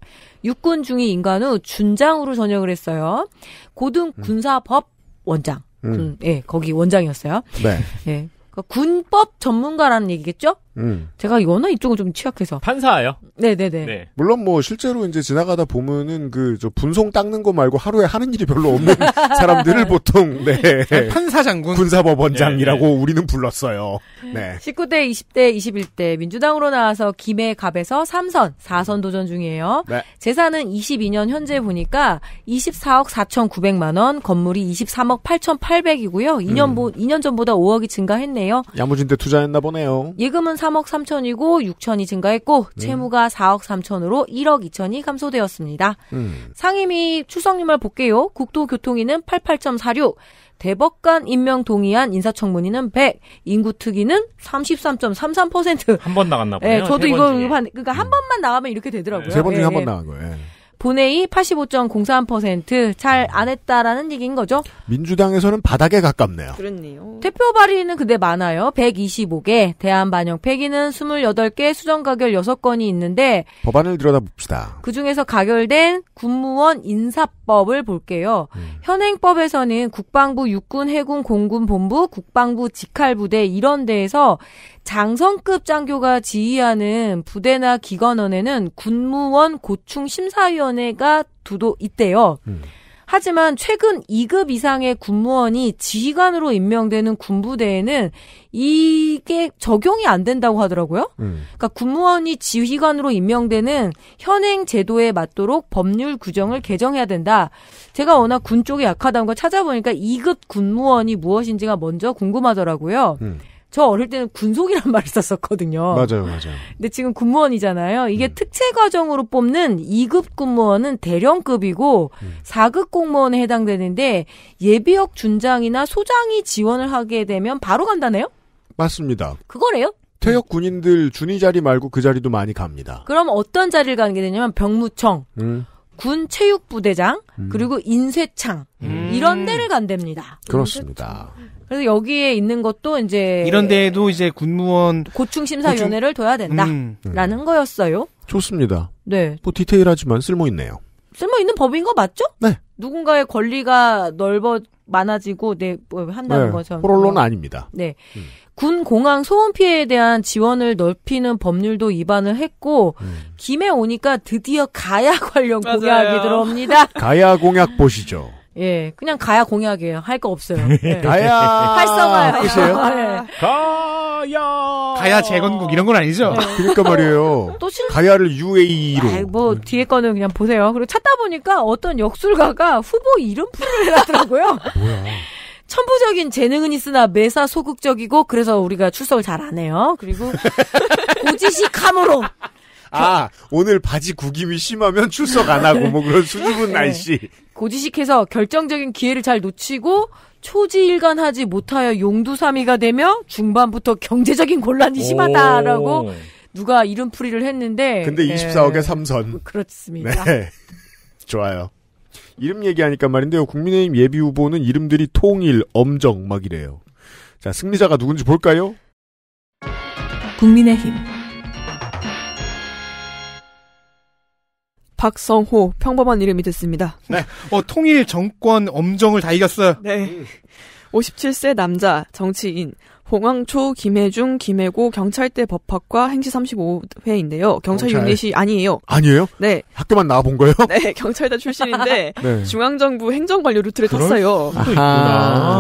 육군 중위 인간 후 준장으로 전역을 했어요. 고등 음. 군사법 원장. 음. 군, 예, 거기 원장이었어요. 네. 예. 그 군법 전문가라는 얘기겠죠? 음. 제가 워낙 이쪽은 좀 취약해서. 판사예요? 네네네. 네. 물론 뭐 실제로 이제 지나가다 보면은 그 저 분송 닦는 거 말고 하루에 하는 일이 별로 없는 [laughs] 사람들을 보통 네. 아, 판사 장군 군사법원장이라고 네, 네. 우리는 불렀어요. 네. 19대, 20대, 21대 민주당으로 나와서 김해 갑에서 3선, 4선 음. 도전 중이에요. 네. 재산은 22년 현재 보니까 24억 4,900만 원, 건물이 23억 8,800이고요. 2년 음. 보 2년 전보다 5억이 증가했네요. 야무진데 투자했나 보네요. 예금은 3억 3천이고 6천이 증가했고 음. 채무가 4억 3천으로 1억 2천이 감소되었습니다. 음. 상임위 추석님을 볼게요. 국토교통위는 88.46, 대법관 임명 동의안 인사청문위는 100, 인구특위는 33.33%. 한 번 나갔나 보네요. 네, 저도 이거 한, 그러니까 한 음. 번만 나가면 이렇게 되더라고요. 세 번 중에 예, 한번 예. 나간 거예요. 본회의 85.03%잘 안 했다라는 얘기인 거죠. 민주당에서는 바닥에 가깝네요. 그렇네요. 대표 발의는 근데 많아요. 125개, 대한반영 폐기는 28개, 수정가결 6건이 있는데 법안을 들여다봅시다. 그중에서 가결된 군무원 인사법을 볼게요. 음. 현행법에서는 국방부 육군 해군 공군 본부 국방부 직할부대 이런 데에서 장성급 장교가 지휘하는 부대나 기관원에는 군무원 고충 심사위원회가 두도 있대요. 음. 하지만 최근 2급 이상의 군무원이 지휘관으로 임명되는 군부대에는 이게 적용이 안 된다고 하더라고요. 음. 그러니까 군무원이 지휘관으로 임명되는 현행 제도에 맞도록 법률 규정을 개정해야 된다. 제가 워낙 군쪽이 약하다는 걸 찾아보니까 2급 군무원이 무엇인지가 먼저 궁금하더라고요. 음. 저 어릴 때는 군속이란 [laughs] 말을 썼었거든요. 맞아요, 맞아요. 근데 지금 군무원이잖아요. 이게 음. 특채 과정으로 뽑는 2급 군무원은 대령급이고 음. 4급 공무원에 해당되는데 예비역 준장이나 소장이 지원을 하게 되면 바로 간다네요? 맞습니다. 그거래요? 퇴역 군인들 준위 자리 말고 그 자리도 많이 갑니다. 그럼 어떤 자리를 가게 되냐면 병무청, 음. 군 체육부대장, 음. 그리고 인쇄창 음. 이런 데를 간답니다. 그렇습니다. 인쇄창. 그래서 여기에 있는 것도 이제 이런 데에도 이제 군무원 고충 심사위원회를 둬야 된다라는 음. 거였어요. 좋습니다. 네. 뭐 디테일하지만 쓸모 있네요. 쓸모 있는 법인 거 맞죠? 네. 누군가의 권리가 넓어 많아지고 네뭐 한다는 네. 거죠. 호롤로 뭐. 아닙니다. 네. 음. 군 공항 소음 피해에 대한 지원을 넓히는 법률도 입안을 했고 음. 김해 오니까 드디어 가야 관련 맞아요. 공약이 들어옵니다. 가야 공약 보시죠. 예, 그냥 가야 공약이에요. 할 거 없어요. [laughs] 예. 가야 활성화요. 끝이에 [laughs] 예. 가야 가야 재건국 이런 건 아니죠? 네. 그러니까 말이에요. 또 실... 가야를 UAE로. 아이, 뭐 뒤에 거는 그냥 보세요. 그리고 찾다 보니까 어떤 역술가가 후보 이름표를 해놨더라고요. 뭐야? [laughs] 천부적인 재능은 있으나 매사 소극적이고 그래서 우리가 출석을 잘 안 해요. 그리고 고지식함으로 아 오늘 바지 구김이 심하면 출석 안 하고 뭐 그런 수줍은 네. 날씨. 고지식해서 결정적인 기회를 잘 놓치고 초지일관하지 못하여 용두사미가 되며 중반부터 경제적인 곤란이 심하다라고 누가 이름풀이를 했는데. 근데 24억에 예. 네. 삼선. 그렇습니다. 네. 좋아요. 이름 얘기하니까 말인데요. 국민의힘 예비 후보는 이름들이 통일, 엄정 막 이래요. 자 승리자가 누군지 볼까요? 국민의힘 박성호 평범한 이름이 됐습니다. 네. 어, 통일 정권 엄정을 다 이겼어요. 네. 57세 남자 정치인 봉황초, 김해중, 김해고, 경찰대 법학과 행시 35회인데요. 경찰, 경찰. 유닛이 아니에요. 아니에요? 네. 학교만 나와본 거예요? [laughs] 네, 경찰대 출신인데 [laughs] 네. 중앙정부 행정관료 루트를 탔어요. [laughs]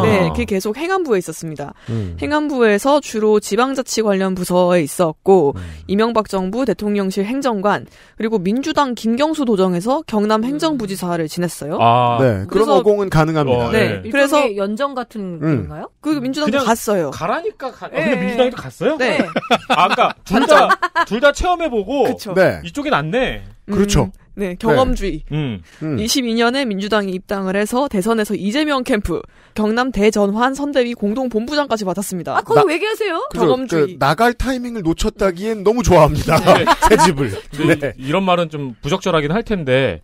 네, 그 계속 행안부에 있었습니다. 음. 행안부에서 주로 지방자치 관련 부서에 있었고 음. 이명박 정부 대통령실 행정관 그리고 민주당 김경수 도정에서 경남 행정부지사를 지냈어요. 아. 네, 그런 그래서, 어공은 가능합니다. 어, 네. 네. 그래서 연정 같은 건가요? 음. 그 민주당도 갔어요. 가라 하니까 가. 아, 근데 네. 민주당도 갔어요? 네. 아, 까 그러니까 둘다둘 [laughs] 다 체험해보고 네. 이쪽이 낫네. 음, 그렇죠. 네, 경험주의. 네. 음. 22년에 음. 민주당이 입당을 해서 대선에서 이재명 캠프, 경남 대전환 선대위 공동 본부장까지 받았습니다 아, 거기 나, 왜 계세요? 경험주의. 그, 나갈 타이밍을 놓쳤다기엔 음. 너무 좋아합니다. 네. [laughs] 새 집을. 네. 이런 말은 좀 부적절하긴 할 텐데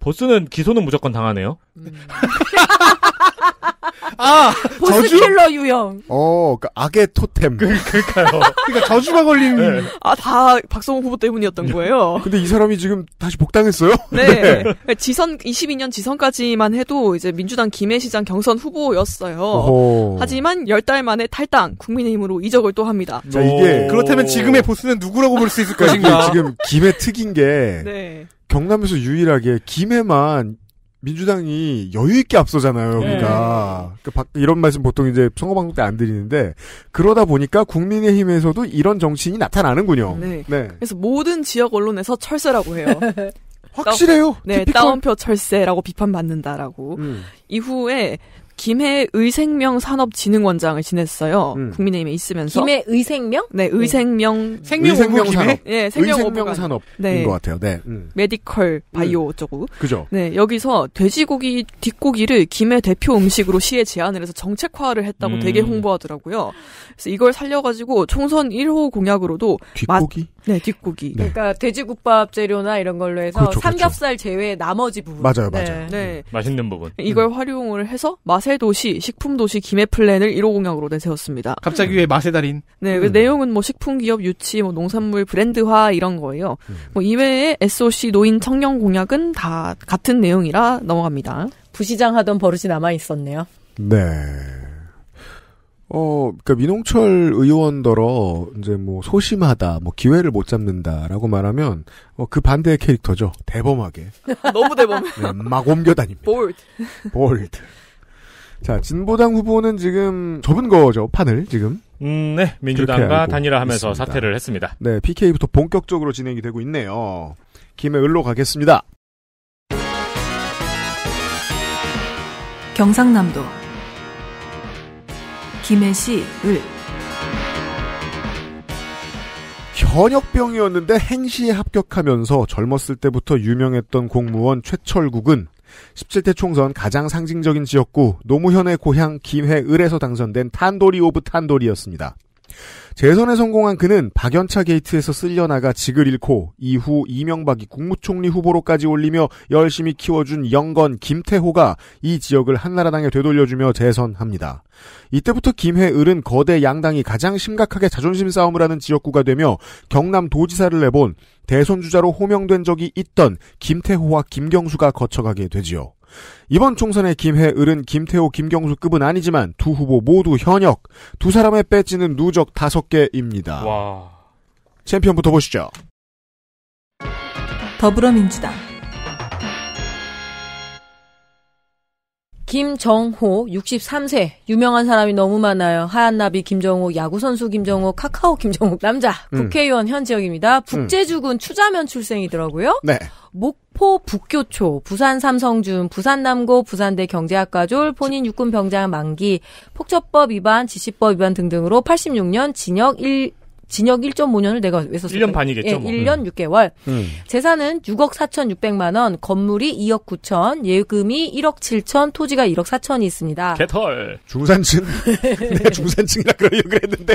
보스는 기소는 무조건 당하네요. 음. [laughs] 아 보스킬러 유형. 어, 그러니까 악의 토템. 그, 그러니까요. 그러니까 저주가 걸린. 네. 아다 박성호 후보 때문이었던 네. 거예요. 근데 이 사람이 지금 다시 복당했어요? 네. 네. 그러니까 지선 22년 지선까지만 해도 이제 민주당 김해시장 경선 후보였어요. 오 하지만 10달 만에 탈당 국민의힘으로 이적을 또 합니다. 자 이게 그렇다면 지금의 보수는 누구라고 볼 수 있을 까요 그러니까 지금 김해 특인 게. 네. 경남에서 유일하게 김해만 민주당이 여유 있게 앞서잖아요. 우리가 네. 예. 그러니까 이런 말씀 보통 이제 선거 방송 때 안 드리는데 그러다 보니까 국민의힘에서도 이런 정신이 나타나는군요. 네. 네. 그래서 모든 지역 언론에서 철새라고 해요. [laughs] 확실해요. 네, 티피컬. 따옴표 철새라고 비판받는다라고. 음. 이후에 김해 의생명 산업진흥원장을 지냈어요. 음. 국민의힘에 있으면서. 김해 의생명? 네, 네. 의생명. 네. 생명 의생명 산업. 네, 생명 의생명 산업인 네. 것 같아요. 네. 음. 메디컬 음. 바이오 음. 쪽으 그죠. 네, 여기서 돼지고기 뒷고기를 김해 대표 음식으로 시에 제안을 해서 정책화를 했다고 음. 되게 홍보하더라고요. 그래서 이걸 살려가지고 총선 1호 공약으로도 뒷고기? 맛, 네, 뒷고기. 네. 그러니까 돼지국밥 재료나 이런 걸로 해서 그렇죠, 삼겹살 그렇죠. 제외 나머지 부분. 맞아요, 맞아요. 네. 네. 음, 맛있는 부분. 이걸 음. 활용을 해서 맛의 야 도시, 식품 도시 김해 플랜을 1호 공약으로 내세웠습니다. 갑자기 왜 맛의 달인? 네, 그 음. 그 내용은 뭐 식품 기업 유치, 뭐 농산물 브랜드화 이런 거예요. 음. 뭐 이외에 SOC 노인 청년 공약은 다 같은 내용이라 넘어갑니다. 부시장 하던 버릇이 남아 있었네요. 네. 어, 그니까 민홍철 의원더러 이제 뭐 소심하다, 뭐 기회를 못 잡는다라고 말하면 어, 그 반대의 캐릭터죠. 대범하게. [laughs] 너무 대범해. 네, 막 옮겨다닙니다. 볼드. 볼드. 자, 진보당 후보는 지금 접은 거죠, 판을 지금. 음, 네. 민주당과 단일화하면서 있습니다. 사퇴를 했습니다. 네, PK부터 본격적으로 진행이 되고 있네요. 김에 을로 가겠습니다. 경상남도 김해시 을 현역병이었는데 행시에 합격하면서 젊었을 때부터 유명했던 공무원 최철국은 17대 총선 가장 상징적인 지역구 노무현의 고향 김해을에서 당선된 탄도리 오브 탄도리였습니다. 재선에 성공한 그는 박연차 게이트에서 쓸려나가 직을 잃고 이후 이명박이 국무총리 후보로까지 올리며 열심히 키워준 영건 김태호가 이 지역을 한나라당에 되돌려주며 재선합니다. 이때부터 김해을은 거대 양당이 가장 심각하게 자존심 싸움을 하는 지역구가 되며 경남 도지사를 내본 대선 주자로 호명된 적이 있던 김태호와 김경수가 거쳐가게 되지요. 이번 총선의 김해을은 김태호, 김경수급은 아니지만 두 후보 모두 현역, 두 사람의 배지는 누적 다섯 개입니다. 와. 챔피언부터 보시죠. 더불어민주당 김정호 63세 유명한 사람이 너무 많아요. 하얀나비 김정호 야구선수 김정호 카카오 김정호 남자 음. 국회의원 음. 현 지역입니다. 북제주군 음. 추자면 출생이더라고요. 네. 목 포북교초, 부산 삼성준, 부산 남고, 부산대 경제학과졸, 본인 육군 병장 만기, 폭처법 위반, 지시법 위반 등등으로 86년 징역 1, 징역 1.5년을 내가 왜썼어까 1년 반이겠죠. 예, 뭐. 1년 음. 6개월. 음. 재산은 6억 4,600만 원, 건물이 2억 9천, 예금이 1억 7천, 토지가 1억 4천이 있습니다. 개털. 중산층. 내가 [laughs] 네, 중산층이라 그러려고 그랬는데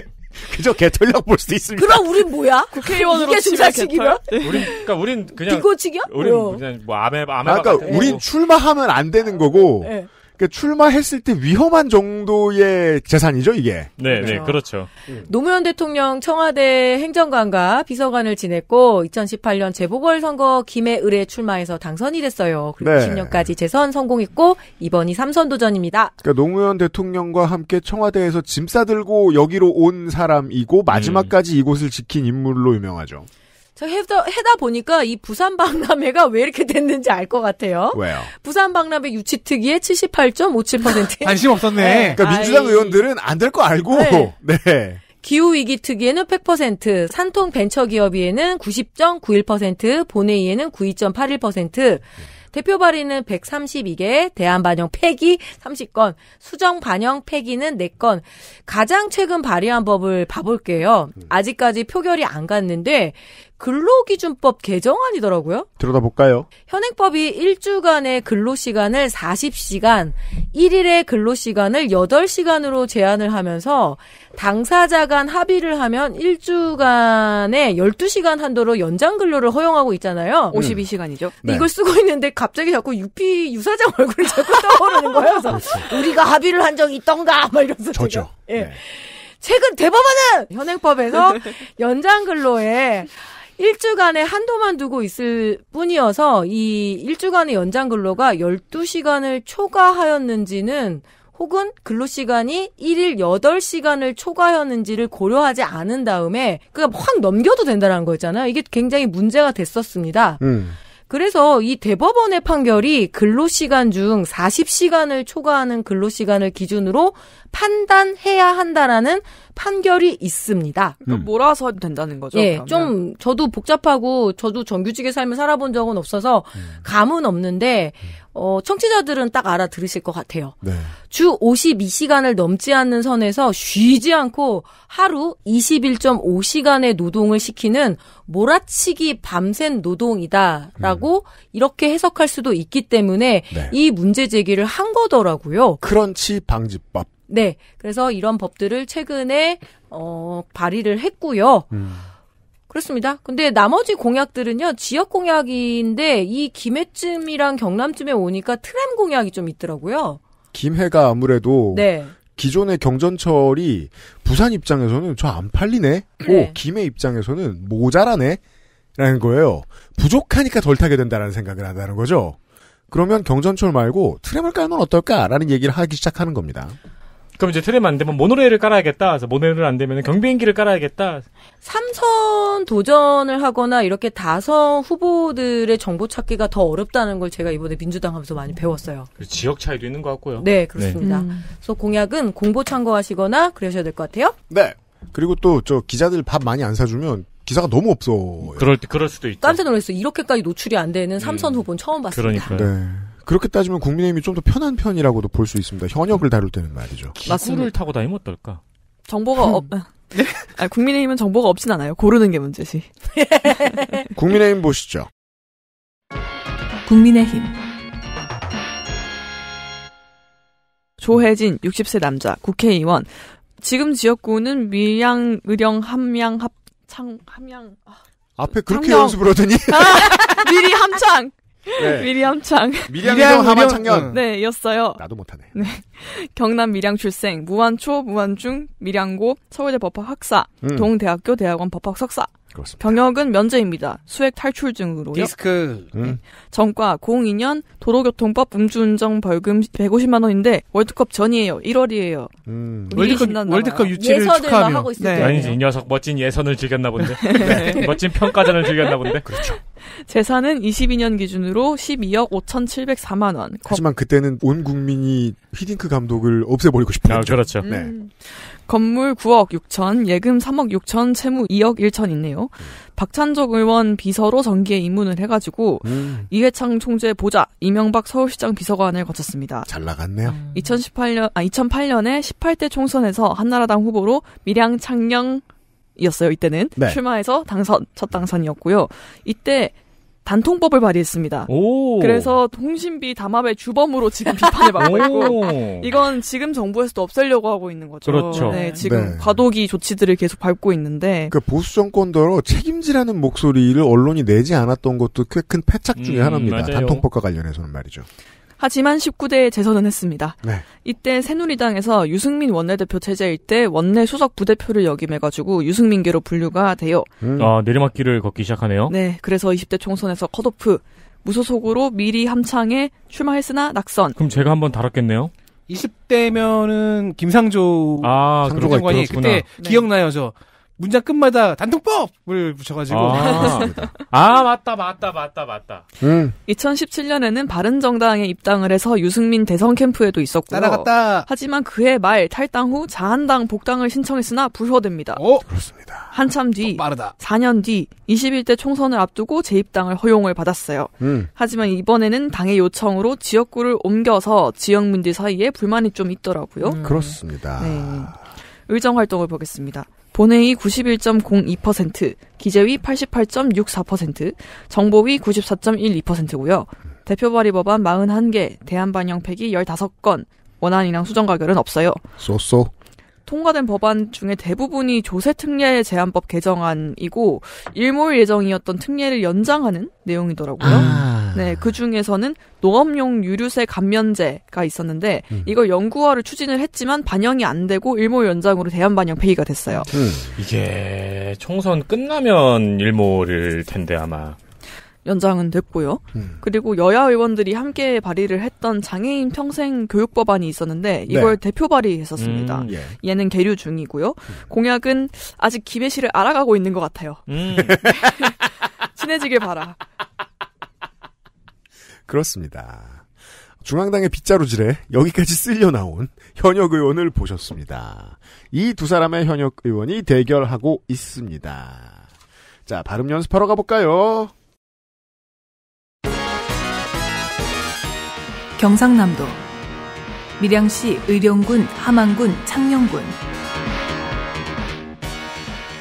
그저 개털이라고 볼 수도 있습니다. 그럼 우린 뭐야? 국회의원으로 이게 중산층이면 네. 우린 그러니까 우린 그냥 비고치기야? 우린 어. 그냥 뭐 암에 암에 아까 그러니까 우린 출마하면 안 되는 거고. 네. 그러니까 출마했을 때 위험한 정도의 재산이죠, 이게. 네, 그렇죠. 네, 그렇죠. 그렇죠. 음. 노무현 대통령 청와대 행정관과 비서관을 지냈고 2018년 재보궐선거 김해을에 출마해서 당선이 됐어요. 그리고 네. 20년까지 재선 성공했고 이번이 3선 도전입니다. 그러니까 노무현 대통령과 함께 청와대에서 짐 싸들고 여기로 온 사람이고 마지막까지 음. 이곳을 지킨 인물로 유명하죠. 제 해다, 해다 보니까 이 부산 박람회가 왜 이렇게 됐는지 알 것 같아요. 왜요? 부산 박람회 유치 특위의 78.57%. [laughs] 관심 없었네. 네. 그러니까 민주당 의원들은 안 될 거 알고. 네. [laughs] 네. 기후위기 특위에는 100%, 산통 벤처기업위에는 90.91%, 본회의에는 92.81%, 대표 발의는 132개, 대안 반영 폐기 30건, 수정 반영 폐기는 4건. 가장 최근 발의한 법을 봐볼게요. 아직까지 표결이 안 갔는데 근로기준법 개정안이더라고요. 들여다볼까요? 현행법이 일주간의 근로시간을 40시간, 1일의 근로시간을 8시간으로 제한을 하면서 당사자 간 합의를 하면 일주간에 12시간 한도로 연장 근로를 허용하고 있잖아요. 52시간이죠. 음. 네. 이걸 쓰고 있는데 갑자기 자꾸 유피 유사장 얼굴이 자꾸 떠오르는 거예요. 그래서 우리가 합의를 한 적이 있던가 막 이러면서 저죠. 예. 네. 최근 대법원은 현행법에서 [laughs] 연장 근로에 1주간의 한도만 두고 있을 뿐이어서 이1주간의 연장 근로가 12시간을 초과하였는지는 혹은 근로시간이 1일 8시간을 초과하였는지를 고려하지 않은 다음에 그냥 확 넘겨도 된다는 거있잖아요 이게 굉장히 문제가 됐었습니다. 음. 그래서 이 대법원의 판결이 근로시간 중 40시간을 초과하는 근로시간을 기준으로 판단해야 한다라는 판결이 있습니다. 그러니까 음. 몰아서 된다는 거죠? 예, 좀 저도 복잡하고 저도 정규직의 삶을 살아본 적은 없어서 음. 감은 없는데 음. 어, 청취자들은 딱 알아들으실 것 같아요. 네. 주 52시간을 넘지 않는 선에서 쉬지 않고 하루 21.5시간의 노동을 시키는 몰아치기 밤샘 노동이다라고 음. 이렇게 해석할 수도 있기 때문에 네. 이 문제 제기를 한 거더라고요. 크런치 방지법. 네. 그래서 이런 법들을 최근에 어, 발의를 했고요. 음. 그렇습니다. 근데 나머지 공약들은요, 지역 공약인데, 이 김해쯤이랑 경남쯤에 오니까 트램 공약이 좀 있더라고요. 김해가 아무래도 네. 기존의 경전철이 부산 입장에서는 저 안 팔리네. 네. 오, 김해 입장에서는 모자라네. 라는 거예요. 부족하니까 덜 타게 된다라는 생각을 한다는 거죠. 그러면 경전철 말고 트램을 깔면 어떨까라는 얘기를 하기 시작하는 겁니다. 그럼 이제 트램 안 되면 모노레일을 깔아야겠다. 그래서 모노레일 안 되면 경비행기를 깔아야겠다. 삼선 도전을 하거나 이렇게 다선 후보들의 정보 찾기가 더 어렵다는 걸 제가 이번에 민주당 하면서 많이 배웠어요. 지역 차이도 있는 것 같고요. 네, 그렇습니다. 네. 음. 그래서 공약은 공보 참고하시거나 그러셔야 될 것 같아요. 네. 그리고 또 저 기자들 밥 많이 안 사주면 기사가 너무 없어. 그럴 그럴 수도 있죠. 깜짝 놀랐어요. 이렇게까지 노출이 안 되는 삼선 음. 후보는 처음 봤습니다. 그러니까. 네. 그렇게 따지면 국민의힘이 좀 더 편한 편이라고도 볼 수 있습니다. 현역을 다룰 때는 말이죠. 기구를 타고 다니면 어떨까? 정보가 없. [laughs] 아, 국민의힘은 정보가 없진 않아요. 고르는 게 문제지. [laughs] 국민의힘 보시죠. 국민의힘. 조혜진 60세 남자 국회의원. 지금 지역구는 밀양, 의령, 함양, 합창, 함양. 아, 앞에 그렇게 창경. 연습을 하더니. [laughs] 아, 미리 함창. 네. [laughs] 미리암창. 미량정 하마 창년. 네, 였어요. 나도 못하네. 네. 경남 미량 출생, 무한초, 무한중, 미량고, 서울대 법학 학사, 음. 동대학교 대학원 법학 석사. 그렇습니다. 병역은 면제입니다. 수액 탈출증으로요. 디스크. 음. 네. 음. 과 02년 도로교통법 음주운전 벌금 150만 원인데 월드컵 전이에요. 1월이에요. 음. 월드컵, 월드컵 유치를 축하하며. 하고 있을 네. 아니이 녀석 멋진 예선을 즐겼나 본데. [laughs] 네. 멋진 평가전을 즐겼나 본데. 그렇죠. [laughs] 재산은 22년 기준으로 12억 5,704만 원. 하지만 그때는 온 국민이 휘딩크 감독을 없애버리고 싶었죠. 아, 그렇죠. 네. 음. 네. 건물 9억 6천, 예금 3억 6천, 채무 2억 1천 있네요. 음. 박찬적 의원 비서로 정기에 입문을 해가지고 음. 이해창 총재 보좌, 이명박 서울시장 비서관을 거쳤습니다. 잘 나갔네요. 2018년 아 2008년에 18대 총선에서 한나라당 후보로 밀양 창녕 이었어요. 이때는 네. 출마해서 당선 첫 당선이었고요. 이때 단통법을 발의했습니다. 오. 그래서 통신비 담합의 주범으로 지금 비판을 받고 있고 이건 지금 정부에서도 없애려고 하고 있는 거죠. 그렇죠. 네, 지금 네. 과도기 조치들을 계속 밟고 있는데 그 보수 정권더러 책임지라는 목소리를 언론이 내지 않았던 것도 꽤 큰 패착 중의 음, 하나입니다. 맞아요. 단통법과 관련해서는 말이죠. 하지만 19대에 재선은 했습니다. 네. 이때 새누리당에서 유승민 원내대표 체제일 때 원내 수석 부대표를 역임해가지고 유승민계로 분류가 돼요. 음. 아 내리막길을 걷기 시작하네요. 네, 그래서 20대 총선에서 컷오프 무소속으로 미리 함창에 출마했으나 낙선. 그럼 제가 한번 달았겠네요. 20대면은 김상조 아, 장관이 그때 네. 기억나요 저 문장 끝마다 단독법을 붙여가지고 아, [laughs] 아 맞다 맞다 맞다 맞다. 음. 2017년에는 바른정당에 입당을 해서 유승민 대선 캠프에도 있었고 따라갔다. 하지만 그의말 탈당 후 자한당 복당을 신청했으나 불허됩니다. 오 어? 그렇습니다. 한참 뒤 빠르다. 4년 뒤 21대 총선을 앞두고 재입당을 허용을 받았어요. 음. 하지만 이번에는 당의 요청으로 지역구를 옮겨서 지역민들 사이에 불만이 좀 있더라고요. 음. 그렇습니다. 네. 의정 활동을 보겠습니다. 본회의 91.02%, 기재위 88.64%, 정보위 94.12%고요. 대표 발의 법안 41개, 대한 반영 폐기 15건, 원안이랑 수정 가결은 없어요. 쏘쏘. 통과된 법안 중에 대부분이 조세 특례 제한법 개정안이고 일몰 예정이었던 특례를 연장하는 내용이더라고요. 아. 네, 그 중에서는 농업용 유류세 감면제가 있었는데 음. 이걸 연구화를 추진을 했지만 반영이 안 되고 일몰 연장으로 대한 반영 페이가 됐어요. 음. 이게 총선 끝나면 일몰일 텐데 아마 연장은 됐고요. 음. 그리고 여야 의원들이 함께 발의를 했던 장애인 평생 교육 법안이 있었는데 이걸 네. 대표 발의했었습니다. 음, 예. 얘는 계류 중이고요. 음. 공약은 아직 기배실을 알아가고 있는 것 같아요. 음. [laughs] 친해지길 바라. 그렇습니다. 중앙당의 빗자루질에 여기까지 쓸려 나온 현역 의원을 보셨습니다. 이 두 사람의 현역 의원이 대결하고 있습니다. 자, 발음 연습하러 가볼까요? 경상남도 밀양시 의령군 함안군 창녕군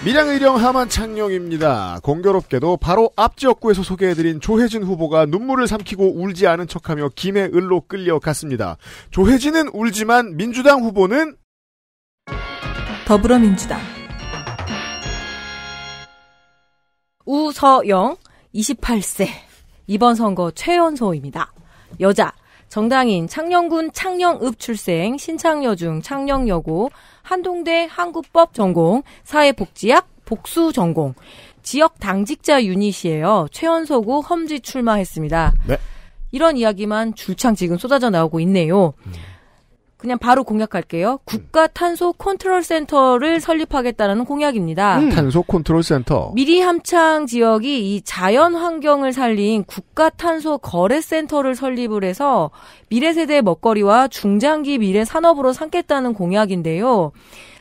밀양 의령 함안 창녕입니다. 공교롭게도 바로 앞 지역구에서 소개해드린 조혜진 후보가 눈물을 삼키고 울지 않은 척하며 김해을로 끌려갔습니다. 조혜진은 울지만 민주당 후보는 더불어민주당 우서영 28세 이번 선거 최연소입니다. 여자 정당인, 창녕군 창녕읍 출생, 신창여중, 창녕여고, 한동대 한국법 전공, 사회복지학 복수 전공, 지역 당직자 유닛이에요. 최연소구 험지 출마했습니다. 네. 이런 이야기만 줄창 지금 쏟아져 나오고 있네요. 음. 그냥 바로 공약할게요. 국가 탄소 컨트롤 센터를 설립하겠다는 공약입니다. 음. 탄소 컨트롤 센터. 미리 함창 지역이 이 자연 환경을 살린 국가 탄소 거래 센터를 설립을 해서 미래 세대의 먹거리와 중장기 미래 산업으로 삼겠다는 공약인데요.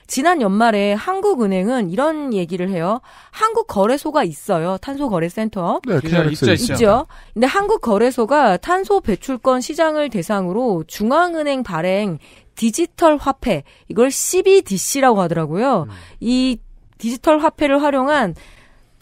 지난 연말에 한국은행은 이런 얘기를 해요. 한국 거래소가 있어요. 탄소 거래센터. 네, 있죠, 있죠. 있죠. 근데 한국 거래소가 탄소 배출권 시장을 대상으로 중앙은행 발행 디지털 화폐 이걸 CBDC라고 하더라고요. 음. 이 디지털 화폐를 활용한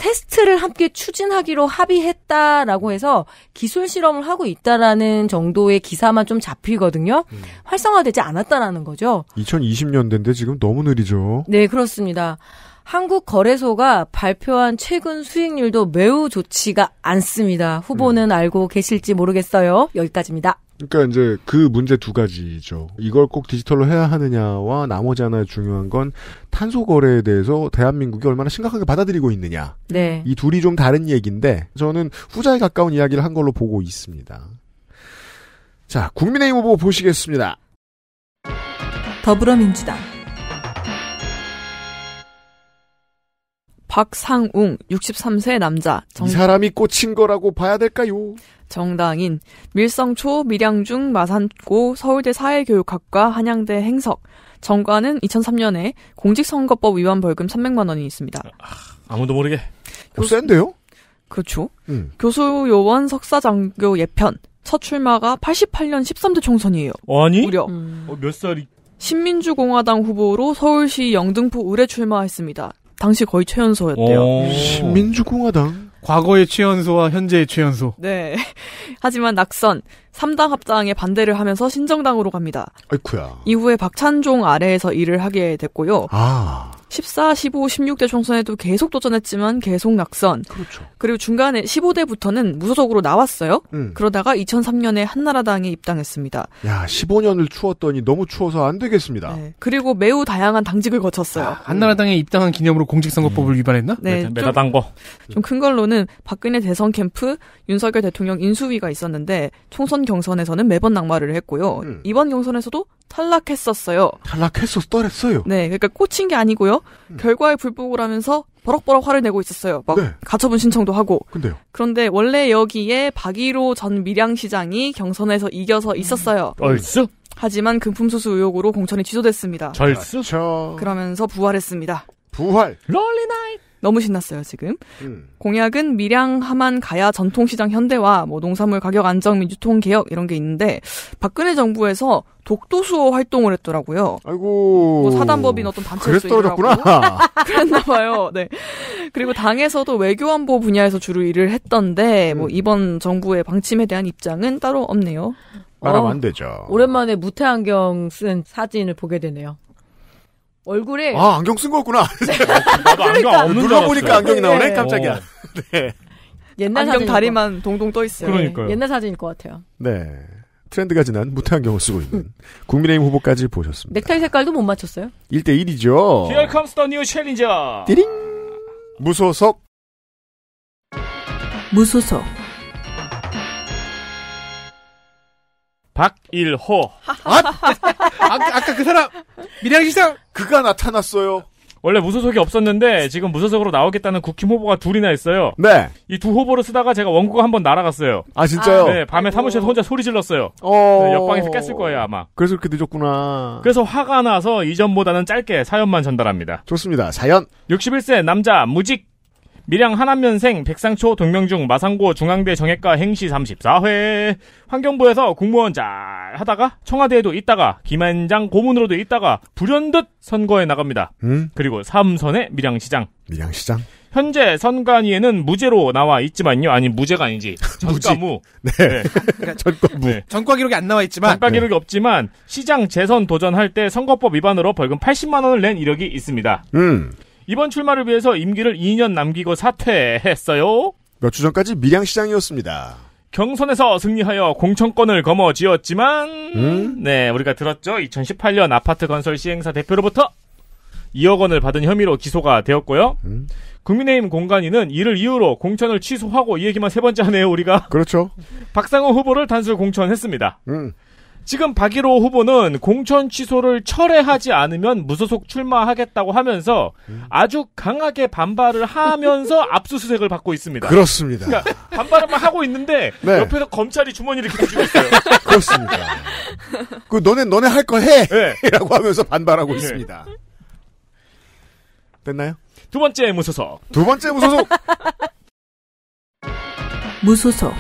테스트를 함께 추진하기로 합의했다라고 해서 기술 실험을 하고 있다라는 정도의 기사만 좀 잡히거든요. 음. 활성화되지 않았다라는 거죠. 2020년대인데 지금 너무 느리죠. 네, 그렇습니다. 한국 거래소가 발표한 최근 수익률도 매우 좋지가 않습니다. 후보는 음. 알고 계실지 모르겠어요. 여기까지입니다. 그러니까 이제 그 문제 두 가지죠. 이걸 꼭 디지털로 해야 하느냐와 나머지 하나 의 중요한 건 탄소 거래에 대해서 대한민국이 얼마나 심각하게 받아들이고 있느냐. 네. 이 둘이 좀 다른 얘기인데 저는 후자에 가까운 이야기를 한 걸로 보고 있습니다. 자, 국민의힘 후보 보시겠습니다. 더불어민주당 박상웅 63세 남자 정... 이 사람이 꽂힌 거라고 봐야 될까요? 정당인 밀성초 밀양중 마산고 서울대 사회교육학과 한양대 행석 정관은 2003년에 공직선거법 위반 벌금 300만 원이 있습니다. 아, 무도 모르게 교... 어, 센데요? 그렇죠. 음. 교수 요원 석사 장교 예편 첫 출마가 88년 13대 총선이에요. 아니? 무려 음... 어, 몇 살이? 신민주공화당 후보로 서울시 영등포 의뢰 출마했습니다. 당시 거의 최연소였대요. 민주공화당. 과거의 최연소와 현재의 최연소. 네. [laughs] 하지만 낙선, 3당 합당에 반대를 하면서 신정당으로 갑니다. 아이쿠야. 이후에 박찬종 아래에서 일을 하게 됐고요. 아. 14, 15, 16대 총선에도 계속 도전했지만 계속 낙선. 그렇죠. 그리고 중간에 15대부터는 무소속으로 나왔어요. 음. 그러다가 2003년에 한나라당에 입당했습니다. 야, 15년을 추웠더니 너무 추워서 안 되겠습니다. 네. 그리고 매우 다양한 당직을 거쳤어요. 아, 한나라당에 입당한 기념으로 공직선거법을 음. 위반했나? 네. 네 메다당거. 좀 큰 걸로는 박근혜 대선 캠프, 윤석열 대통령 인수위가 있었는데 총선 경선에서는 매번 낙마를 했고요. 음. 이번 경선에서도 탈락했었어요. 탈락했었어요 네, 그러니까 꽂힌 게 아니고요. 음. 결과에 불복을 하면서 버럭버럭 화를 내고 있었어요. 막 네. 가처분 신청도 하고. 근데요. 그런데 원래 여기에 박일로전 밀양시장이 경선에서 이겨서 있었어요. 음. 얼쑤? 하지만 금품수수 의혹으로 공천이 취소됐습니다. 절수? 그렇죠. 그러면서 부활했습니다. 부활. 롤리나이트. 너무 신났어요 지금. 음. 공약은 밀양, 하만, 가야, 전통시장 현대화, 뭐 농산물 가격 안정 및 유통 개혁 이런 게 있는데 박근혜 정부에서 독도수호 활동을 했더라고요. 아이고. 뭐 사단법인 어떤 단체에서 떨어졌구나. [laughs] 그랬나봐요. 네. 그리고 당에서도 외교안보 분야에서 주로 일을 했던데 뭐 음. 뭐 이번 정부의 방침에 대한 입장은 따로 없네요. 말하면 어, 안 되죠. 오랜만에 무태 안경 쓴 사진을 보게 되네요. 얼굴에 아 안경 쓴 거였구나. 네. [laughs] 아, 그러니까. 없는 줄눌보니까 안경이 나오네. 네. 깜짝이야. 어. 네. 옛날 안경 다리만 동동 떠 있어요. 요 그러니까요. 옛날 사진일 것 같아요. 네. 트렌드가 지난 무태 안경을 쓰고 있는 [laughs] 국민의힘 후보까지 보셨습니다. 넥타이 색깔도 못 맞췄어요. 1대 1이죠. Here comes the new challenger. 띠링. 무소속 무소속 박일호. 아, 아, 아 까그 사람 미량 시장 그가 나타났어요. 원래 무소속이 없었는데 지금 무소속으로 나오겠다는 국힘 후보가 둘이나 있어요. 네. 이 두 후보를 쓰다가 제가 원고가 한 번 날아갔어요. 아 진짜요? 네, 밤에 사무실에서 혼자 소리 질렀어요. 어. 네, 옆방에서 깼을 거예요, 아마. 그래서 그렇게 늦었구나. 그래서 화가 나서 이전보다는 짧게 사연만 전달합니다. 좋습니다. 사연. 61세 남자 무직 밀양 하남면생 백상초 동명중 마산고 중앙대 정액과 행시 34회 환경부에서 공무원 잘 하다가 청와대에도 있다가 김한장 고문으로도 있다가 불현듯 선거에 나갑니다. 음? 그리고 3선의 밀양시장. 밀양시장. 현재 선관위에는 무죄로 나와 있지만요. 아니 무죄가 아니지. [laughs] 전과무. 네. 네. 그러니까 전과무. 네. 전과 기록이 안 나와 있지만. 전과 기록이 네. 없지만 시장 재선 도전할 때 선거법 위반으로 벌금 80만 원을 낸 이력이 있습니다. 음. 이번 출마를 위해서 임기를 2년 남기고 사퇴했어요. 몇 주 전까지 밀양시장이었습니다. 경선에서 승리하여 공천권을 거머쥐었지만 음? 네 우리가 들었죠 2018년 아파트 건설 시행사 대표로부터 2억 원을 받은 혐의로 기소가 되었고요. 음? 국민의힘 공간위는 이를 이유로 공천을 취소하고 이 얘기만 세 번째 하네요 우리가. 그렇죠. [laughs] 박상호 후보를 단수 공천했습니다. 음. 지금 박일호 후보는 공천 취소를 철회하지 않으면 무소속 출마하겠다고 하면서 아주 강하게 반발을 하면서 [laughs] 압수수색을 받고 있습니다. 그렇습니다. 그러니까 반발을 하고 있는데 네. 옆에서 검찰이 주머니를 이렇게 쥐고 있어요. [laughs] 그렇습니다. 그 너네 너네 할 거 해. 네. [laughs] 라고 하면서 반발하고 네. 있습니다. 됐나요? 두 번째 무소속. 두 번째 무소속. 무소속.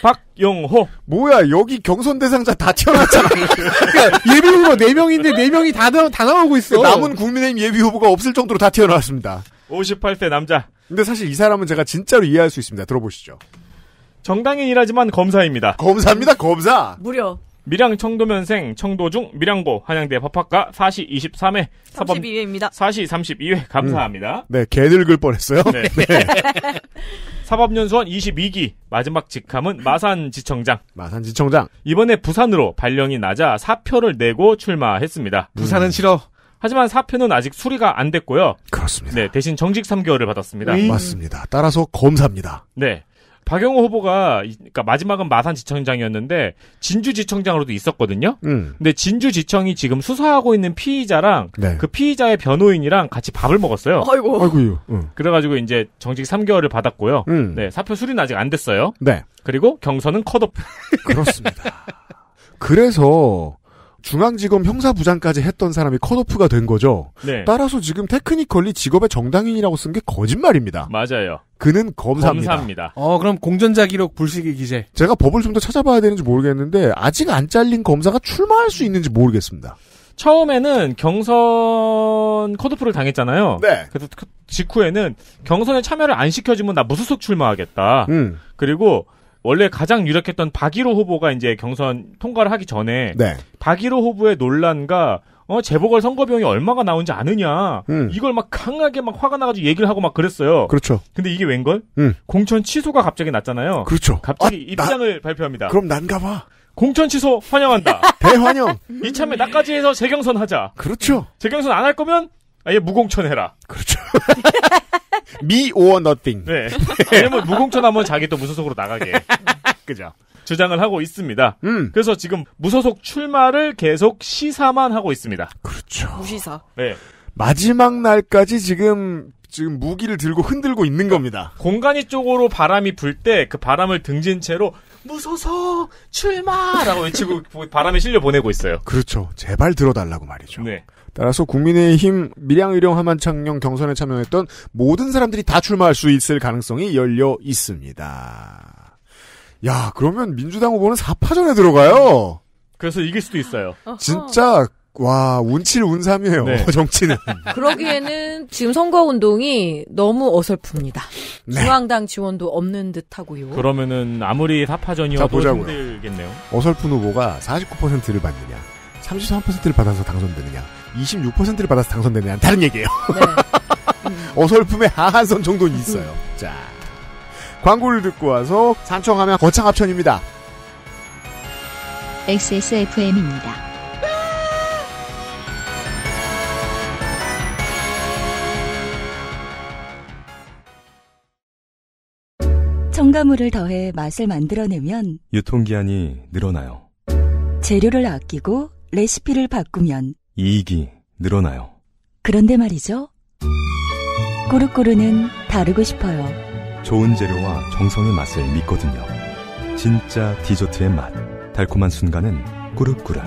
박영호. 뭐야, 여기 경선 대상자 다태어났잖아 [laughs] 그러니까 예비 후보 4명인데 4명이 다, 다 나오고 있어. 그 남은 국민의힘 예비 후보가 없을 정도로 다태어났습니다 58세 남자. 근데 사실 이 사람은 제가 진짜로 이해할 수 있습니다. 들어보시죠. 정당인 일하지만 검사입니다. 검사입니다, 검사. 무려. 밀양 청도면생 청도중 밀양고 한양대 법학과 4시 23회 사법 32회입니다. 4시 32회 감사합니다. 음. 네, 개 늙을 뻔했어요. 네. [laughs] 네. 사법연수원 22기 마지막 직함은 마산지청장. 마산지청장. 이번에 부산으로 발령이 나자 사표를 내고 출마했습니다. 음. 부산은 음. 싫어. 하지만 사표는 아직 수리가 안 됐고요. 그렇습니다. 네, 대신 정직 3개월을 받았습니다. 음. 맞습니다. 따라서 검사입니다. 네. 박영호 후보가 그러니까 마지막은 마산지청장이었는데 진주지청장으로도 있었거든요. 음. 근데 진주지청이 지금 수사하고 있는 피의자랑 네. 그 피의자의 변호인이랑 같이 밥을 먹었어요. 아이고. 아이고요. 그래가지고 이제 정직 3개월을 받았고요. 음. 네 사표 수리는 아직 안 됐어요. 네. 그리고 경선은 컷오프 그렇습니다. 그래서 중앙지검 형사부장까지 했던 사람이 컷오프가 된 거죠. 네. 따라서 지금 테크니컬리 직업의 정당인이라고 쓴 게 거짓말입니다. 맞아요. 그는 검사입니다. 검사입니다. 어, 그럼 공전자 기록 불식의 기재. 제가 법을 좀 더 찾아봐야 되는지 모르겠는데 아직 안 잘린 검사가 출마할 수 있는지 모르겠습니다. 처음에는 경선 컷오프를 당했잖아요. 네. 그래서 그 직후에는 경선에 참여를 안 시켜주면 나 무소속 출마하겠다. 음. 그리고 원래 가장 유력했던 박일호 후보가 이제 경선 통과를 하기 전에 네. 박일호 후보의 논란과 어, 재보궐 선거 비용이 얼마가 나온지 아느냐. 음. 이걸 막 강하게 막 화가 나가지고 얘기를 하고 막 그랬어요. 그렇죠. 근데 이게 웬걸? 음. 공천 취소가 갑자기 났잖아요. 그렇죠. 갑자기 아, 입장을 나... 발표합니다. 그럼 난가 봐. 공천 취소 환영한다. [laughs] 대환영. 이참에 나까지 해서 재경선 하자. 그렇죠. 재경선 안 할 거면 아예 무공천해라. 그렇죠. 미 [laughs] or nothing. 네. 왜냐면 뭐 무공천하면 자기 또 무소속으로 나가게. [laughs] 그죠. 주장을 하고 있습니다. 음. 그래서 지금 무소속 출마를 계속 시사만 하고 있습니다. 그렇죠. 무시사. 네. 마지막 날까지 지금 지금 무기를 들고 흔들고 있는 그러니까 겁니다. 공간이 쪽으로 바람이 불 때 그 바람을 등진 채로 무소속 출마라고 외치고 바람에 실려 보내고 있어요. 그렇죠. 제발 들어달라고 말이죠. 네. 따라서 국민의힘 밀양의령 하만창령 경선에 참여했던 모든 사람들이 다 출마할 수 있을 가능성이 열려 있습니다. 야, 그러면 민주당 후보는 4파전에 들어가요. 그래서 이길 수도 있어요. 진짜 와, 운칠 운삼이에요. 네. [laughs] 정치는. 그러기에는 지금 선거운동이 너무 어설픕니다. 네. 중앙당 지원도 없는 듯하고요. 그러면은 아무리 4파전이어도 힘들겠네요. 어설픈 후보가 49%를 받느냐, 33%를 받아서 당선되느냐. 26%를 받아서 당선되애 다른 얘기예요. 네. [laughs] 어설픔의 하한선 정도는 있어요. 음. 자, 광고를 듣고 와서 산청하면 거창합천입니다. XSFM입니다. 첨가물을 더해 맛을 만들어내면 유통기한이 늘어나요. 재료를 아끼고 레시피를 바꾸면 이익이 늘어나요. 그런데 말이죠. 꼬르꼬르는 다르고 싶어요. 좋은 재료와 정성의 맛을 믿거든요. 진짜 디저트의 맛. 달콤한 순간은 꾸르꾸르.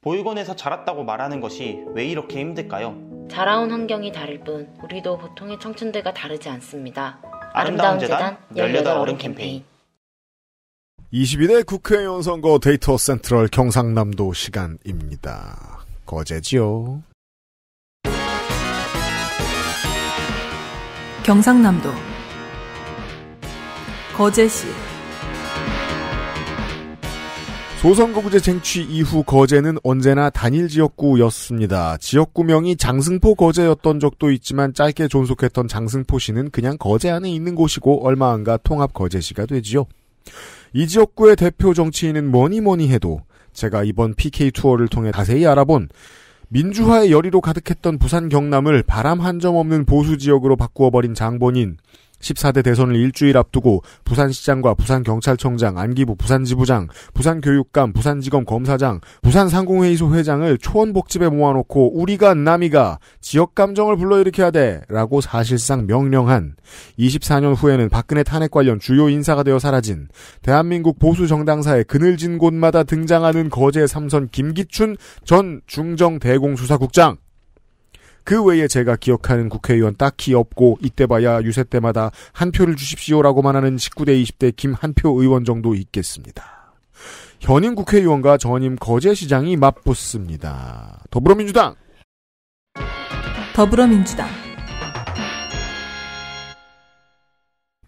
보육원에서 자랐다고 말하는 것이 왜 이렇게 힘들까요? 자라온 환경이 다를 뿐 우리도 보통의 청춘들과 다르지 않습니다. 아름다운, 아름다운 재단 18 어른 캠페인. 21회 국회의원 선거 데이터 센트럴 경상남도 시간입니다. 거제지요. 경상남도 거제시 조선거구제 쟁취 이후 거제는 언제나 단일 지역구였습니다. 지역구명이 장승포 거제였던 적도 있지만 짧게 존속했던 장승포시는 그냥 거제 안에 있는 곳이고 얼마 안가 통합 거제시가 되지요. 이 지역구의 대표 정치인은 뭐니 뭐니 해도 제가 이번 PK 투어를 통해 자세히 알아본 민주화의 열의로 가득했던 부산 경남을 바람 한 점 없는 보수 지역으로 바꾸어 버린 장본인 14대 대선을 일주일 앞두고 부산시장과 부산경찰청장, 안기부 부산지부장, 부산교육감, 부산지검 검사장, 부산상공회의소 회장을 초원복집에 모아놓고 우리가 남이가 지역감정을 불러일으켜야 돼 라고 사실상 명령한 24년 후에는 박근혜 탄핵 관련 주요 인사가 되어 사라진 대한민국 보수정당사의 그늘진 곳마다 등장하는 거제 삼선 김기춘 전 중정대공수사국장 그 외에 제가 기억하는 국회의원 딱히 없고 이때 봐야 유세 때마다 한 표를 주십시오라고만 하는 19대 20대 김한표 의원 정도 있겠습니다. 현임 국회의원과 전임 거제시장이 맞붙습니다. 더불어민주당 더불어민주당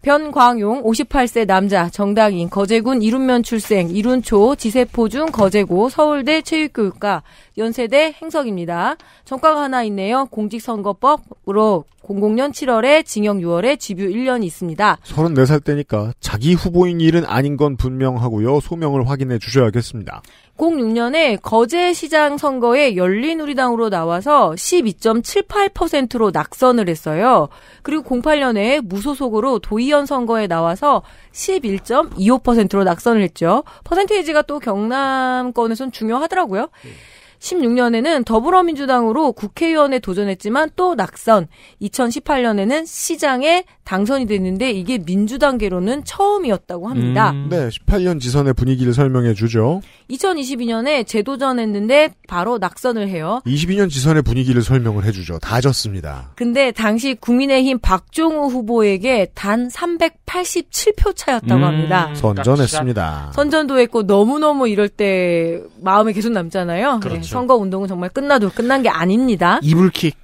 변광용 58세 남자 정당인 거제군 이룬면 출생 이룬초 지세포중 거제고 서울대 체육교육과 연세대 행석입니다. 정과가 하나 있네요. 공직선거법으로 00년 7월에 징역 6월에 집유 1년 있습니다. 34살 때니까 자기 후보인 일은 아닌 건 분명하고요. 소명을 확인해 주셔야겠습니다. 0 6년에 거제시장 선거에 열린우리당으로 나와서 12.78%로 낙선을 했어요. 그리고 08년에 무소속으로 도의원 선거에 나와서 11.25%로 낙선을 했죠. 퍼센테이지가 또 경남권에선 중요하더라고요. 음. 16년에는 더불어민주당으로 국회의원에 도전했지만 또 낙선. 2018년에는 시장에 당선이 됐는데 이게 민주당계로는 처음이었다고 합니다. 음. 네, 18년 지선의 분위기를 설명해 주죠. 2022년에 재도전했는데 바로 낙선을 해요. 22년 지선의 분위기를 설명을 해 주죠. 다 졌습니다. 근데 당시 국민의힘 박종우 후보에게 단 387표 차였다고 음. 합니다. 선전했습니다. 선전도 했고 너무너무 이럴 때 마음에 계속 남잖아요. 그렇죠. 네. 그렇죠. 선거 운동은 정말 끝나도 끝난 게 아닙니다. 이불킥.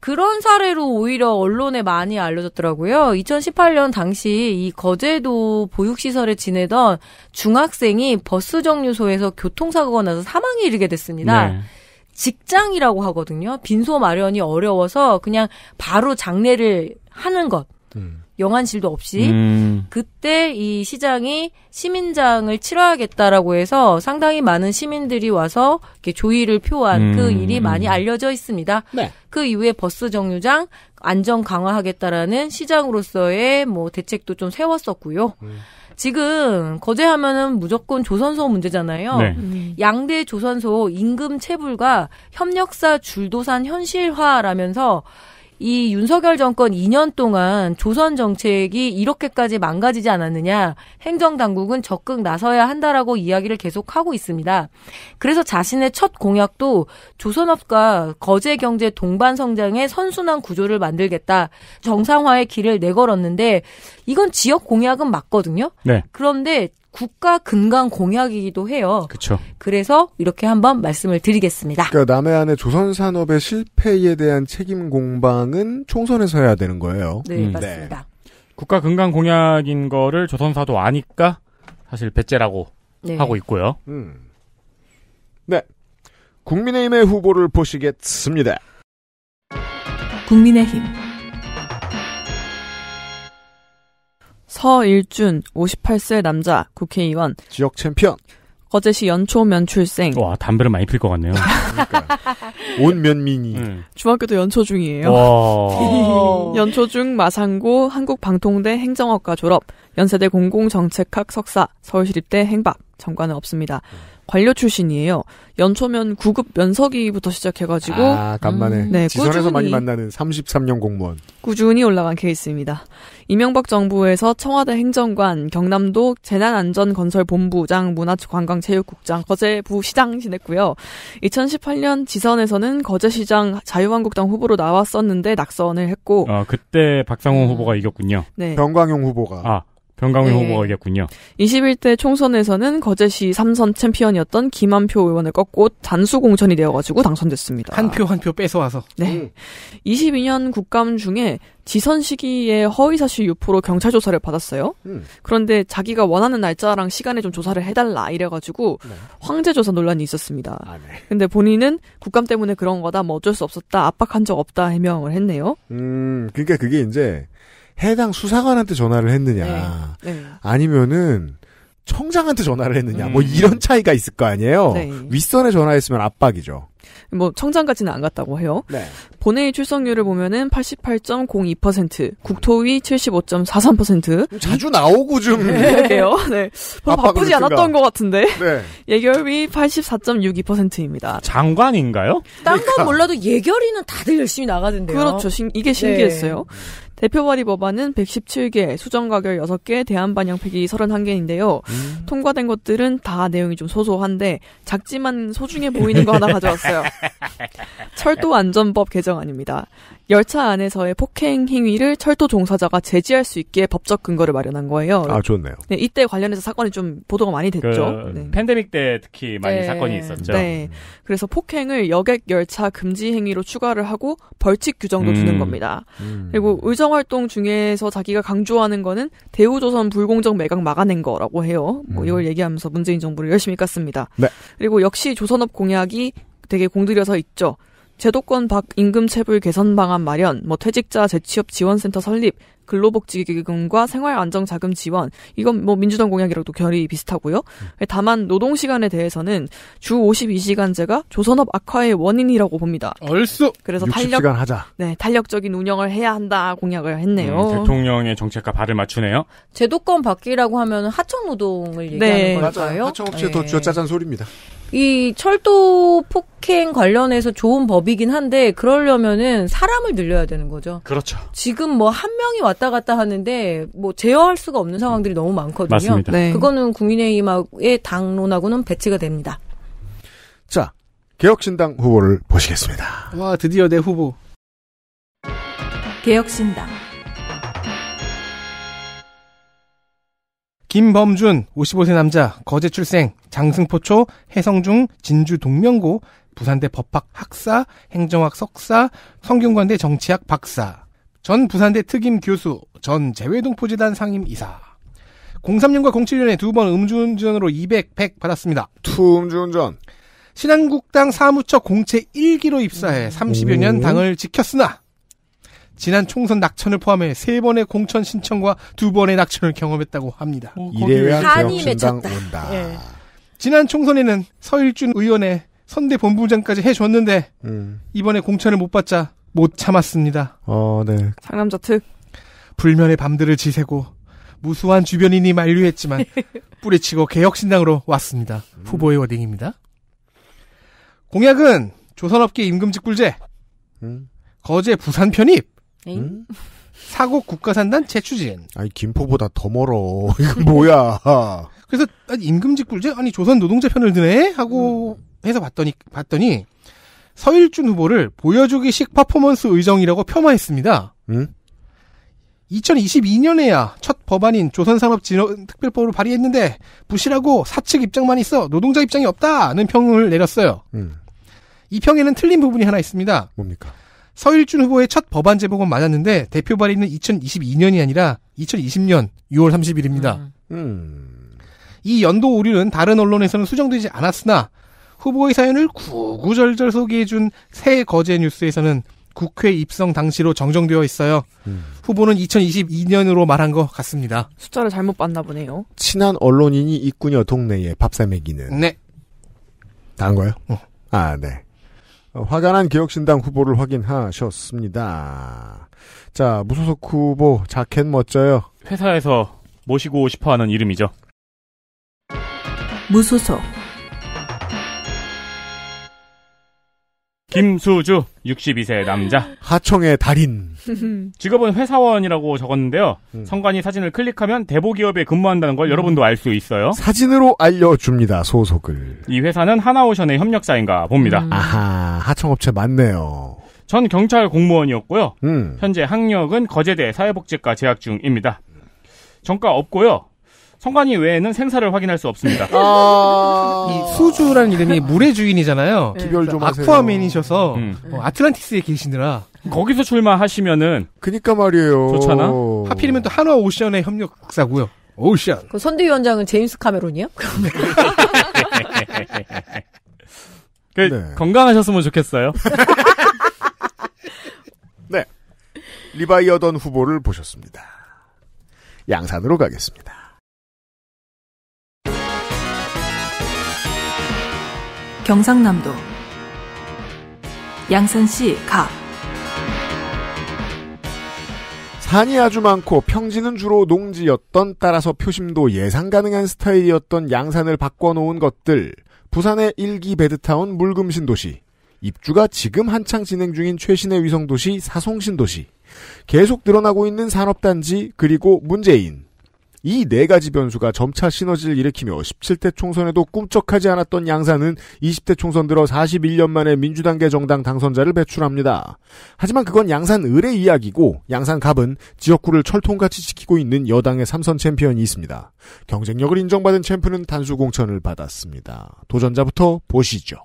그런 사례로 오히려 언론에 많이 알려졌더라고요. 2018년 당시 이 거제도 보육시설에 지내던 중학생이 버스 정류소에서 교통사고가 나서 사망에 이르게 됐습니다. 네. 직장이라고 하거든요. 빈소 마련이 어려워서 그냥 바로 장례를 하는 것. 음. 영안실도 없이 음. 그때 이 시장이 시민장을 치러야겠다라고 해서 상당히 많은 시민들이 와서 이렇게 조의를 표한 그 음. 그 일이 많이 알려져 있습니다. 네. 그 이후에 버스 정류장 안전 강화하겠다라는 시장으로서의 뭐 대책도 좀 세웠었고요. 음. 지금 거제하면은 무조건 조선소 문제잖아요. 네. 음. 양대 조선소 임금 체불과 협력사 줄도산 현실화라면서 이 윤석열 정권 2년 동안 조선 정책이 이렇게까지 망가지지 않았느냐 행정 당국은 적극 나서야 한다라고 이야기를 계속 하고 있습니다. 그래서 자신의 첫 공약도 조선업과 거제 경제 동반 성장의 선순환 구조를 만들겠다 정상화의 길을 내걸었는데 이건 지역 공약은 맞거든요. 네. 그런데 국가 근간 공약이기도 해요. 그렇 그래서 이렇게 한번 말씀을 드리겠습니다. 그러니까 남해안의 조선 산업의 실패에 대한 책임 공방은 총선에서 해야 되는 거예요. 네, 음. 맞습니다. 네. 국가 근간 공약인 거를 조선사도 아니까 사실 배째라고 네. 하고 있고요. 음. 네. 국민의힘의 후보를 보시겠습니다. 국민의힘 서일준 58세 남자 국회의원 지역 챔피언 거제시 연초 면출생 와 담배를 많이 필 것 같네요. 그러니까. 온 면민이 응. 네. 중학교도 연초 중이에요. [laughs] 연초 중 마산고 한국방통대 행정학과 졸업 연세대 공공정책학 석사 서울시립대 행박 전과는 없습니다. 음. 관료 출신이에요. 연초면 9급 면서기부터 시작해가지고 아 간만에 음, 네, 지선에서 꾸준히, 많이 만나는 33년 공무원 꾸준히 올라간 케이스입니다. 이명박 정부에서 청와대 행정관, 경남도 재난안전건설본부장, 문화관광체육국장, 거제부 시장 지냈고요. 2018년 지선에서는 거제시장 자유한국당 후보로 나왔었는데 낙선을 했고. 아, 그때 박상호 음. 후보가 이겼군요. 네. 병광용 후보가. 아. 변강훈 네. 후보가 겠군요 21대 총선에서는 거제시 3선 챔피언이었던 김한표 의원을 꺾고 단수 공천이 되어가지고 당선됐습니다. 한 표 한 표 뺏어와서. 네. 22년 음. 국감 중에 지선 시기에 허위사실 유포로 경찰 조사를 받았어요. 음. 그런데 자기가 원하는 날짜랑 시간에 좀 조사를 해달라 이래가지고 네. 황제조사 논란이 있었습니다. 아, 네. 근데 본인은 국감 때문에 그런 거다, 뭐 어쩔 수 없었다, 압박한 적 없다 해명을 했네요. 음, 그러니까 그게 이제 해당 수사관한테 전화를 했느냐, 네. 네. 아니면은 청장한테 전화를 했느냐, 뭐 음. 뭐 이런 차이가 있을 거 아니에요. 네. 윗선에 전화했으면 압박이죠. 뭐 청장까지는 안 갔다고 해요. 네. 본회의 출석률을 보면은 88.02%, 국토위 75.43%. 자주 나오고 좀. 그래요. 네. 네. 바쁘지 않았던 것 같은데. 네. 예결위 84.62%입니다. 장관인가요? 딴건 그러니까. 몰라도 예결위는 다들 열심히 나가던데요. 그렇죠. 신, 이게 신기했어요. 네. 대표 발의 법안은 117개, 수정 가결 6개, 대안 반영 폐기 31개인데요. 음. 통과된 것들은 다 내용이 좀 소소한데 작지만 소중해 보이는 거 하나 가져왔어요. [laughs] 철도 안전법 개정안입니다. 열차 안에서의 폭행 행위를 철도 종사자가 제지할 수 있게 법적 근거를 마련한 거예요. 아 좋네요. 네, 이때 관련해서 사건이 좀 보도가 많이 그 됐죠. 그 네. 팬데믹 때 특히 많이 네. 사건이 있었죠. 네. 그래서 폭행을 여객 열차 금지 행위로 추가를 하고 벌칙 규정도 음. 두는 겁니다. 음. 그리고 의정 민생 활동 중에서 자기가 강조하는 거는 대우조선 불공정 매각 막아낸 거라고 해요. 뭐 음. 이걸 얘기하면서 문재인 정부를 열심히 깠습니다. 네. 그리고 역시 조선업 공약이 되게 공들여서 있죠. 제도권 밖 임금 체불 개선 방안 마련, 뭐 퇴직자 재취업 지원센터 설립, 근로복지기금과 생활안정자금 지원 이건 뭐 민주당 공약이랑도 결이 비슷하고요. 음. 다만 노동 시간에 대해서는 주 52시간제가 조선업 악화의 원인이라고 봅니다. 얼쑤. 그래서 탄력 네 탄력적인 운영을 해야 한다 공약을 했네요. 음, 대통령의 정책과 발을 맞추네요. 제도권 바뀌라고 하면 하청 노동을 얘기하는 네. 걸까요? 하청 업체 네. 더 쥐어짜잔 소리입니다. 이 철도 폭행 관련해서 좋은 법이긴 한데 그러려면은 사람을 늘려야 되는 거죠. 그렇죠. 지금 뭐 한 명이 왔다 갔다 하는데 뭐 제어할 수가 없는 상황들이 너무 많거든요. 맞습니다. 네. 그거는 국민의힘의 당론하고는 배치가 됩니다. 자, 개혁신당 후보를 보시겠습니다. 와, 드디어 내 후보. 개혁신당 김범준 55세 남자 거제 출생 장승포초 해성중 진주 동명고 부산대 법학 학사 행정학 석사 성균관대 정치학 박사 전 부산대 특임 교수 전 재외동포재단 상임 이사 03년과 07년에 두 번 음주운전으로 200, 100 받았습니다. 투 음주운전. 신한국당 사무처 공채 1기로 입사해 30여 년 당을 지켰으나 지난 총선 낙천을 포함해 세 번의 공천 신청과 두 번의 낙천을 경험했다고 합니다. 어, 이래야 개혁신당 온다. 예. 지난 총선에는 서일준 의원의 선대 본부장까지 해줬는데 음. 이번에 공천을 못 받자 못 참았습니다. 어, 네. 상남자 특 불면의 밤들을 지새고 무수한 주변인이 만류했지만 [laughs] 뿌리치고 개혁신당으로 왔습니다. 음. 후보의 워딩입니다. 공약은 조선업계 임금직 불제, 음. 거제 부산 편입, 사고 국가산단 재추진. 아니 김포보다 더 멀어. [laughs] 이거 뭐야? 그래서 임금직 불제 아니 조선 노동자 편을 드네 하고 음. 해서 봤더니 봤더니 서일준 후보를 보여주기식 퍼포먼스 의정이라고 폄하했습니다. 음? 2022년에야 첫 법안인 조선산업진흥특별법을 발의했는데 부실하고 사측 입장만 있어 노동자 입장이 없다는 평을 내렸어요. 음. 이 평에는 틀린 부분이 하나 있습니다. 뭡니까? 서일준 후보의 첫 법안 제목은 맞았는데 대표 발의는 2022년이 아니라 2020년 6월 30일입니다. 음. 이 연도 오류는 다른 언론에서는 수정되지 않았으나 후보의 사연을 구구절절 소개해준 새 거제 뉴스에서는 국회 입성 당시로 정정되어 있어요. 음. 후보는 2022년으로 말한 것 같습니다. 숫자를 잘못 봤나 보네요. 친한 언론인이 있군요, 동네에 밥사 먹이는. 네. 다른 거요? 어. 아, 네. 어, 화가 난 개혁신당 후보를 확인하셨습니다. 자, 무소속 후보 자켓 멋져요. 회사에서 모시고 싶어 하는 이름이죠. 무소속 김수주 62세 남자 하청의 달인 [laughs] 직업은 회사원이라고 적었는데요. 음. 성관이 사진을 클릭하면 대보기업에 근무한다는 걸 여러분도 알 수 있어요. 사진으로 알려줍니다 소속을. 이 회사는 하나오션의 협력사인가 봅니다. 음. 아하 하청업체 맞네요. 전 경찰 공무원이었고요. 음. 현재 학력은 거제대 사회복지과 재학 중입니다. 정가 없고요. 성관이 외에는 생사를 확인할 수 없습니다. 아... [laughs] 이 수주라는 이름이 물의 주인이잖아요. 기별 좀 하세요. 아쿠아맨이셔서 음. 어, 아틀란티스에 계시느라 거기서 출마하시면은 그니까 말이에요. 좋잖아. 하필이면 또 한화 오션의 협력사고요. 오션. 그 선대위원장은 제임스 카메론이요? 그 네. 건강하셨으면 좋겠어요. [laughs] 네. 리바이어던 후보를 보셨습니다. 양산으로 가겠습니다. 경상남도 양산시 가 산이 아주 많고 평지는 주로 농지였던 따라서 표심도 예상 가능한 스타일이었던 양산을 바꿔놓은 것들 부산의 일기 베드타운 물금 신도시 입주가 지금 한창 진행 중인 최신의 위성도시 사송신도시 계속 늘어나고 있는 산업단지 그리고 문재인 이네 가지 변수가 점차 시너지를 일으키며 17대 총선에도 꿈쩍하지 않았던 양산은 20대 총선 들어 41년 만에 민주당계 정당 당선자를 배출합니다. 하지만 그건 양산 을의 이야기고 양산갑은 지역구를 철통같이 지키고 있는 여당의 삼선 챔피언이 있습니다. 경쟁력을 인정받은 챔프는 단수 공천을 받았습니다. 도전자부터 보시죠.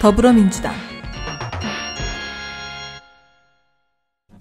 더불어민주당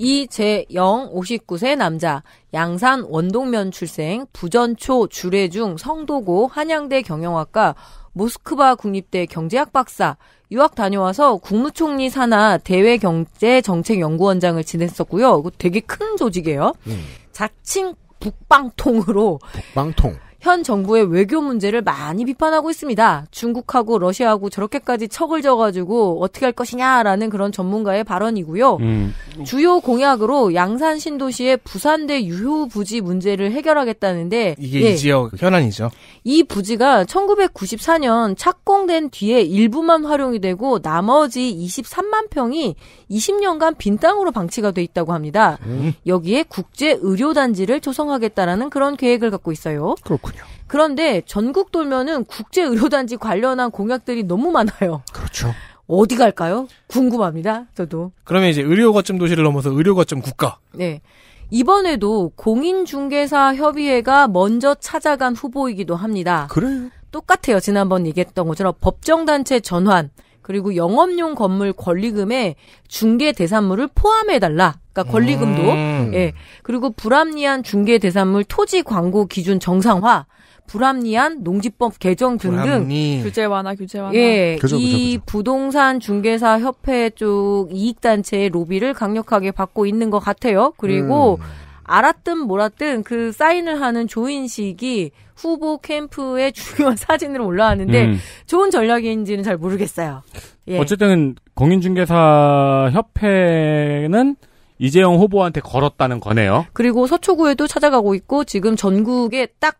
이재영 59세 남자 양산 원동면 출생 부전초 주례중 성도고 한양대 경영학과 모스크바 국립대 경제학 박사 유학 다녀와서 국무총리 산하 대외경제정책연구원장을 지냈었고요. 되게 큰 조직이에요. 음. 자칭 북방통으로 북방통 현 정부의 외교 문제를 많이 비판하고 있습니다. 중국하고 러시아하고 저렇게까지 척을 져가지고 어떻게 할 것이냐라는 그런 전문가의 발언이고요. 음. 주요 공약으로 양산 신도시의 부산대 유효 부지 문제를 해결하겠다는데 이게 예. 이 지역 현안이죠. 이 부지가 1994년 착공된 뒤에 일부만 활용이 되고 나머지 23만 평이 20년간 빈 땅으로 방치가 돼 있다고 합니다. 음. 여기에 국제 의료단지를 조성하겠다라는 그런 계획을 갖고 있어요. 그렇군요. 그런데 전국 돌면은 국제 의료단지 관련한 공약들이 너무 많아요. 그렇죠. 어디 갈까요? 궁금합니다. 저도. 그러면 이제 의료 거점 도시를 넘어서 의료 거점 국가. 네. 이번에도 공인중개사 협의회가 먼저 찾아간 후보이기도 합니다. 그래요. 똑같아요. 지난번 얘기했던 것처럼 법정단체 전환, 그리고 영업용 건물 권리금에 중개 대산물을 포함해달라. 그러니까 권리금도 음. 예 그리고 불합리한 중개 대산물 토지 광고 기준 정상화. 불합리한 농지법 개정 등등 규제 완화 규제 완화 예, 그죠, 그죠, 이 그죠. 부동산 중개사 협회 쪽 이익 단체의 로비를 강력하게 받고 있는 것 같아요. 그리고 음. 알았든 몰았든 그 사인을 하는 조인식이 후보 캠프의 [laughs] 중요한 사진으로 올라왔는데 음. 좋은 전략인지는 잘 모르겠어요. 예. 어쨌든 공인중개사 협회는 이재용 후보한테 걸었다는 거네요. 그리고 서초구에도 찾아가고 있고 지금 전국에 딱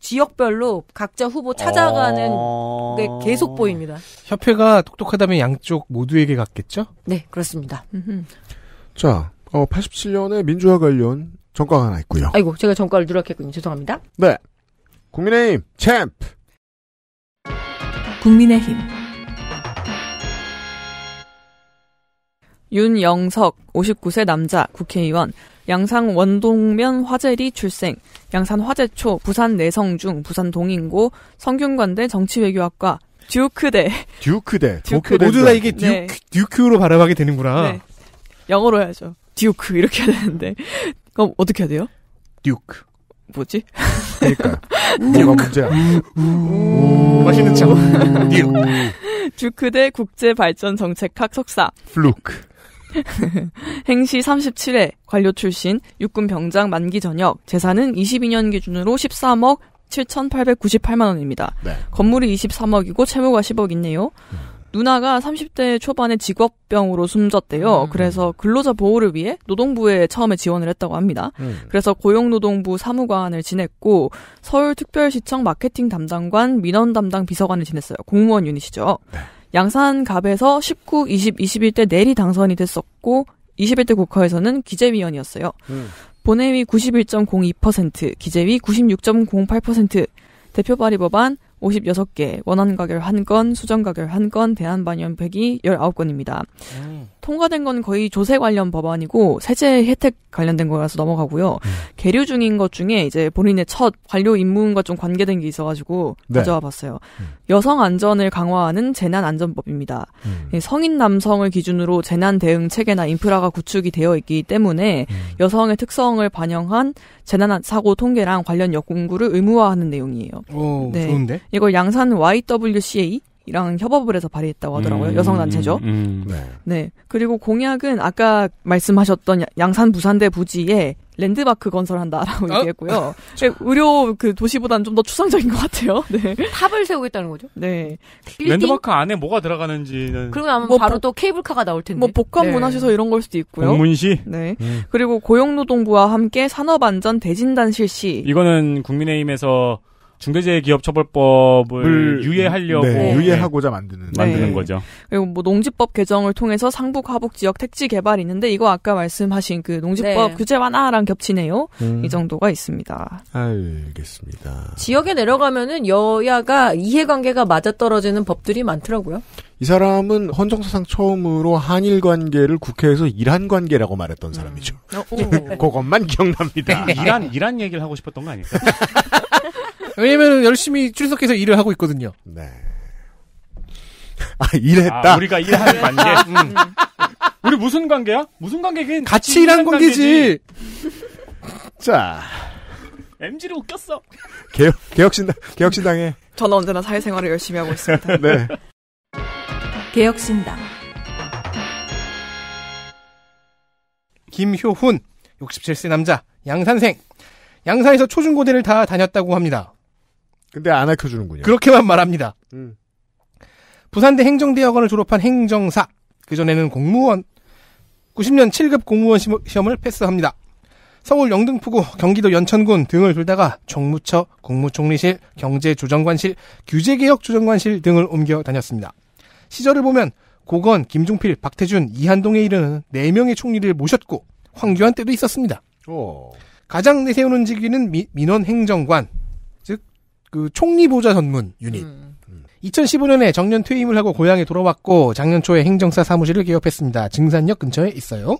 지역별로 각자 후보 찾아가는 어... 게 계속 보입니다. 협회가 똑똑하다면 양쪽 모두에게 갔겠죠? 네, 그렇습니다. 자, 어, 87년에 민주화 관련 정과가 하나 있고요. 아이고, 제가 정과를 누락했군요. 죄송합니다. 네. 국민의힘 챔프 국민의힘 윤영석 59세 남자 국회의원 양산 원동면 화재리 출생 양산 화재초 부산 내성중 부산 동인고 성균관대 정치외교학과 듀크대 듀크대 듀크대 모두 다 이게 네. 듀크, 네. 듀크로 발음하게 되는구나 네. 영어로 해야죠 듀크 이렇게 해야 되는데 그럼 어떻게 해야 돼요? 듀크 뭐지? 그니까 [laughs] 뭐가 문제야? 음. 맛있는 차고 주크 음. 대 국제발전정책학 석사 플루크 [laughs] 행시 37회 관료 출신 육군 병장 만기 전역 재산은 22년 기준으로 13억 7,898만 원입니다. 네. 건물이 23억이고 채무가 10억 있네요. 음. 누나가 30대 초반에 직업병으로 숨졌대요. 음. 그래서 근로자 보호를 위해 노동부에 처음에 지원을 했다고 합니다. 음. 그래서 고용노동부 사무관을 지냈고 서울특별시청 마케팅 담당관, 민원 담당 비서관을 지냈어요. 공무원 유닛이죠. 네. 양산갑에서 19, 20, 21대 내리 당선이 됐었고 21대 국회에서는 기재위원이었어요. 음. 본회의 91.02%, 기재위 96.08%, 대표 발의 법안 56개, 원안가결 1건, 수정가결 1건, 대한반영팩이 19건입니다. 음. 통과된 건 거의 조세 관련 법안이고 세제 혜택 관련된 거라서 넘어가고요. 음. 계류 중인 것 중에 이제 본인의 첫 관료 임무과 좀 관계된 게 있어가지고 네. 가져와 봤어요. 음. 여성 안전을 강화하는 재난 안전법입니다. 음. 예, 성인 남성을 기준으로 재난 대응 체계나 인프라가 구축이 되어 있기 때문에 음. 여성의 특성을 반영한 재난 사고 통계랑 관련 역공구를 의무화하는 내용이에요. 오, 네. 좋은데? 이걸 양산 YWCA 이랑 협업을 해서 발의했다고 하더라고요. 음, 여성 단체죠. 음, 음, 네. 네. 그리고 공약은 아까 말씀하셨던 양산 부산대 부지에 랜드마크 건설한다라고 어? 얘기했고요. [laughs] 네, 의료 그 도시보다는 좀 더 추상적인 것 같아요. [laughs] 네. 탑을 세우겠다는 거죠. 네. 빌딩? 랜드마크 안에 뭐가 들어가는지는 그러고 나면 뭐 바로 보, 또 케이블카가 나올 텐데. 뭐 복합 네. 문화시설 네. 이런 걸 수도 있고요. 공문시. 네. 음. 그리고 고용노동부와 함께 산업안전 대진단 실시. 이거는 국민의힘에서 중대재해기업처벌법을 유예하려고 네, 네, 유예하고자 만드는 네. 만드는 거죠. 그리고 뭐 농지법 개정을 통해서 상북 하북 지역 택지 개발이 있는데 이거 아까 말씀하신 그 농지법 네. 규제 완화랑 겹치네요. 음. 이 정도가 있습니다. 알겠습니다. 지역에 내려가면은 여야가 이해관계가 맞아떨어지는 법들이 많더라고요. 이 사람은 헌정사상 처음으로 한일 관계를 국회에서 이란 관계라고 말했던 사람이죠. 음. 어, 어. [laughs] 그것만 기억납니다. 이란 이란 얘기를 하고 싶었던 거 아닐까? [laughs] 왜냐면 열심히 출석해서 일을 하고 있거든요. 네. 아, 일했다. 아, 우리가 일하는 아, 관계. 음. 우리 무슨 관계야? 무슨 관계긴 같이 일한 관계지. 자. MG를 웃겼어. 개혁, 개혁신당, 개혁신당에. 저는 언제나 사회생활을 열심히 하고 있습니다. 네. 개혁신당. 김효훈, 67세 남자, 양산생. 양산에서 초중고대를 다 다녔다고 합니다. 근데 안 알려주는군요. 그렇게만 말합니다. 음. 부산대 행정대학원을 졸업한 행정사. 그전에는 공무원. 90년 7급 공무원 시험을 패스합니다. 서울 영등포구, 경기도 연천군 등을 돌다가 총무처, 국무총리실, 경제조정관실, 규제개혁조정관실 등을 옮겨 다녔습니다. 시절을 보면 고건, 김종필, 박태준, 이한동에 이르는 4명의 총리를 모셨고 황교안 때도 있었습니다. 오. 어. 가장 내세우는 직위는 민원행정관, 그 총리 보좌 전문 유닛. 음. 2015년에 정년 퇴임을 하고 고향에 돌아왔고 작년 초에 행정사 사무실을 개업했습니다. 증산역 근처에 있어요.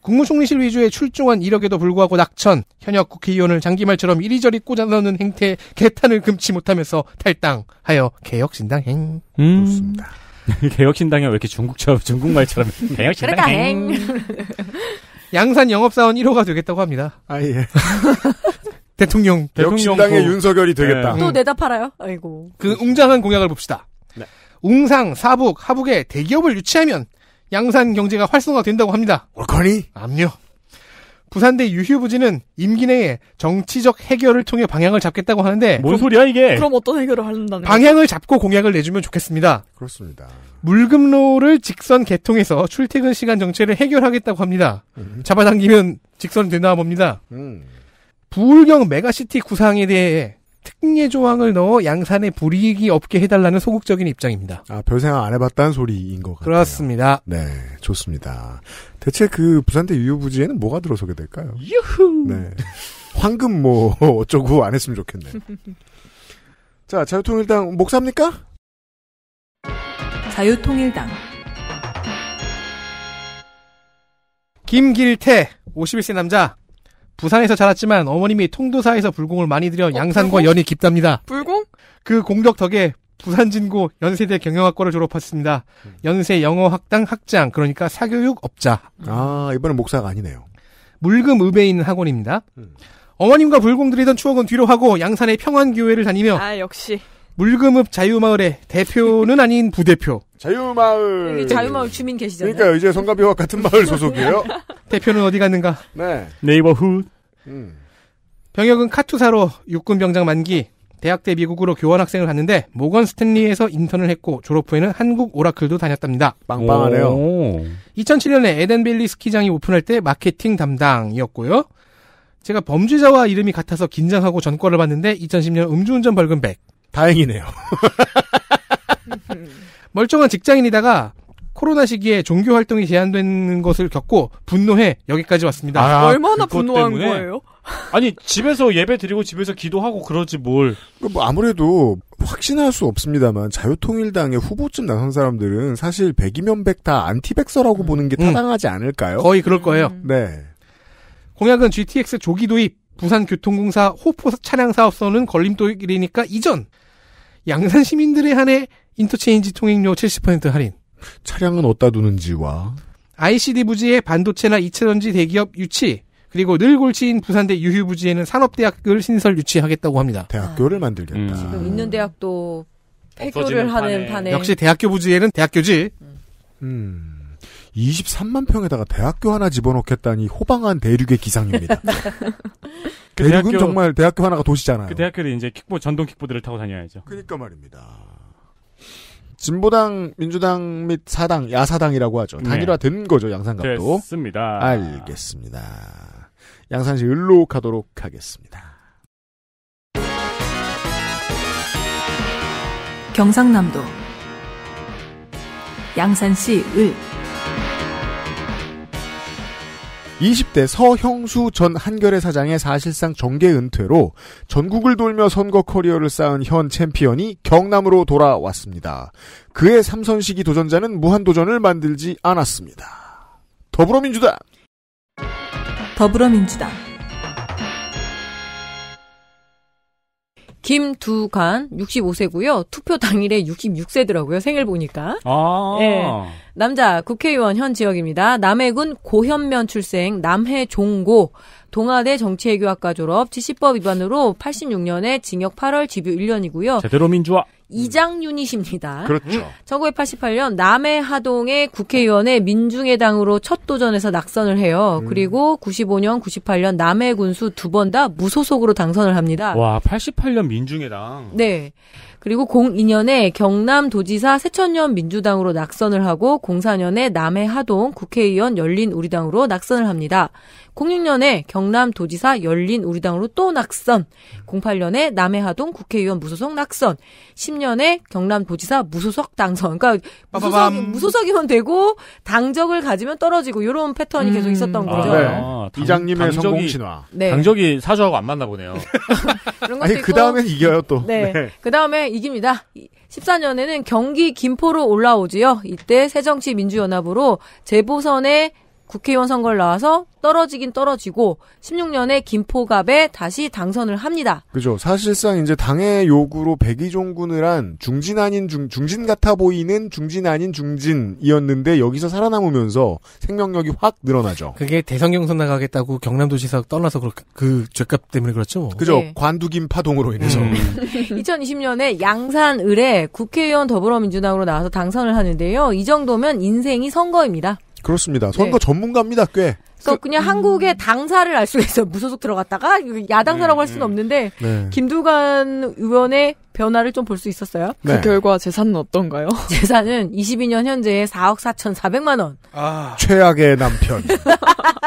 국무총리실 위주의 출중한 이력에도 불구하고 낙천, 현역 국회의원을 장기말처럼 이리저리 꽂아넣는 행태 개탄을 금치 못하면서 탈당하여 개혁신당행. 음. 그렇습니다. [laughs] 개혁신당이 왜 이렇게 중국처럼 중국말처럼 [laughs] 개혁신당행. 양산 영업사원 1호가 되겠다고 합니다. 아 예. [laughs] 대통령. 대 역신당의 윤석열이 네. 되겠다. 네. 또 내다 팔아요? 아이고. 그 웅장한 공약을 봅시다. 네. 웅상, 사북, 하북에 대기업을 유치하면 양산 경제가 활성화된다고 합니다. 옳거니? 암요. 부산대 유휴부지는 임기 내에 정치적 해결을 통해 방향을 잡겠다고 하는데 뭔 소리야 이게? 그럼 어떤 해결을 하는다는 방향을 잡고 공약을 내주면 좋겠습니다. 그렇습니다. 물금로를 직선 개통해서 출퇴근 시간 정체를 해결하겠다고 합니다. 음. 잡아당기면 직선 되나 봅니다. 음. 부울경 메가시티 구상에 대해 특례 조항을 넣어 양산에 불이익이 없게 해달라는 소극적인 입장입니다. 아, 별 생각 안 해봤다는 소리인 것 같아요. 그렇습니다. 네, 좋습니다. 대체 그 부산대 유유부지에는 뭐가 들어서게 될까요? 유후! 네. 황금 뭐 [laughs] 어쩌고 안 했으면 좋겠네. 자, 자유통일당 목사입니까? 자유통일당 김길태 51세 남자 부산에서 자랐지만 어머님이 통도사에서 불공을 많이 들여 어, 양산과 불공? 연이 깊답니다. 불공? 그 공덕 덕에 부산진고 연세대 경영학과를 졸업했습니다. 음. 연세 영어학당 학장 그러니까 사교육 업자. 아 이번엔 목사가 아니네요. 물금 읍에 있는 학원입니다. 음. 어머님과 불공들이던 추억은 뒤로 하고 양산의 평안교회를 다니며 아 역시 물금읍 자유마을의 대표는 아닌 부대표 자유마을. 자유마을 주민 계시잖아요. 그러니까 이제 성가비와 같은 마을 소속이에요. [laughs] 대표는 어디 갔는가? 네. 네이버 훗. 음. 병역은 카투사로 육군 병장 만기, 대학 때 미국으로 교환학생을 갔는데 모건 스탠리에서 인턴을 했고 졸업 후에는 한국 오라클도 다녔답니다. 빵빵하네요. 2007년에 에덴빌리 스키장이 오픈할 때 마케팅 담당이었고요. 제가 범죄자와 이름이 같아서 긴장하고 전과를 봤는데 2010년 음주운전 벌금 100. 다행이네요. [laughs] [laughs] 멀쩡한 직장인이다가 코로나 시기에 종교 활동이 제한되는 것을 겪고 분노해 여기까지 왔습니다. 아, 얼마나 분노한 거예요? [laughs] 아니 집에서 예배 드리고 집에서 기도하고 그러지 뭘. 그러니까 뭐 아무래도 확신할 수 없습니다만 자유통일당의 후보쯤 나선 사람들은 사실 백이면 백 다 안티백서라고 음. 보는 게 음. 타당하지 않을까요? 거의 그럴 거예요. 음. 네. 공약은 GTX 조기 도입, 부산교통공사 호포 차량 사업선은 걸림돌이니까 이전, 양산 시민들에 한해 인터체인지 통행료 70% 할인. 차량은 어디다 두는지와 ICD 부지에 반도체나 이차전지 대기업 유치 그리고 늘 골치인 부산대 유휴 부지에는 산업대학교를 신설 유치하겠다고 합니다. 대학교를 아. 만들겠다. 음. 지금 있는 대학도 폐교를 하는 판에. 역시 대학교 부지에는 대학교지. 음. 23만 평에다가 대학교 하나 집어넣겠다니 호방한 대륙의 기상입니다. [laughs] 네. 대륙은 그 학교 정말 대학교 하나가 도시잖아요. 그 대학교를 이제 킥보 전동 킥보드를 타고 다녀야죠. 그러니까 말입니다. 진보당, 민주당 및 사당, 야사당이라고 하죠. 네. 단일화된 거죠, 양산갑도. 됐습니다. 알겠습니다. 양산시 을로 가도록 하겠습니다. 경상남도 양산시 을 20대 서형수 전 한결의 사장의 사실상 정계 은퇴로 전국을 돌며 선거 커리어를 쌓은 현 챔피언이 경남으로 돌아왔습니다. 그의 삼선 시기 도전자는 무한도전을 만들지 않았습니다. 더불어민주당 더불어민주당 김두관 65세고요. 투표 당일에 66세더라고요. 생일 보니까. 아. 네. 남자 국회의원 현 지역입니다. 남해군 고현면 출생 남해 종고 동아대 정치외교학과 졸업 지시법 위반으로 86년에 징역 8월 집유 1년이고요. 제대로 민주화. 음. 이장 유닛입니다. 그렇죠. 1988년 남해하동의 국회의원의 민중의당으로 첫 도전에서 낙선을 해요. 음. 그리고 95년, 98년 남해 군수 두 번 다 무소속으로 당선을 합니다. 와, 88년 민중의당. 네. 그리고 02년에 경남 도지사 새천년 민주당으로 낙선을 하고 04년에 남해하동 국회의원 열린 우리당으로 낙선을 합니다. 06년에 경남도지사 열린 우리당으로 또 낙선. 08년에 남해하동 국회의원 무소속 낙선. 10년에 경남도지사 무소속 당선. 그러니까 빠바밤. 무소속, 이면 되고 당적을 가지면 떨어지고 이런 패턴이 음. 계속 있었던 아, 거죠. 네. 아, 네. 당, 이장님의 당적이, 성공 신화. 네. 당적이 사주하고 안 맞나 보네요. [laughs] 아니 그 다음엔 이겨요 또. 네. 네. 그 다음에 이깁니다. 14년에는 경기 김포로 올라오지요. 이때 새정치민주연합으로 재보선에 국회의원 선거를 나와서 떨어지긴 떨어지고 16년에 김포갑에 다시 당선을 합니다. 그죠. 사실상 이제 당의 요구로 백의종군을 한 중진 아닌 중, 중진 같아 보이는 중진 아닌 중진이었는데 여기서 살아남으면서 생명력이 확 늘어나죠. 그게 대선경선 나가겠다고 경남도지사 떠나서 그, 렇게그 죄값 때문에 그렇죠. 그죠. 네. 관두김 파동으로 인해서. 음. 2020년에 [laughs] 양산을에 국회의원 더불어민주당으로 나와서 당선을 하는데요. 이 정도면 인생이 선거입니다. 그렇습니다. 선거 네. 전문가입니다, 꽤. 그러니까 그, 냥 음... 한국의 당사를 알 수가 있어요. 무소속 들어갔다가 야당사라고 네, 할 수는 네. 없는데 네. 김두관 의원의 변화를 좀 볼 수 있었어요. 네. 그 결과 재산은 어떤가요? [laughs] 재산은 22년 현재 4억 4,400만 원. 아, 최악의 남편.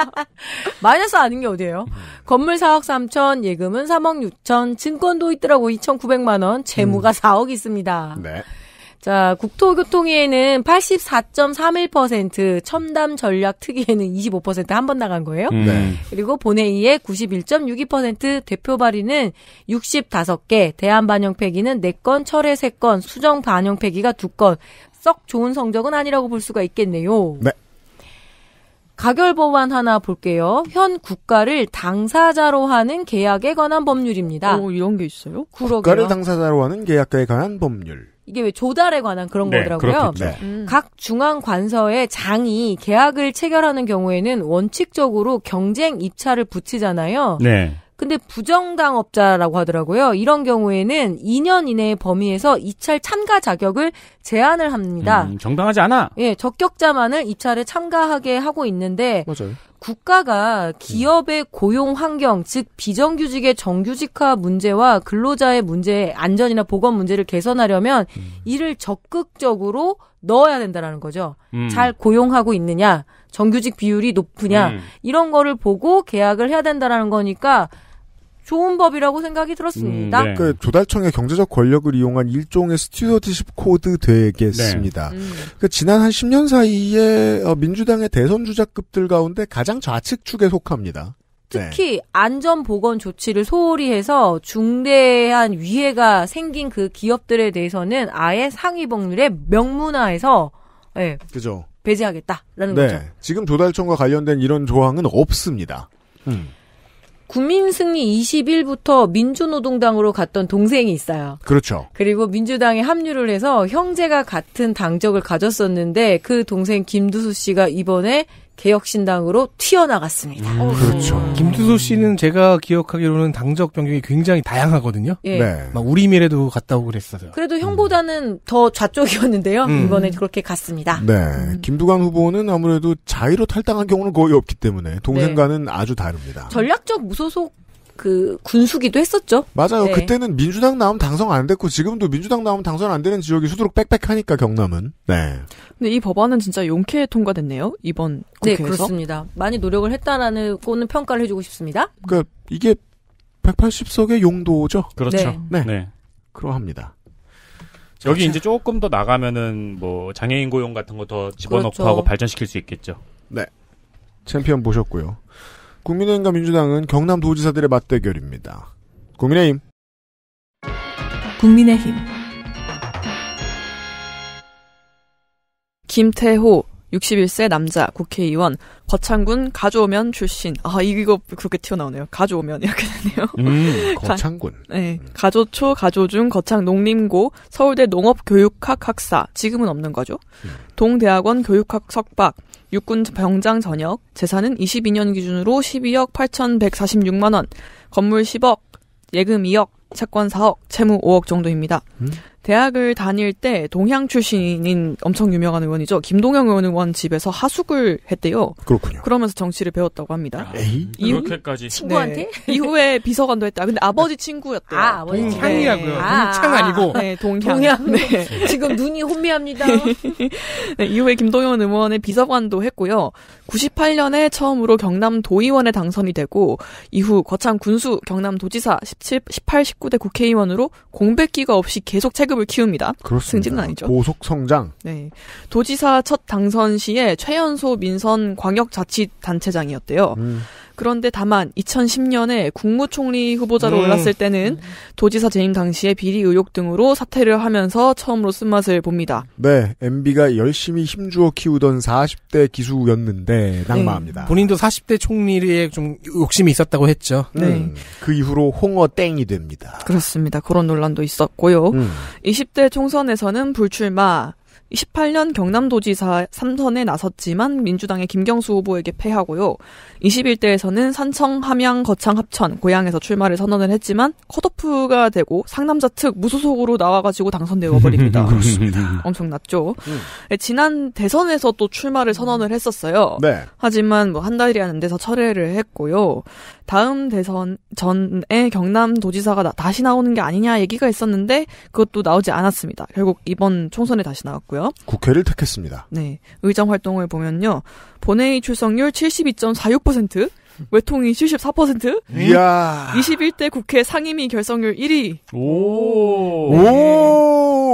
[laughs] 마이너스 아닌 게 어디예요? 음. 건물 4억 3천, 예금은 3억 6천, 증권도 있더라고 2,900만 원, 재무가 음. 4억 있습니다. 네. 자, 국토교통위에는 84.31%, 첨단 전략 특위에는 25%한 번 나간 거예요. 음. 네. 그리고 본회의에 91.62%, 대표 발의는 65개, 대한 반영 폐기는 4건, 철회 3건, 수정 반영 폐기가 2건. 썩 좋은 성적은 아니라고 볼 수가 있겠네요. 네. 가결 법안 하나 볼게요. 현 국가를 당사자로 하는 계약에 관한 법률입니다. 오, 이런 게 있어요? 그러게요. 국가를 당사자로 하는 계약에 관한 법률. 이게 왜 조달에 관한 그런 네, 거더라고요. 음. 각 중앙 관서의 장이 계약을 체결하는 경우에는 원칙적으로 경쟁 입찰을 붙이잖아요. 네. 근데 부정당업자라고 하더라고요. 이런 경우에는 2년 이내의 범위에서 입찰 참가 자격을 제한을 합니다. 음, 정당하지 않아. 예, 적격자만을 입찰에 참가하게 하고 있는데 맞아요. 국가가 음. 기업의 고용 환경, 즉 비정규직의 정규직화 문제와 근로자의 문제, 안전이나 보건 문제를 개선하려면 음. 이를 적극적으로 넣어야 된다라는 거죠. 음. 잘 고용하고 있느냐, 정규직 비율이 높으냐 음. 이런 거를 보고 계약을 해야 된다라는 거니까 좋은 법이라고 생각이 들었습니다. 음, 네. 그 조달청의 경제적 권력을 이용한 일종의 스튜어디십 코드 되겠습니다. 네. 음. 그 지난 한 10년 사이에 어, 민주당의 대선 주자급들 가운데 가장 좌측 축에 속합니다. 특히 네. 안전보건 조치를 소홀히 해서 중대한 위해가 생긴 그 기업들에 대해서는 아예 상위 법률에 명문화해서 예. 그죠. 배제하겠다라는 네. 거죠. 지금 조달청과 관련된 이런 조항은 없습니다. 음. 국민승리 2 0일부터 민주노동당으로 갔던 동생이 있어요. 그렇죠. 그리고 민주당에 합류를 해서 형제가 같은 당적을 가졌었는데 그 동생 김두수 씨가 이번에 개혁신당으로 튀어나갔습니다. 음, 그렇죠. 음. 김두소 씨는 제가 기억하기로는 당적 변경이 굉장히 다양하거든요. 예. 네. 막 우리 미래도 갔다 오고 그랬어요. 그래도 음. 형보다는 음. 더 좌쪽이었는데요. 음. 이번에 그렇게 갔습니다. 네. 음. 김두관 후보는 아무래도 자의로 탈당한 경우는 거의 없기 때문에 동생과는 네. 아주 다릅니다. 전략적 무소속 그 군수기도 했었죠. 맞아요. 네. 그때는 민주당 나오면 당선 안 됐고 지금도 민주당 나오면 당선 안 되는 지역이 수두룩 빽빽하니까 경남은. 네. 근데 이 법안은 진짜 용케 통과됐네요. 이번 네, 국회에서. 네, 그렇습니다. 많이 노력을 했다라는 거는 평가를 해주고 싶습니다. 그러니까 이게 180석의 용도죠. 그렇죠. 네. 네. 네. 그러합니다. 여기 이제 조금 더 나가면은 뭐 장애인 고용 같은 거 더 집어넣고 그렇죠. 하고 발전시킬 수 있겠죠. 네. 챔피언 보셨고요. 국민의힘과 민주당은 경남 도지사들의 맞대결입니다. 국민의힘. 국민의힘. 김태호, 61세 남자 국회의원 거창군 가져오면 출신 아 이거 그렇게 튀어나오네요 가져오면 이렇게 되네요 음, [laughs] 거창군 가, 네 음. 가조초 가조중 거창 농림고 서울대 농업교육학 학사 지금은 없는 거죠 음. 동대학원 교육학 석박 육군 병장 전역 재산은 22년 기준으로 12억 8,146만 원 건물 10억 예금 2억 채권 4억 채무 5억 정도입니다 음? 대학을 다닐 때동향 출신인 엄청 유명한 의원이죠. 김동영 의원 집에서 하숙을 했대요. 그렇군요. 그러면서 정치를 배웠다고 합니다. 아, 에이? 이렇게까지 네. 친구한테? 네, 이후에 비서관도 했다. 근데 아버지 친구였대요. 아, 아버지 동향이라고요. 네. 아, 동창 아니고. 네, 동향. 동향. 네. [laughs] 지금 눈이 혼미합니다. [laughs] 네, 이후에 김동현 의원의 비서관도 했고요. 98년에 처음으로 경남 도의원에 당선이 되고 이후 거창 군수 경남 도지사 17, 18, 19대 국회의원으로 공백기가 없이 계속 책임 체급을 키웁니다. 그렇습니다. 승진은 아니죠. 고속 성장. 네. 도지사 첫 당선 시에 최연소 민선 광역자치단체장이었대요. 음. 그런데 다만 2010년에 국무총리 후보자로 음. 올랐을 때는 도지사 재임 당시에 비리 의혹 등으로 사퇴를 하면서 처음으로 쓴맛을 봅니다. 네, MB가 열심히 힘주어 키우던 40대 기수였는데 낙마합니다. 네. 본인도 40대 총리에 좀 욕심이 있었다고 했죠. 네. 음. 그 이후로 홍어 땡이 됩니다. 그렇습니다. 그런 논란도 있었고요. 음. 20대 총선에서는 불출마, 18년 경남도지사 3선에 나섰지만 민주당의 김경수 후보에게 패하고요. 21대에서는 산청, 함양, 거창, 합천, 고향에서 출마를 선언을 했지만 컷오프가 되고 상남자 특 무소속으로 나와가지고 당선되어 버립니다. [laughs] 엄청났죠. 음. 네, 지난 대선에서 또 출마를 선언을 했었어요. 네. 하지만 뭐한 달이 안 돼서 철회를 했고요. 다음 대선 전에 경남도지사가 다시 나오는 게 아니냐 얘기가 있었는데 그것도 나오지 않았습니다. 결국 이번 총선에 다시 나왔고요. 있고요. 국회를 택했습니다. 네. 의정 활동을 보면요. 본회의 출석률 72.46%, 외통이 74%, 이야. 21대 국회 상임위 결성률 1위. 오.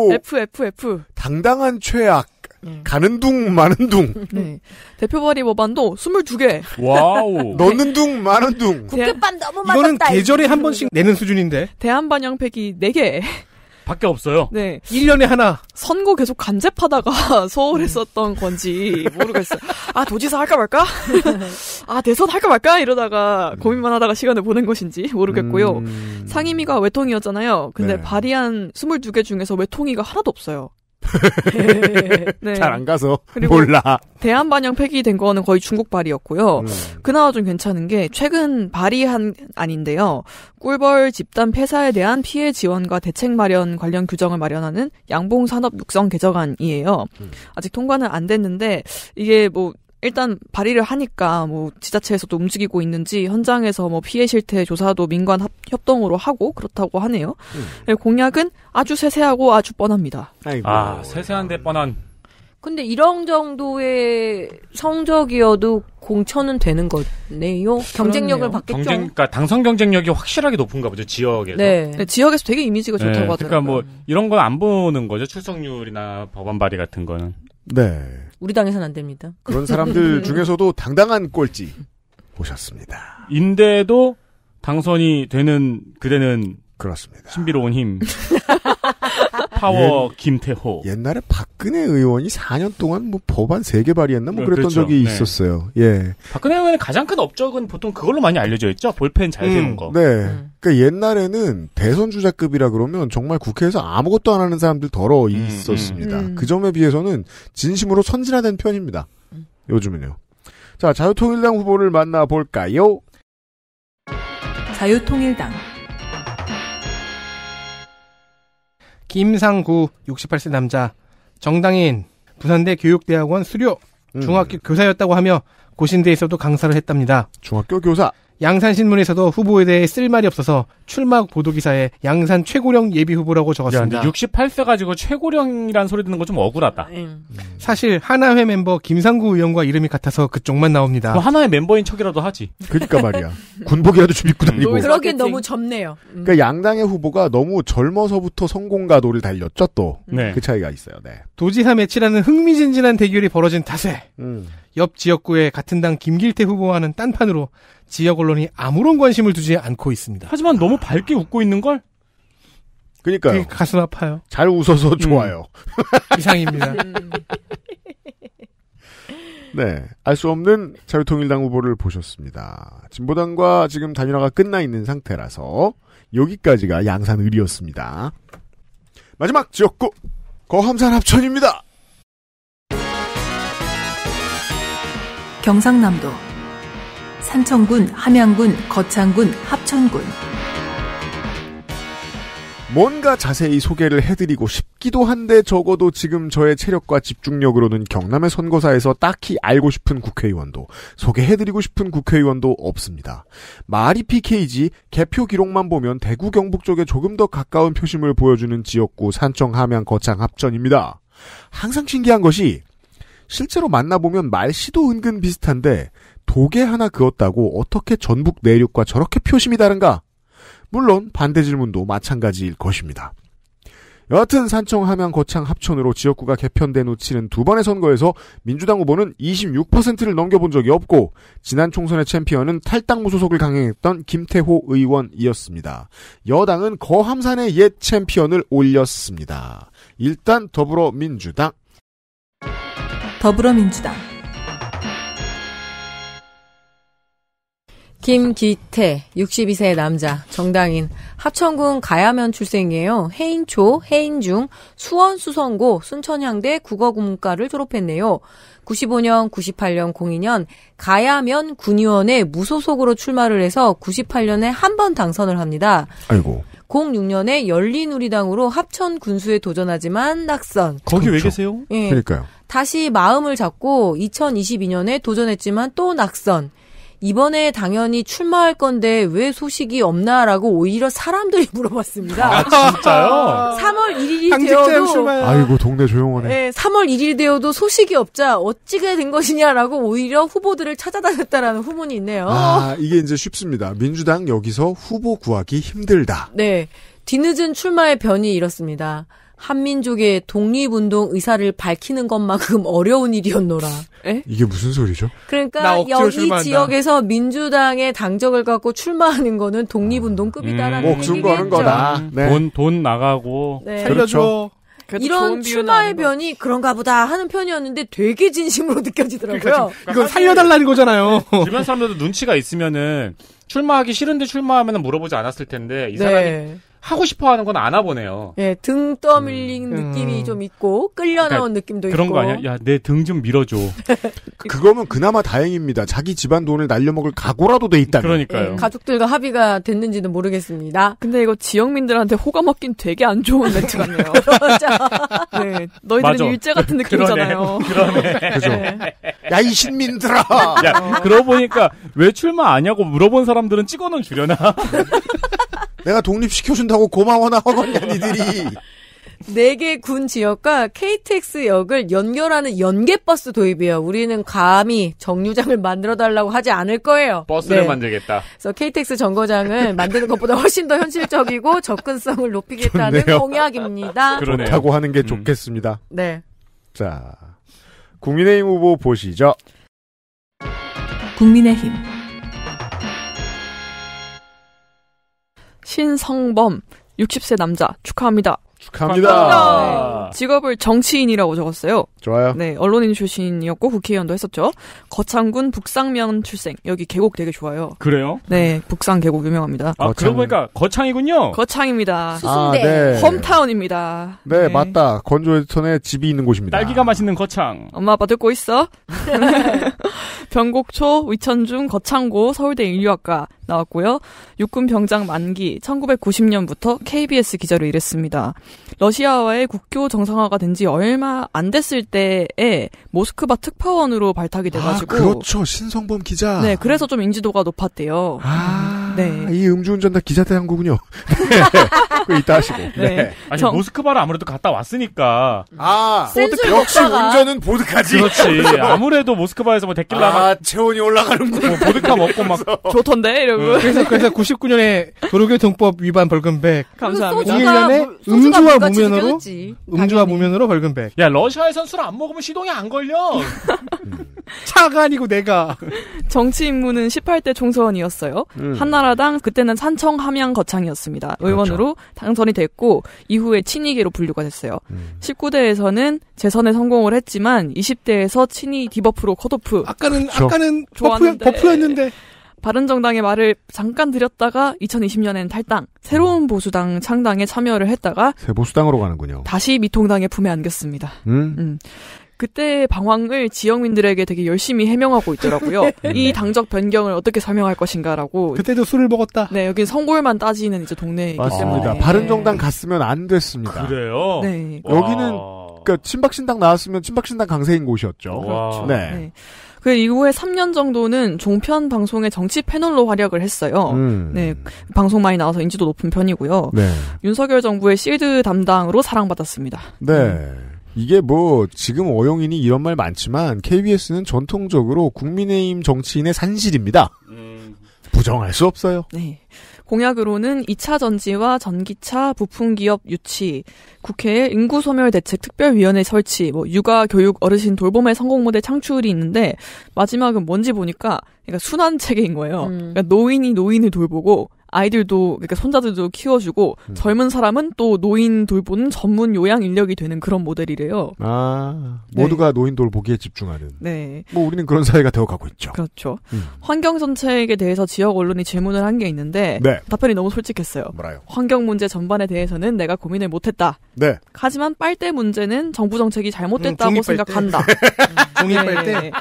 네. FFF. 당당한 최악. 네. 가는 둥 마는 둥. 네. 대표 발의 법안도 22개. 와우. [laughs] 넣는 둥 마는 둥. 국회밥 너무 맛다 이거는 계절에 한 번씩 내는 수준인데. 대한 반영팩이 4개. 밖에 없어요. 네. 1년에 하나. 선거 계속 간접하다가 [laughs] 서울에 썼던 건지 모르겠어요. 아, 도지사 할까 말까? [laughs] 아, 대선 할까 말까? 이러다가 음. 고민만 하다가 시간을 보낸 것인지 모르겠고요. 음... 상임위가 외통이었잖아요. 근데 네. 발의한 22개 중에서 외통위가 하나도 없어요. [laughs] 네. 잘 안 가서 그리고 몰라. 대한 반영 폐기된 거는 거의 중국 발이었고요. 음. 그나마 좀 괜찮은 게 최근 발의한 아닌데요. 꿀벌 집단 폐사에 대한 피해 지원과 대책 마련 관련 규정을 마련하는 양봉 산업 육성 개정안이에요. 음. 아직 통과는 안 됐는데 이게 뭐 일단 발의를 하니까 뭐 지자체에서도 움직이고 있는지 현장에서 뭐 피해 실태 조사도 민관 협동으로 하고 그렇다고 하네요. 음. 네, 공약은 아주 세세하고 아주 뻔합니다. 아이고. 아 세세한데 뻔한. 근데 이런 정도의 성적이어도 공천은 되는 거네요. 경쟁력을 받겠죠. 경쟁, 그러니까 당선 경쟁력이 확실하게 높은가 보죠 지역에서. 네. 네 지역에서 되게 이미지가 좋다고 네, 하더라고요. 그러니까 뭐 이런 건 안 보는 거죠 출석률이나 법안 발의 같은 거는. 네. 우리 당에서는 안 됩니다. 그런 사람들 [laughs] 네. 중에서도 당당한 꼴찌 보셨습니다. 인데도 당선이 되는 그대는 그렇습니다. 신비로운 힘. [laughs] 파워 예, 옛, 예, 예, 김태호. 옛날에 박근혜 의원이 4년 동안 뭐 법안 3개 발의했나 뭐 그랬던 그렇죠. 적이 네. 있었어요. 예. 박근혜 의원의 가장 큰 업적은 보통 그걸로 많이 알려져 있죠. 볼펜 잘 세운 음, 거. 네. 음. 그러니까 옛날에는 대선 주자급이라 그러면 정말 국회에서 아무것도 안 하는 사람들 더러 음, 음. 있었습니다. 음, 그 점에 비해서는 진심으로 선진화된 편입니다. 음. 요즘은요. 자, 자유통일당 후보를 만나볼까요? 자유통일당 김상구 68세 남자 정당인 부산대 교육대학원 수료 음. 중학교 교사였다고 하며 고신대에서도 강사를 했답니다. 중학교 교사. 양산신문에서도 후보에 대해 쓸 말이 없어서 출마 보도기사에 양산 최고령 예비 후보라고 적었습니다. 야, 68세 가지고 최고령이란 소리 듣는 거 좀 억울하다. 음. 사실 하나회 멤버 김상구 의원과 이름이 같아서 그쪽만 나옵니다. 뭐하나회 멤버인 척이라도 하지. 그러니까 말이야. 군복이라도 좀 입고 다니고. 그러긴 너무 젊네요. 음. 그러니까 양당의 후보가 너무 젊어서부터 성공가도를 달렸죠 또. 네. 그 차이가 있어요. 네. 도지사 매치라는 흥미진진한 대결이 벌어진 탓에 음. 옆지역구에 같은 당 김길태 후보와는 딴판으로 지역 언론이 아무런 관심을 두지 않고 있습니다. 하지만 너무 밝게 웃고 있는 걸. 그니까요. 러 가슴 아파요. 잘 웃어서 음. 좋아요. 음. [laughs] 이상입니다. [laughs] 네. 알 수 없는 자유통일당 후보를 보셨습니다. 진보당과 지금 단일화가 끝나 있는 상태라서 여기까지가 양산을이었습니다. 마지막 지역구 거함산 합천입니다. 경상남도 산청군, 함양군, 거창군, 합천군. 뭔가 자세히 소개를 해드리고 싶기도 한데 적어도 지금 저의 체력과 집중력으로는 경남의 선거사에서 딱히 알고 싶은 국회의원도 소개해드리고 싶은 국회의원도 없습니다. 말이 PKG 개표 기록만 보면 대구 경북 쪽에 조금 더 가까운 표심을 보여주는 지역구 산청 함양 거창 합전입니다. 항상 신기한 것이 실제로 만나보면 말씨도 은근 비슷한데 도개 하나 그었다고 어떻게 전북 내륙과 저렇게 표심이 다른가? 물론 반대 질문도 마찬가지일 것입니다. 여하튼 산청, 함양, 거창, 합천으로 지역구가 개편된 후치는두 번의 선거에서 민주당 후보는 26%를 넘겨본 적이 없고 지난 총선의 챔피언은 탈당 무소속을 강행했던 김태호 의원이었습니다. 여당은 거함산의 옛 챔피언을 올렸습니다. 일단 더불어민주당 더불어민주당 김기태 62세 남자 정당인 합천군 가야면 출생이에요. 해인초, 해인중, 수원수성고, 순천향대 국어공문과를 졸업했네요. 95년, 98년, 02년 가야면 군의원에 무소속으로 출마를 해서 98년에 한 번 당선을 합니다. 아이고. 06년에 열린우리당으로 합천 군수에 도전하지만 낙선. 거기 그렇죠. 왜 계세요? 예. 그러니까요. 다시 마음을 잡고 2022년에 도전했지만 또 낙선. 이번에 당연히 출마할 건데 왜 소식이 없나라고 오히려 사람들이 [laughs] 물어봤습니다. 아, 진짜요? 3월 [laughs] 1일이 되어도 아이고 동네 조용하네. 네, 3월 1일 되어도 소식이 없자 어찌게 된 것이냐라고 오히려 후보들을 찾아다녔다라는 후문이 있네요. 아, 이게 이제 쉽습니다. 민주당 여기서 후보 구하기 힘들다. 네. 뒤늦은 출마의 변이 이렇습니다. 한민족의 독립운동 의사를 밝히는 것만큼 [laughs] 어려운 일이었노라. 에? 이게 무슨 소리죠? 그러니까 여기 지역에서 민주당의 당적을 갖고 출마하는 거는 독립운동급이다라는 음, 목숨 거는 거다. 음. 네. 돈, 돈 나가고. 네. 그렇죠. 살려줘. 이런 출마의 변이 그런가 보다 하는 편이었는데 되게 진심으로 [laughs] 느껴지더라고요. 그러니까, 그러니까 이건 살려달라는 거잖아요. 주변 사람들도 눈치가 있으면은 출마하기 싫은데 출마하면 물어보지 않았을 텐데 이 사람이 네. 하고 싶어 하는 건 아나 보네요. 예, 등 떠밀린 음. 느낌이 음. 좀 있고, 끌려 그러니까 나온 느낌도 그런 있고. 그런 거 아니야? 야, 내 등 좀 밀어줘. [laughs] 그거면 그나마 다행입니다. 자기 집안 돈을 날려먹을 각오라도 돼 있다. 그러니까요. 예, 가족들과 합의가 됐는지는 모르겠습니다. 근데 이거 지역민들한테 호가먹긴 되게 안 좋은 멘트 같네요. [laughs] [laughs] 네, 너희들은 맞아. 일제 같은 느낌이잖아요. 그러네. 그러네. 그죠. 네. 야, 이 신민들아! 야, 어. 그러고 보니까 왜 출마 아냐고 물어본 사람들은 찍어는 주려나? 내가 독립시켜준다고 고마워나 허건이 니들이네 개 군 [laughs] 지역과 KTX 역을 연결하는 연계버스 도입이에요. 우리는 감히 정류장을 만들어달라고 하지 않을 거예요. 버스를 네. 만들겠다. 그래서 KTX 정거장을 만드는 것보다 훨씬 더 현실적이고 접근성을 높이겠다는 좋네요. 공약입니다. [laughs] 그렇다고 하는 게 음. 좋겠습니다. 네. 자, 국민의힘 후보 보시죠. 국민의힘 신성범 60세 남자 축하합니다. 축하합니다. 축하합니다. 네. 직업을 정치인이라고 적었어요. 좋아요. 네, 언론인 출신이었고 국회의원도 했었죠. 거창군 북상면 출생. 여기 계곡 되게 좋아요. 그래요? 네, 북상 계곡 유명합니다. 아, 거창... 그러고 보니까 거창이군요. 거창입니다. 수승대. 아, 네. 홈타운입니다. 네, 네. 맞다. 건조해천에 집이 있는 곳입니다. 딸기가 맛있는 거창. 엄마 아빠 듣고 있어? 병곡초, [laughs] [laughs] 위천중, 거창고, 서울대 인류학과, 나왔고요. 육군 병장 만기 1990년부터 KBS 기자로 일했습니다. 러시아와의 국교 정상화가 된 지 얼마 안 됐을 때에 모스크바 특파원으로 발탁이 아, 돼가지고 아, 그렇죠 신성범 기자 네 그래서 좀 인지도가 높았대요. 아, 음, 네이 음주운전 다 기자 대항국군요 네. [laughs] 그 이따 하시고 네. 네. 아니 정... 모스크바를 아무래도 갔다 왔으니까 아 보드 역시 오빠가... 운전은 보드까지 그렇지 아무래도 모스크바에서 뭐 데킬라 아, 체온이 올라가는 뭐 보드카 먹고 막 좋던데 이러고 여 어. 그래서 그래서 99년에 도로교통법 위반 벌금 100. 감사합니다. 01년에 음주와 무면으로 음주와 무면허로 벌금 100. 야 러시아에선 술안 먹으면 시동이 안 걸려. 음. 차가 아니고 내가. 정치 임무는 18대 총선이었어요. 음. 한나라당 그때는 산청 함양 거창이었습니다. 그렇죠. 의원으로 그렇죠. 당선이 됐고 이후에 친이계로 분류가 됐어요. 음. 19대에서는 재선에 성공을 했지만 20대에서 친이 디버프로 컷오프. 아까는 그렇죠. 아까는 버프, 버프였는데 바른정당의 말을 잠깐 드렸다가 2020년엔 탈당, 새로운 음. 보수당 창당에 참여를 했다가 새보수당으로 가는군요. 다시 미통당의 품에 안겼습니다. 음. 음. 그때 방황을 지역민들에게 되게 열심히 해명하고 있더라고요. [laughs] 네. 이 당적 변경을 어떻게 설명할 것인가라고. 그때도 술을 먹었다. 네, 여긴 성골만 따지는 이제 동네이기 맞습니다. 때문에. 바른정당 네. 갔으면 안 됐습니다. 그래요? 네. 와. 여기는 그러니까 친박신당 나왔으면 친박신당 강세인 곳이었죠. 그렇죠. 네. 네. 그 이후에 3년 정도는 종편 방송의 정치 패널로 활약을 했어요. 음. 네, 방송 많이 나와서 인지도 높은 편이고요. 네. 윤석열 정부의 실드 담당으로 사랑받았습니다. 네. 이게 뭐 지금 어용인이 이런 말 많지만 KBS는 전통적으로 국민의힘 정치인의 산실입니다. 음. 부정할 수 없어요. 네. 공약으로는 2차 전지와 전기차 부품기업 유치, 국회에 인구소멸대책특별위원회 설치, 뭐 육아, 교육, 어르신 돌봄의 성공모델 창출이 있는데 마지막은 뭔지 보니까 그러니까 순환체계인 거예요. 음. 그러니까 노인이 노인을 돌보고 아이들도 그러니까 손자들도 키워주고 음. 젊은 사람은 또 노인 돌보는 전문 요양 인력이 되는 그런 모델이래요. 아 모두가 네. 노인 돌보기에 집중하는. 네. 뭐 우리는 그런 사회가 되어가고 있죠. 그렇죠. 음. 환경 정책에 대해서 지역 언론이 질문을 한 게 있는데 네. 답변이 너무 솔직했어요. 뭐라요? 환경 문제 전반에 대해서는 내가 고민을 못했다. 네. 하지만 빨대 문제는 정부 정책이 잘못됐다고 음, 생각한다. [laughs] 종이 네. 빨대.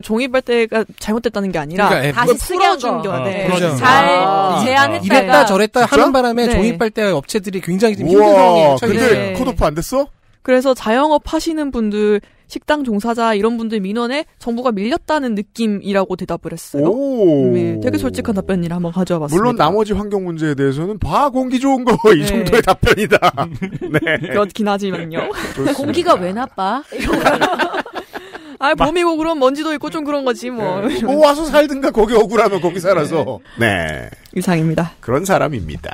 종이 빨대가 잘못됐다는 게 아니라 그러니까, 예. 다시 쓰게 한 거. 어, 네. 잘 아. 제한 아. 했다가. 이랬다 저랬다 진짜? 하는 바람에 네. 종이 빨대 업체들이 굉장히 지금 힘든 상황에 처 근데 네. 컷오프 안 됐어? 그래서 자영업 하시는 분들, 식당 종사자 이런 분들 민원에 정부가 밀렸다는 느낌이라고 대답을 했어요. 네, 되게 솔직한 답변이라 한번 가져와 봤습니다. 물론 나머지 환경 문제에 대해서는 봐 공기 좋은 거이 [laughs] 네. 정도의 답변이다. [laughs] 네. 그렇긴 하지만요. 좋습니다. [laughs] 공기가 왜 나빠? 아, 봄이 고 그럼 먼지도 있고 좀 그런 거지 뭐. 네. 뭐 와서 살든가 거기 억울하면 거기 살아서. 네. 네. 이상입니다. 그런 사람입니다.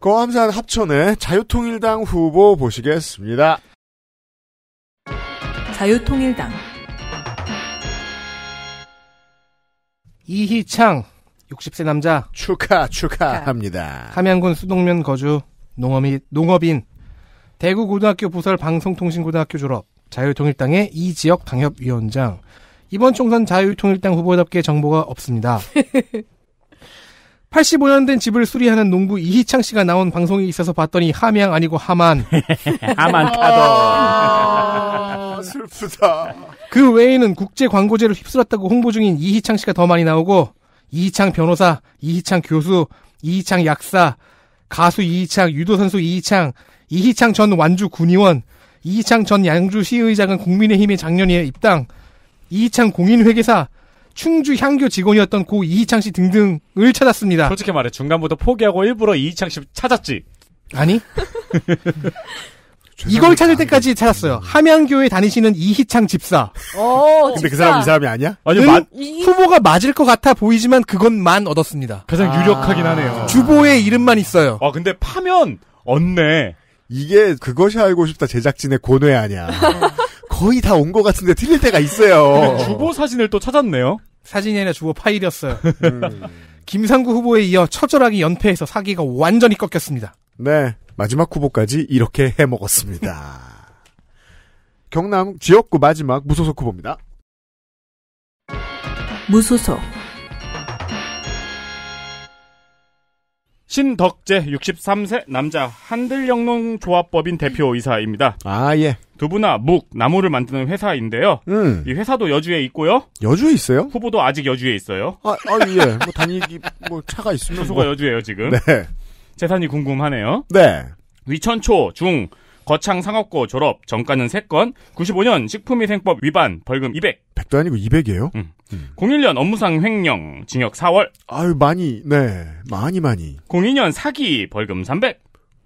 거함산 합천의 자유통일당 후보 보시겠습니다. 자유통일당 이희창 60세 남자 축하 축하합니다. 함양군 수동면 거주 농업이, 농업인 대구 고등학교 부설 방송통신고등학교 졸업, 자유통일당의 이지역 당협위원장. 이번 총선 자유통일당 후보답게 정보가 없습니다. 85년 [laughs] 된 집을 수리하는 농부 이희창 씨가 나온 방송이 있어서 봤더니 함양 아니고 하만. 하만 카더. 아, 슬프다. 그 외에는 국제 광고제를 휩쓸었다고 홍보 중인 이희창 씨가 더 많이 나오고 이희창 변호사, 이희창 교수, 이희창 약사, 가수 이희창, 유도선수 이희창, 이희창 전 완주 군의원, 이희창 전 양주시의장은 국민의힘에 작년에 입당, 이희창 공인회계사, 충주 향교 직원이었던 고 이희창 씨 등등을 찾았습니다. 솔직히 말해 중간부터 포기하고 일부러 이희창 씨 찾았지. 아니. [laughs] 이걸 찾을 때까지 찾았어요. 함양교회 다니시는 이희창 집사. 어, 근데 그 사람 이 사람이 아니야? 아니, 마, 음, 후보가 맞을 것 같아 보이지만 그것만 얻었습니다. 가장 유력하긴 아. 하네요. 주보의 이름만 있어요. 아, 근데 파면 얻네. 이게 그것이 알고 싶다 제작진의 고뇌 아니야. 거의 다 온 것 같은데 틀릴 때가 있어요. 주보 사진을 또 찾았네요. 사진이 아니라 주보 파일이었어요. 음. 김상구 후보에 이어 처절하게 연패해서 사기가 완전히 꺾였습니다. 네. 마지막 후보까지 이렇게 해먹었습니다. 경남 지역구 마지막 무소속 후보입니다. 무소속 신덕재 63세 남자 한들영농조합법인 대표이사입니다. 아 예. 두부나 묵, 나무를 만드는 회사인데요. 음. 이 회사도 여주에 있고요. 여주에 있어요? 후보도 아직 여주에 있어요. 아, 아 예. 뭐 다니기 뭐 차가 있으면 소가 뭐. 여주예요 지금. 네. 재산이 궁금하네요. 네. 위천초 중 거창 상업고 졸업 전가는 3건, 95년 식품위생법 위반 벌금 200. 100도 아니고 200이에요? 음. 음. 01년 업무상 횡령 징역 4월. 아유 많이 네 많이 많이. 02년 사기 벌금 300.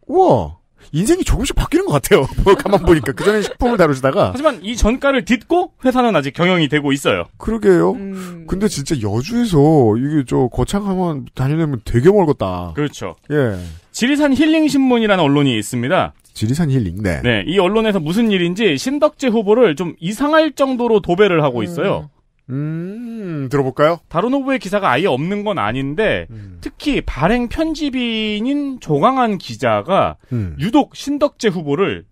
우와. 인생이 조금씩 바뀌는 것 같아요. [laughs] 뭐 가만 보니까 그 전에 식품을 다루시다가 하지만 이 전가를 딛고 회사는 아직 경영이 되고 있어요. 그러게요. 음... 근데 진짜 여주에서 이게 저 거창하면 다니려면 되게 멀겠다. 그렇죠. 예. 지리산 힐링 신문이라는 언론이 있습니다. 지리산 힐링, 네. 네, 이 언론에서 무슨 일인지 신덕재 후보를 좀 이상할 정도로 도배를 하고 음. 있어요. 음, 음 들어볼까요? 다른 후보의 기사가 아예 없는 건 아닌데, 음. 특히 발행 편집인인 조강한 기자가 음. 유독 신덕재 후보를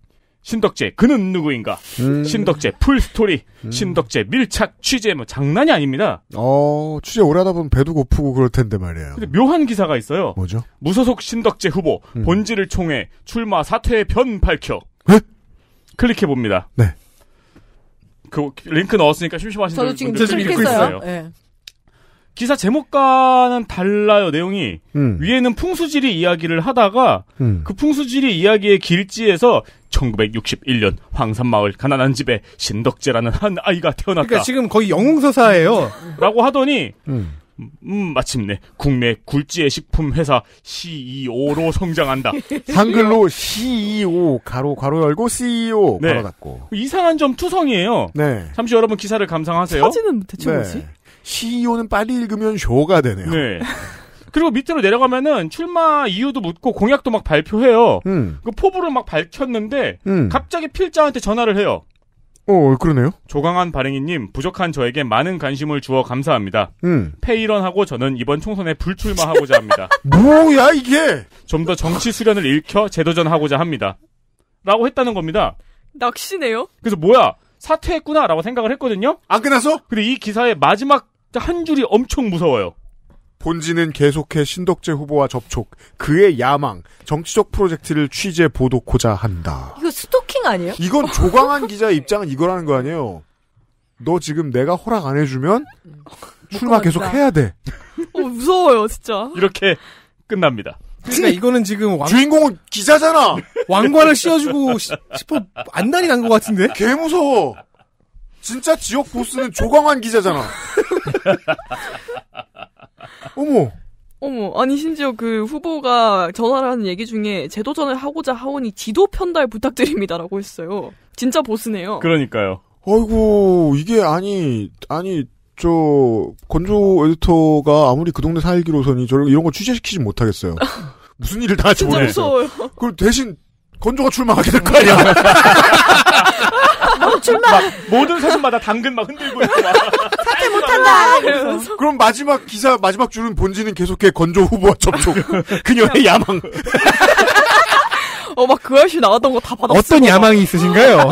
신덕재 그는 누구인가? 음. 신덕재 풀스토리, 음. 신덕재 밀착 취재 뭐 장난이 아닙니다. 어 취재 오래 하다 보면 배도 고프고 그럴 텐데 말이에요. 근데 묘한 기사가 있어요. 뭐죠? 무소속 신덕재 후보 음. 본질을 총해 출마 사퇴변 밝혀. 네? 클릭해 봅니다. 네. 그 링크 넣었으니까 심심하신 저도 지금 클릭했어요. 네. 기사 제목과는 달라요 내용이 음. 위에는 풍수지리 이야기를 하다가 음. 그 풍수지리 이야기의 길지에서 1961년 황산마을 가난한 집에 신덕재라는 한 아이가 태어났다. 그러니까 지금 거의 영웅서사예요.라고 하더니 음. 음, 마침내 국내 굴지의 식품 회사 CEO로 성장한다. [laughs] 한글로 CEO 가로 가로 열고 CEO 네. 가로 닫고 이상한 점 투성이에요. 네. 잠시 여러분 기사를 감상하세요. 사진은 대체 네. 뭐지? CEO는 빨리 읽으면 쇼가 되네요. 네. 그리고 밑으로 내려가면은 출마 이유도 묻고 공약도 막 발표해요. 음. 그 포부를 막 밝혔는데 음. 갑자기 필자한테 전화를 해요. 어, 그러네요. 조강한 발행인님, 부족한 저에게 많은 관심을 주어 감사합니다. 음. 페이런하고 저는 이번 총선에 불출마하고자 합니다. [laughs] 뭐야, 이게! 좀 더 정치 수련을 읽혀 재도전하고자 합니다. 라고 했다는 겁니다. 낚시네요? 그래서 뭐야, 사퇴했구나라고 생각을 했거든요? 안 끝났어? 근데 이 기사의 마지막 한 줄이 엄청 무서워요. 본지는 계속해 신덕재 후보와 접촉, 그의 야망, 정치적 프로젝트를 취재 보도코자 한다. 이거 스토킹 아니에요? 이건 조광한 [laughs] 기자 의 입장은 이거라는 거 아니에요? 너 지금 내가 허락 안 해주면 출마 계속 해야 돼. 어, 무서워요, 진짜. 이렇게 끝납니다. 그러니까 이거는 지금 왕... 주인공은 기자잖아. 왕관을 씌워주고 싶어 안달이 난 것 같은데? 개 무서워. 진짜 지역 보스는 조광환 기자잖아. [laughs] 어머. 어머, 아니 심지어 그 후보가 전화를 하는 얘기 중에 제도전을 하고자 하오니 지도 편달 부탁드립니다라고 했어요. 진짜 보스네요. 그러니까요. 아이고 이게 아니 아니 저 건조 에디터가 아무리 그 동네 살기로서니 저런 이런 거 취재시키지 못하겠어요. 무슨 일을 다 하지 모르겠어요. 그럼 대신 건조가 출마하게 될 거 아니야. 너 네. [laughs] 뭐 출마. 모든 사진마다 당근 막 흔들고 있고 막. [laughs] 사퇴 못한다. 그러서 그럼 마지막 기사 마지막 줄은 본지는 계속해 건조 후보와 접촉. [laughs] 그녀의 야망. 어막그 아저씨 나왔던 거 다 받았어. 어떤 야망이 있으신가요?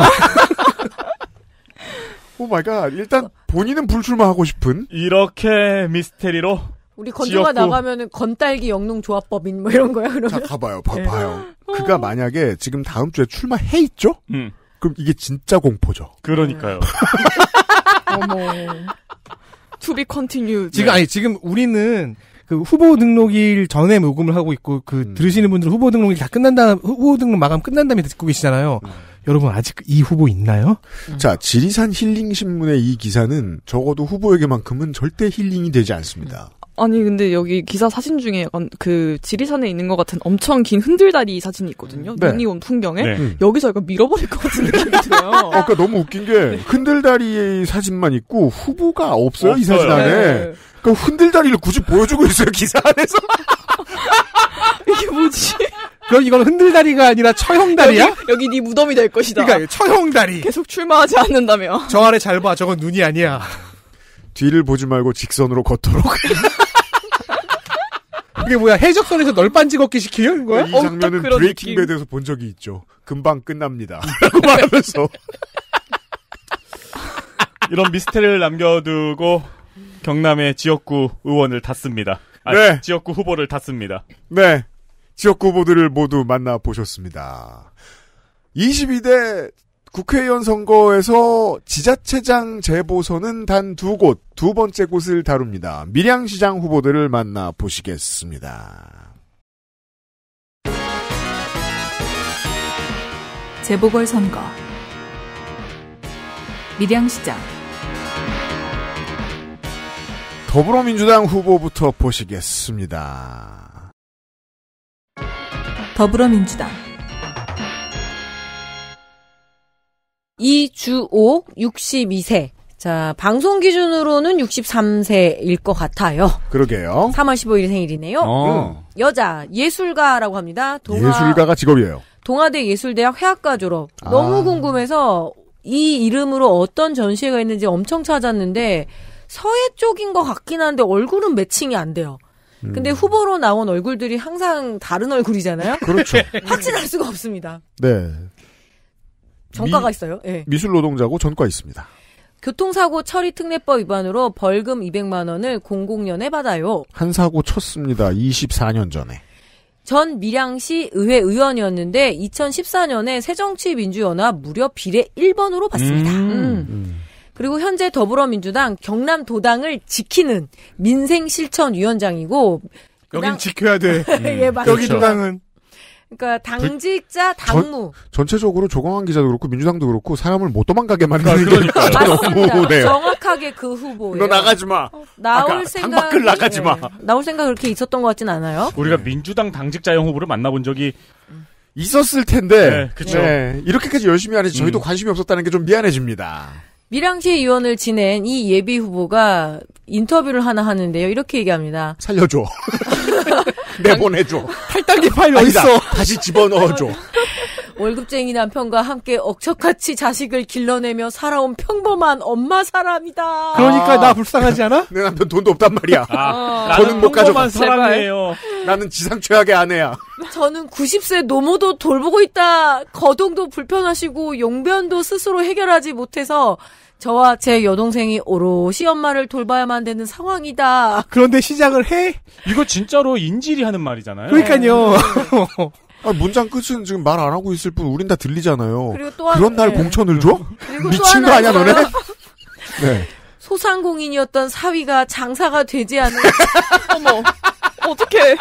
오 마이 갓. 일단 본인은 불출마하고 싶은 이렇게 미스테리로 우리 건조가 나가면은 건딸기 영농 조합법인 뭐 이런 거야 그러면. 자 가봐요, 봐, 네. 봐요. 어. 그가 만약에 지금 다음 주에 출마해 있죠? 음. 그럼 이게 진짜 공포죠. 그러니까요. 네. 어머. To be continued. 지금 네. 아니 지금 우리는 그 후보 등록일 전에 녹음을 하고 있고 그 음. 들으시는 분들은 후보 등록일 다 끝난 다음 후보 등록 마감 끝난 다음에 듣고 계시잖아요. 음. 여러분 아직 이 후보 있나요? 음. 자 지리산 힐링 신문의 이 기사는 적어도 후보에게만큼은 절대 힐링이 되지 않습니다. 음. 아니 근데 여기 기사 사진 중에 약간 그 지리산에 있는 것 같은 엄청 긴 흔들다리 사진이 있거든요. 네. 눈이 온 풍경에 네. 음. 여기서 약간 밀어버릴 것 같은 느낌이 [laughs] 들어요. 아까 어, 그러니까 너무 웃긴 게 네. 흔들다리 사진만 있고 후보가 없어요, 없어요. 이 사진 안에. 네. 그 흔들다리를 굳이 보여주고 있어요 기사 안에서. [laughs] 이게 뭐지? 그럼 이건 흔들다리가 아니라 처형다리야? 여기, 여기 네 무덤이 될 것이다. 그러니까 처형다리. 계속 출마하지 않는다며. 저 아래 잘 봐, 저건 눈이 아니야. 뒤를 보지 말고 직선으로 걷도록. 그게 [laughs] 뭐야 해적선에서 널빤지 걷기 시키는 거야? 이 장면은 브레이킹 배드에서 본 적이 있죠. 금방 끝납니다. [laughs] 라고 말하면서 [laughs] 이런 미스테리를 남겨두고 경남의 지역구 의원을 탔습니다. 아, 네. 지역구 후보를 탔습니다. 네. 지역구 후보들을 모두 만나보셨습니다. 22대 국회의원 선거에서 지자체장 재보선은 단 두 곳, 두 번째 곳을 다룹니다. 밀양시장 후보들을 만나 보시겠습니다. 재보궐 선거 밀양시장 더불어민주당 후보부터 보시겠습니다. 더불어민주당 이주옥 62세. 자, 방송 기준으로는 63세일 것 같아요. 그러게요. 3월 15일 생일이네요. 어. 음. 여자 예술가라고 합니다. 동화, 예술가가 직업이에요. 동아대 예술대학 회학과 졸업. 아. 너무 궁금해서 이 이름으로 어떤 전시회가 있는지 엄청 찾았는데 서해 쪽인 것 같긴 한데 얼굴은 매칭이 안 돼요. 근데 음. 후보로 나온 얼굴들이 항상 다른 얼굴이잖아요. 그렇죠. [laughs] 확신할 수가 없습니다. 네. 전과가 미, 있어요. 네. 미술 노동자고 전과 있습니다. 교통사고 처리 특례법 위반으로 벌금 200만 원을 00년에 받아요. 한 사고 쳤습니다. 24년 전에. 전 밀양시 의회 의원이었는데 2014년에 새정치민주연합 무려 비례 1번으로 받습니다. 음. 음. 그리고 현재 더불어민주당 경남 도당을 지키는 민생실천위원장이고 여긴 지켜야 돼. [laughs] 예, 맞아요. 여기 도당은 그러니까 당직자 당무 전, 체적으로 조광한 기자도 그렇고 민주당도 그렇고 사람을 못 도망가게 만드는 그러니까, 그러니까. [laughs] 정확하게 그후보너 나가지 마. 어, 나올 생각 을 나가지 마. 네. 나올 생각 그렇게 있었던 것 같진 않아요. 우리가 네. 민주당 당직자형 후보를 만나본 적이 있었을 텐데 그렇죠 이렇게까지 열심히 하는지 저희도 음. 관심이 없었다는 게 좀 미안해집니다. 밀양시 의원을 지낸 이 예비 후보가 인터뷰를 하나 하는데요. 이렇게 얘기합니다. 살려줘. [laughs] 내보내줘. 8단계 파일 어디 있어? 다시 집어넣어줘. [laughs] 월급쟁이 남편과 함께 억척같이 자식을 길러내며 살아온 평범한 엄마 사람이다. 그러니까 나 불쌍하지 않아? [laughs] 내 남편 돈도 없단 말이야. 아, 저는 못 가져가. 사람이에요. 나는 지상 최악의 아내야. 저는 90세 노모도 돌보고 있다. 거동도 불편하시고 용변도 스스로 해결하지 못해서 저와 제 여동생이 오롯이 엄마를 돌봐야만 되는 상황이다. 그런데 시작을 해? 이거 진짜로 인질이 하는 말이잖아요. 그러니까요. 아, 문장 끝은 지금 말 안 하고 있을 뿐 우린 다 들리잖아요. 그리고 또 그런 날 네. 공천을 줘? 미친 거 아니야 너네? 네. 소상공인이었던 사위가 장사가 되지 않은 [laughs] 어머 어떻게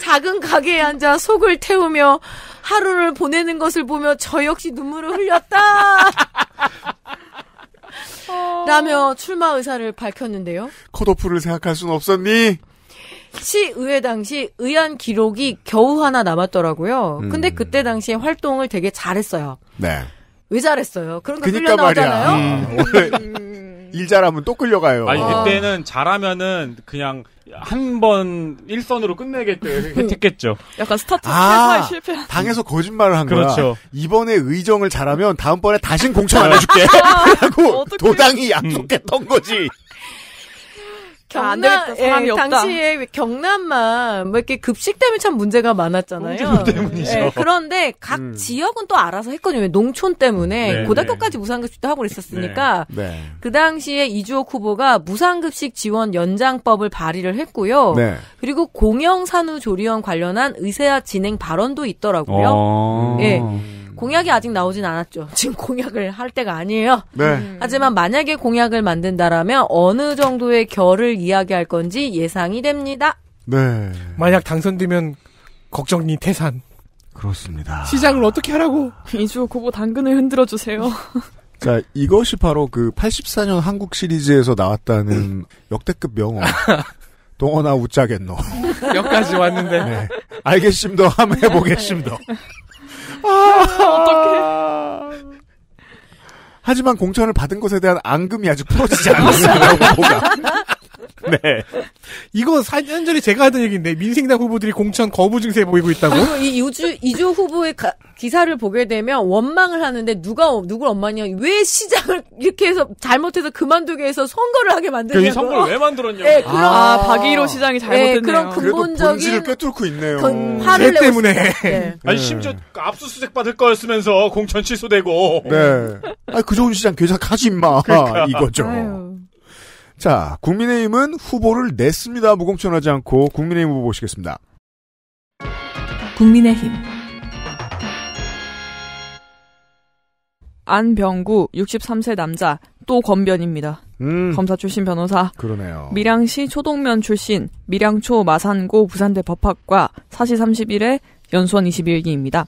작은 가게에 앉아 속을 태우며 하루를 보내는 것을 보며 저 역시 눈물을 흘렸다. [laughs] 라며 출마 의사를 밝혔는데요. 컷오프를 생각할 순 없었니? 시의회 당시 의안 기록이 겨우 하나 남았더라고요. 음. 근데 그때 당시에 활동을 되게 잘했어요. 네. 왜 잘했어요? 그런 거 그러니까 끌려나오잖아요. 음. 음. [laughs] 일 잘하면 또 끌려가요. 아니 어. 그때는 잘하면은 그냥 한번 일선으로 끝내겠겠죠. 음. 약간 스타트 아, 실패. 당에서 거짓말을 한 그렇죠. 거야. 이번에 의정을 잘하면 다음번에 다신 공천 안 네. 해줄게. [laughs] 라고 도당이 음. 약속했던 거지. 경남, 되겠 사람이 예, 없다. 당시에 경남만 뭐 이렇게 급식 때문에 참 문제가 많았잖아요. 때문이죠. 예, 그런데 각 음. 지역은 또 알아서 했거든요. 왜 농촌 때문에 네 고등학교까지 네. 무상급식도 하고 있었으니까 네, 네. 네. 그 당시에 이주옥 후보가 무상급식 지원 연장법을 발의를 했고요. 네. 그리고 공영산후조리원 관련한 의사 진행 발언도 있더라고요. 오. 어. 예. 공약이 아직 나오진 않았죠. [laughs] 지금 공약을 할 때가 아니에요. 네. 음. 하지만 만약에 공약을 만든다라면 어느 정도의 결을 이야기할 건지 예상이 됩니다. 네. 만약 당선되면 걱정이 태산. 그렇습니다. 시장을 어떻게 하라고? [laughs] 이주 고보 당근을 흔들어 주세요. [laughs] 자, 이것이 바로 그 84년 한국 시리즈에서 나왔다는 음. 역대급 명언. 동원아 웃자겠노. 몇가지 왔는데. 네. 알겠심도 한번 해보겠심도. 아, 어떡해. 하지만 공천을 받은 것에 대한 앙금이 아주 풀어지지 않았어요. [laughs] [laughs] 네. 이거 4년 전에 제가 하던 얘기인데 민생당 후보들이 공천 거부 증세 보이고 있다고? 이 이주 이주 후보의 가, 기사를 보게 되면 원망을 하는데 누가 누굴 엄마냐? 왜 시장을 이렇게 해서 잘못해서 그만두게 해서 선거를 하게 만드냐고. 그 선거를 왜 만들었냐고. 네, 그런 아, 박일호 시장이 네, 잘못했네요. 네, 그런 근본적인 본질을 꿰뚫고 있네요. 그, 화를 내 때문에. 네. 네. 아니 심지어 그 압수수색 받을 거였으면서 공천 취소되고. 네. 아그 좋은 시장 괴작하지 임마. 그러니까. 이거죠. 아유. 자, 국민의힘은 후보를 냈습니다. 무공천하지 않고 국민의힘 후보 보시겠습니다. 국민의힘 안병구 63세 남자 또 검변입니다. 음. 검사 출신 변호사. 그러네요. 밀양시 초동면 출신 밀양초 마산고 부산대 법학과 4시 31회 연수원 21기입니다.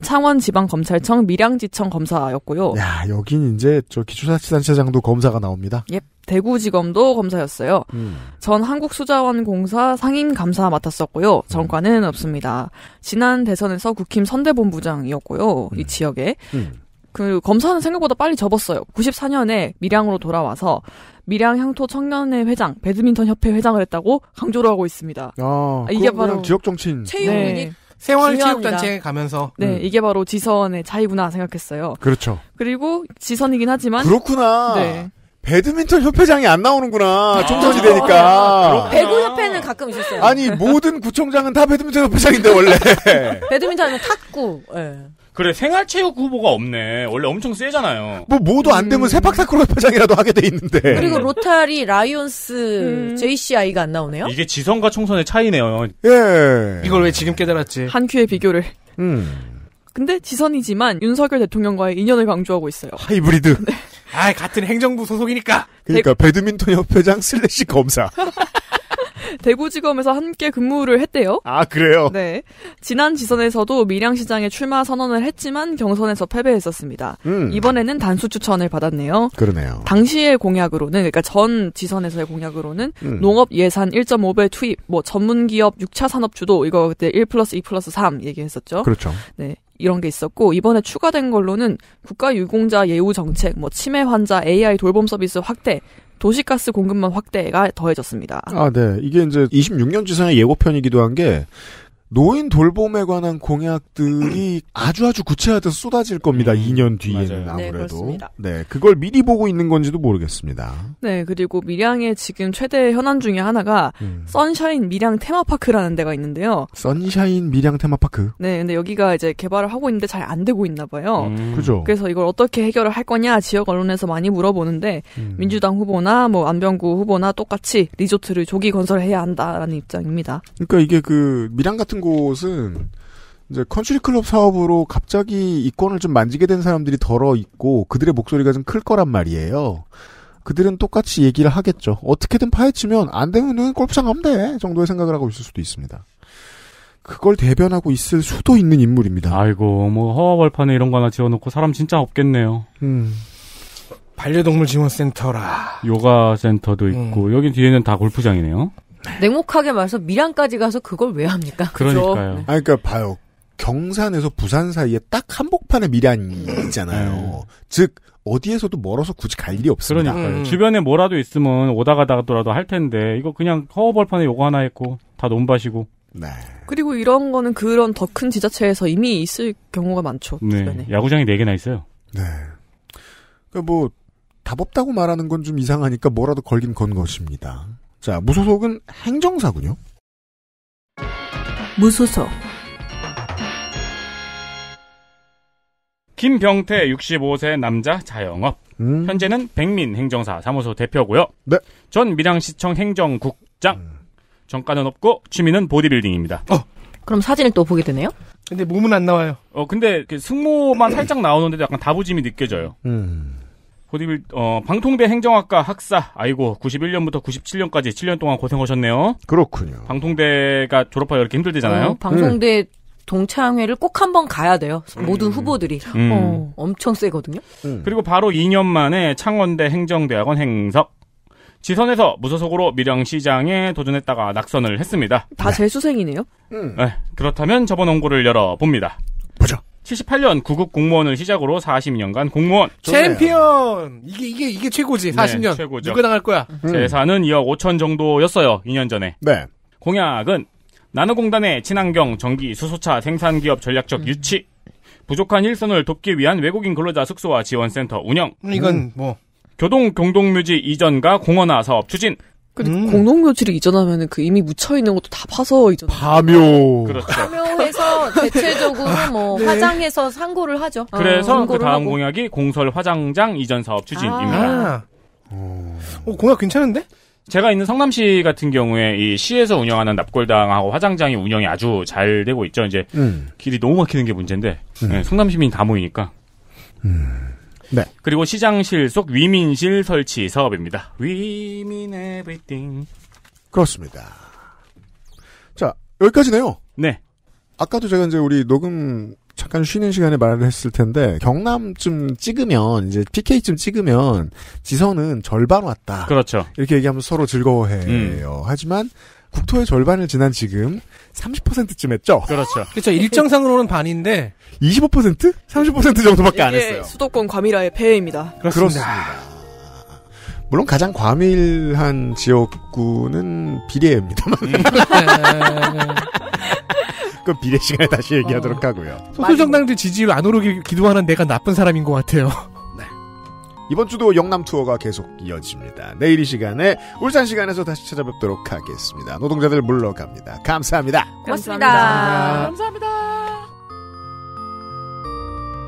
창원지방검찰청 밀양지청 검사였고요. 야, 여긴 이제 저 기초자치단체장도 검사가 나옵니다. 예. 대구지검도 검사였어요. 음. 전 한국수자원공사 상임감사 맡았었고요. 전과는 음. 없습니다. 지난 대선에서 국힘 선대본부장이었고요. 음. 이 지역에. 음. 그 검사는 생각보다 빨리 접었어요. 94년에 밀양으로 돌아와서 밀양 향토 청년회 회장, 배드민턴 협회 회장을 했다고 강조를 하고 있습니다. 아, 아 이게 바로 지역 정치인. 채용이 네. 생활체육단체에 가면서 네 음. 이게 바로 지선의 차이구나 생각했어요. 그렇죠. 그리고 지선이긴 하지만 그렇구나. 네. 배드민턴 협회장이 안 나오는구나. 아, 총선이 되니까. 배구 협회는 가끔 있었어요. 아니 모든 구청장은 다 배드민턴 협회장인데 원래. [laughs] 배드민턴은 탁구. 네. 그래 생활체육 후보가 없네. 원래 엄청 세잖아요. 뭐 모두 안 되면 음. 세팍사크로 회장이라도 하게 돼 있는데. 그리고 로타리, 라이온스, 음. JCI가 안 나오네요. 이게 지선과 총선의 차이네요. 예. 이걸 왜 지금 깨달았지? 한 큐의 비교를. 음. 근데 지선이지만 윤석열 대통령과의 인연을 강조하고 있어요. 하이브리드. 네. 아 같은 행정부 소속이니까. 그러니까 대... 네. 배드민턴 협회장 [laughs] 슬래시 검사. [laughs] [laughs] 대구지검에서 함께 근무를 했대요. 아, 그래요? 네. 지난 지선에서도 밀양시장에 출마 선언을 했지만 경선에서 패배했었습니다. 음. 이번에는 단수 추천을 받았네요. 그러네요. 당시의 공약으로는, 그러니까 전 지선에서의 공약으로는 음. 농업 예산 1.5배 투입, 뭐 전문기업 6차 산업주도, 이거 그때 1 플러스 2 플러스 3 얘기했었죠. 그렇죠. 네. 이런 게 있었고 이번에 추가된 걸로는 국가 유공자 예우 정책, 뭐 치매 환자 AI 돌봄 서비스 확대, 도시가스 공급망 확대가 더해졌습니다. 아, 네. 이게 이제 26년 지상의 예고편이기도 한게 노인 돌봄에 관한 공약들이 아주 아주 구체화돼서 쏟아질 겁니다. 음, 2년 뒤에는 맞아요. 네, 아무래도. 네, 네, 그걸 미리 보고 있는 건지도 모르겠습니다. 네, 그리고 밀양의 지금 최대 현안 중에 하나가 음. 선샤인 밀양 테마파크라는 데가 있는데요. 선샤인 밀양 테마파크. 네, 근데 여기가 이제 개발을 하고 있는데 잘 안 되고 있나 봐요. 음. 그죠. 그래서 이걸 어떻게 해결을 할 거냐 지역 언론에서 많이 물어보는데 음. 민주당 후보나 뭐 안병구 후보나 똑같이 리조트를 조기 건설해야 한다라는 입장입니다. 그러니까 이게 그 밀양 같은 같은 곳은 이제 컨트리 클럽 사업으로 갑자기 이권을 좀 만지게 된 사람들이 덜어 있고 그들의 목소리가 좀 클 거란 말이에요. 그들은 똑같이 얘기를 하겠죠. 어떻게든 파헤치면 안 되면은 골프장 가면 돼 정도의 생각을 하고 있을 수도 있습니다. 그걸 대변하고 있을 수도 있는 인물입니다. 아이고 뭐 허허벌판에 이런 거 하나 지어놓고 사람 진짜 없겠네요. 음. 반려동물 지원센터라. 요가 센터도 있고 음. 여기 뒤에는 다 골프장이네요. 냉혹하게 말해서 밀양까지 가서 그걸 왜 합니까? [laughs] 그렇죠. 그러니까요. 아, 그러니까 봐요. 경산에서 부산 사이에 딱 한복판에 밀양이 있잖아요. 네. 즉 어디에서도 멀어서 굳이 갈 일이 없습니다. 그러니까요. 음. 주변에 뭐라도 있으면 오다 가다가더라도 할 텐데 이거 그냥 허허벌판에 요거 하나 했고 다 논밭이고. 네. 그리고 이런 거는 그런 더 큰 지자체에서 이미 있을 경우가 많죠. 네. 주변에. 야구장이 4개나 있어요. 네. 그러니까 뭐, 답 없다고 말하는 건 좀 이상하니까 뭐라도 걸긴 건 것입니다. 자, 무소속은 행정사군요. 무소속. 김병태 65세 남자 자영업. 음. 현재는 백민 행정사 사무소 대표고요. 네. 전 밀양시청 행정국장. 음. 정가는 없고 취미는 보디빌딩입니다. 어. 그럼 사진을 또 보게 되네요. 근데 몸은 안 나와요. 어 근데 그 승모만 살짝 나오는데도 약간 다부짐이 느껴져요. 음. 고디빌 어, 방통대 행정학과 학사. 아이고 91년부터 97년까지 7년 동안 고생하셨네요. 그렇군요. 방통대가 졸업하기 이렇게 힘들대잖아요. 어, 방통대 음. 동창회를 꼭 한번 가야 돼요. 음. 모든 음. 후보들이 음. 어, 엄청 세거든요. 음. 그리고 바로 2년 만에 창원대 행정대학원 행석. 지선에서 무소속으로 밀양시장에 도전했다가 낙선을 했습니다. 다 재수생이네요. 네. 음. 네. 그렇다면 저번 원고를 열어봅니다. 보죠. 78년 구급 공무원을 시작으로 40년간 공무원. 챔피언! 이게, 이게, 이게 최고지, 40년. 네, 최고죠. 누가 나갈 거야? 음. 재산은 2억 5천 정도였어요, 2년 전에. 네. 공약은 나노공단의 친환경 전기 수소차 생산기업 전략적 음. 유치. 부족한 일선을 돕기 위한 외국인 근로자 숙소와 지원센터 운영. 음, 이건 음. 뭐. 교동 경동묘지 이전과 공원화 사업 추진. 음. 공동묘지를 이전하면 그 이미 묻혀있는 것도 다 파서 이전. 파묘. 그렇죠. 파묘해서 [laughs] 네. 대체적으로 뭐 네. 화장해서 상고를 하죠. 그래서 아, 그 다음 하고. 공약이 공설 화장장 이전 사업 추진입니다. 아. 아. 어, 공약 괜찮은데? 제가 있는 성남시 같은 경우에 이 시에서 운영하는 납골당하고 화장장이 운영이 아주 잘 되고 있죠. 이제 음. 길이 너무 막히는 게 문제인데 음. 네, 성남시민 다 모이니까. 음. 네. 그리고 시장 실속 위민실 설치 사업입니다. 위민 에브리띵. 그렇습니다. 자, 여기까지네요. 네. 아까도 제가 이제 우리 녹음 잠깐 쉬는 시간에 말을 했을 텐데 경남쯤 찍으면 이제 PK쯤 찍으면 지선은 절반 왔다. 그렇죠. 이렇게 얘기하면 서로 즐거워해요. 음. 하지만 국토의 절반을 지난 지금 30%쯤 했죠? 그렇죠. 그렇죠. 일정상으로는 반인데 25%? 30% 정도밖에 안 했어요. 수도권 과밀화의 폐해입니다. 그렇습니다. 그렇습니다. 물론 가장 과밀한 지역구는 비례입니다만. 음. [laughs] 그 비례 시간에 다시 얘기하도록 어. 하고요. 소수정당들 지지율 안 오르길 기도하는 내가 나쁜 사람인 것 같아요. 이번 주도 영남 투어가 계속 이어집니다. 내일 이 시간에 울산 시간에서 다시 찾아뵙도록 하겠습니다. 노동자들 물러갑니다. 감사합니다. 고맙습니다. 감사합니다. 감사합니다.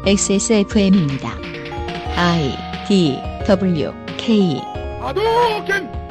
XSFM입니다. I D W K 아도겐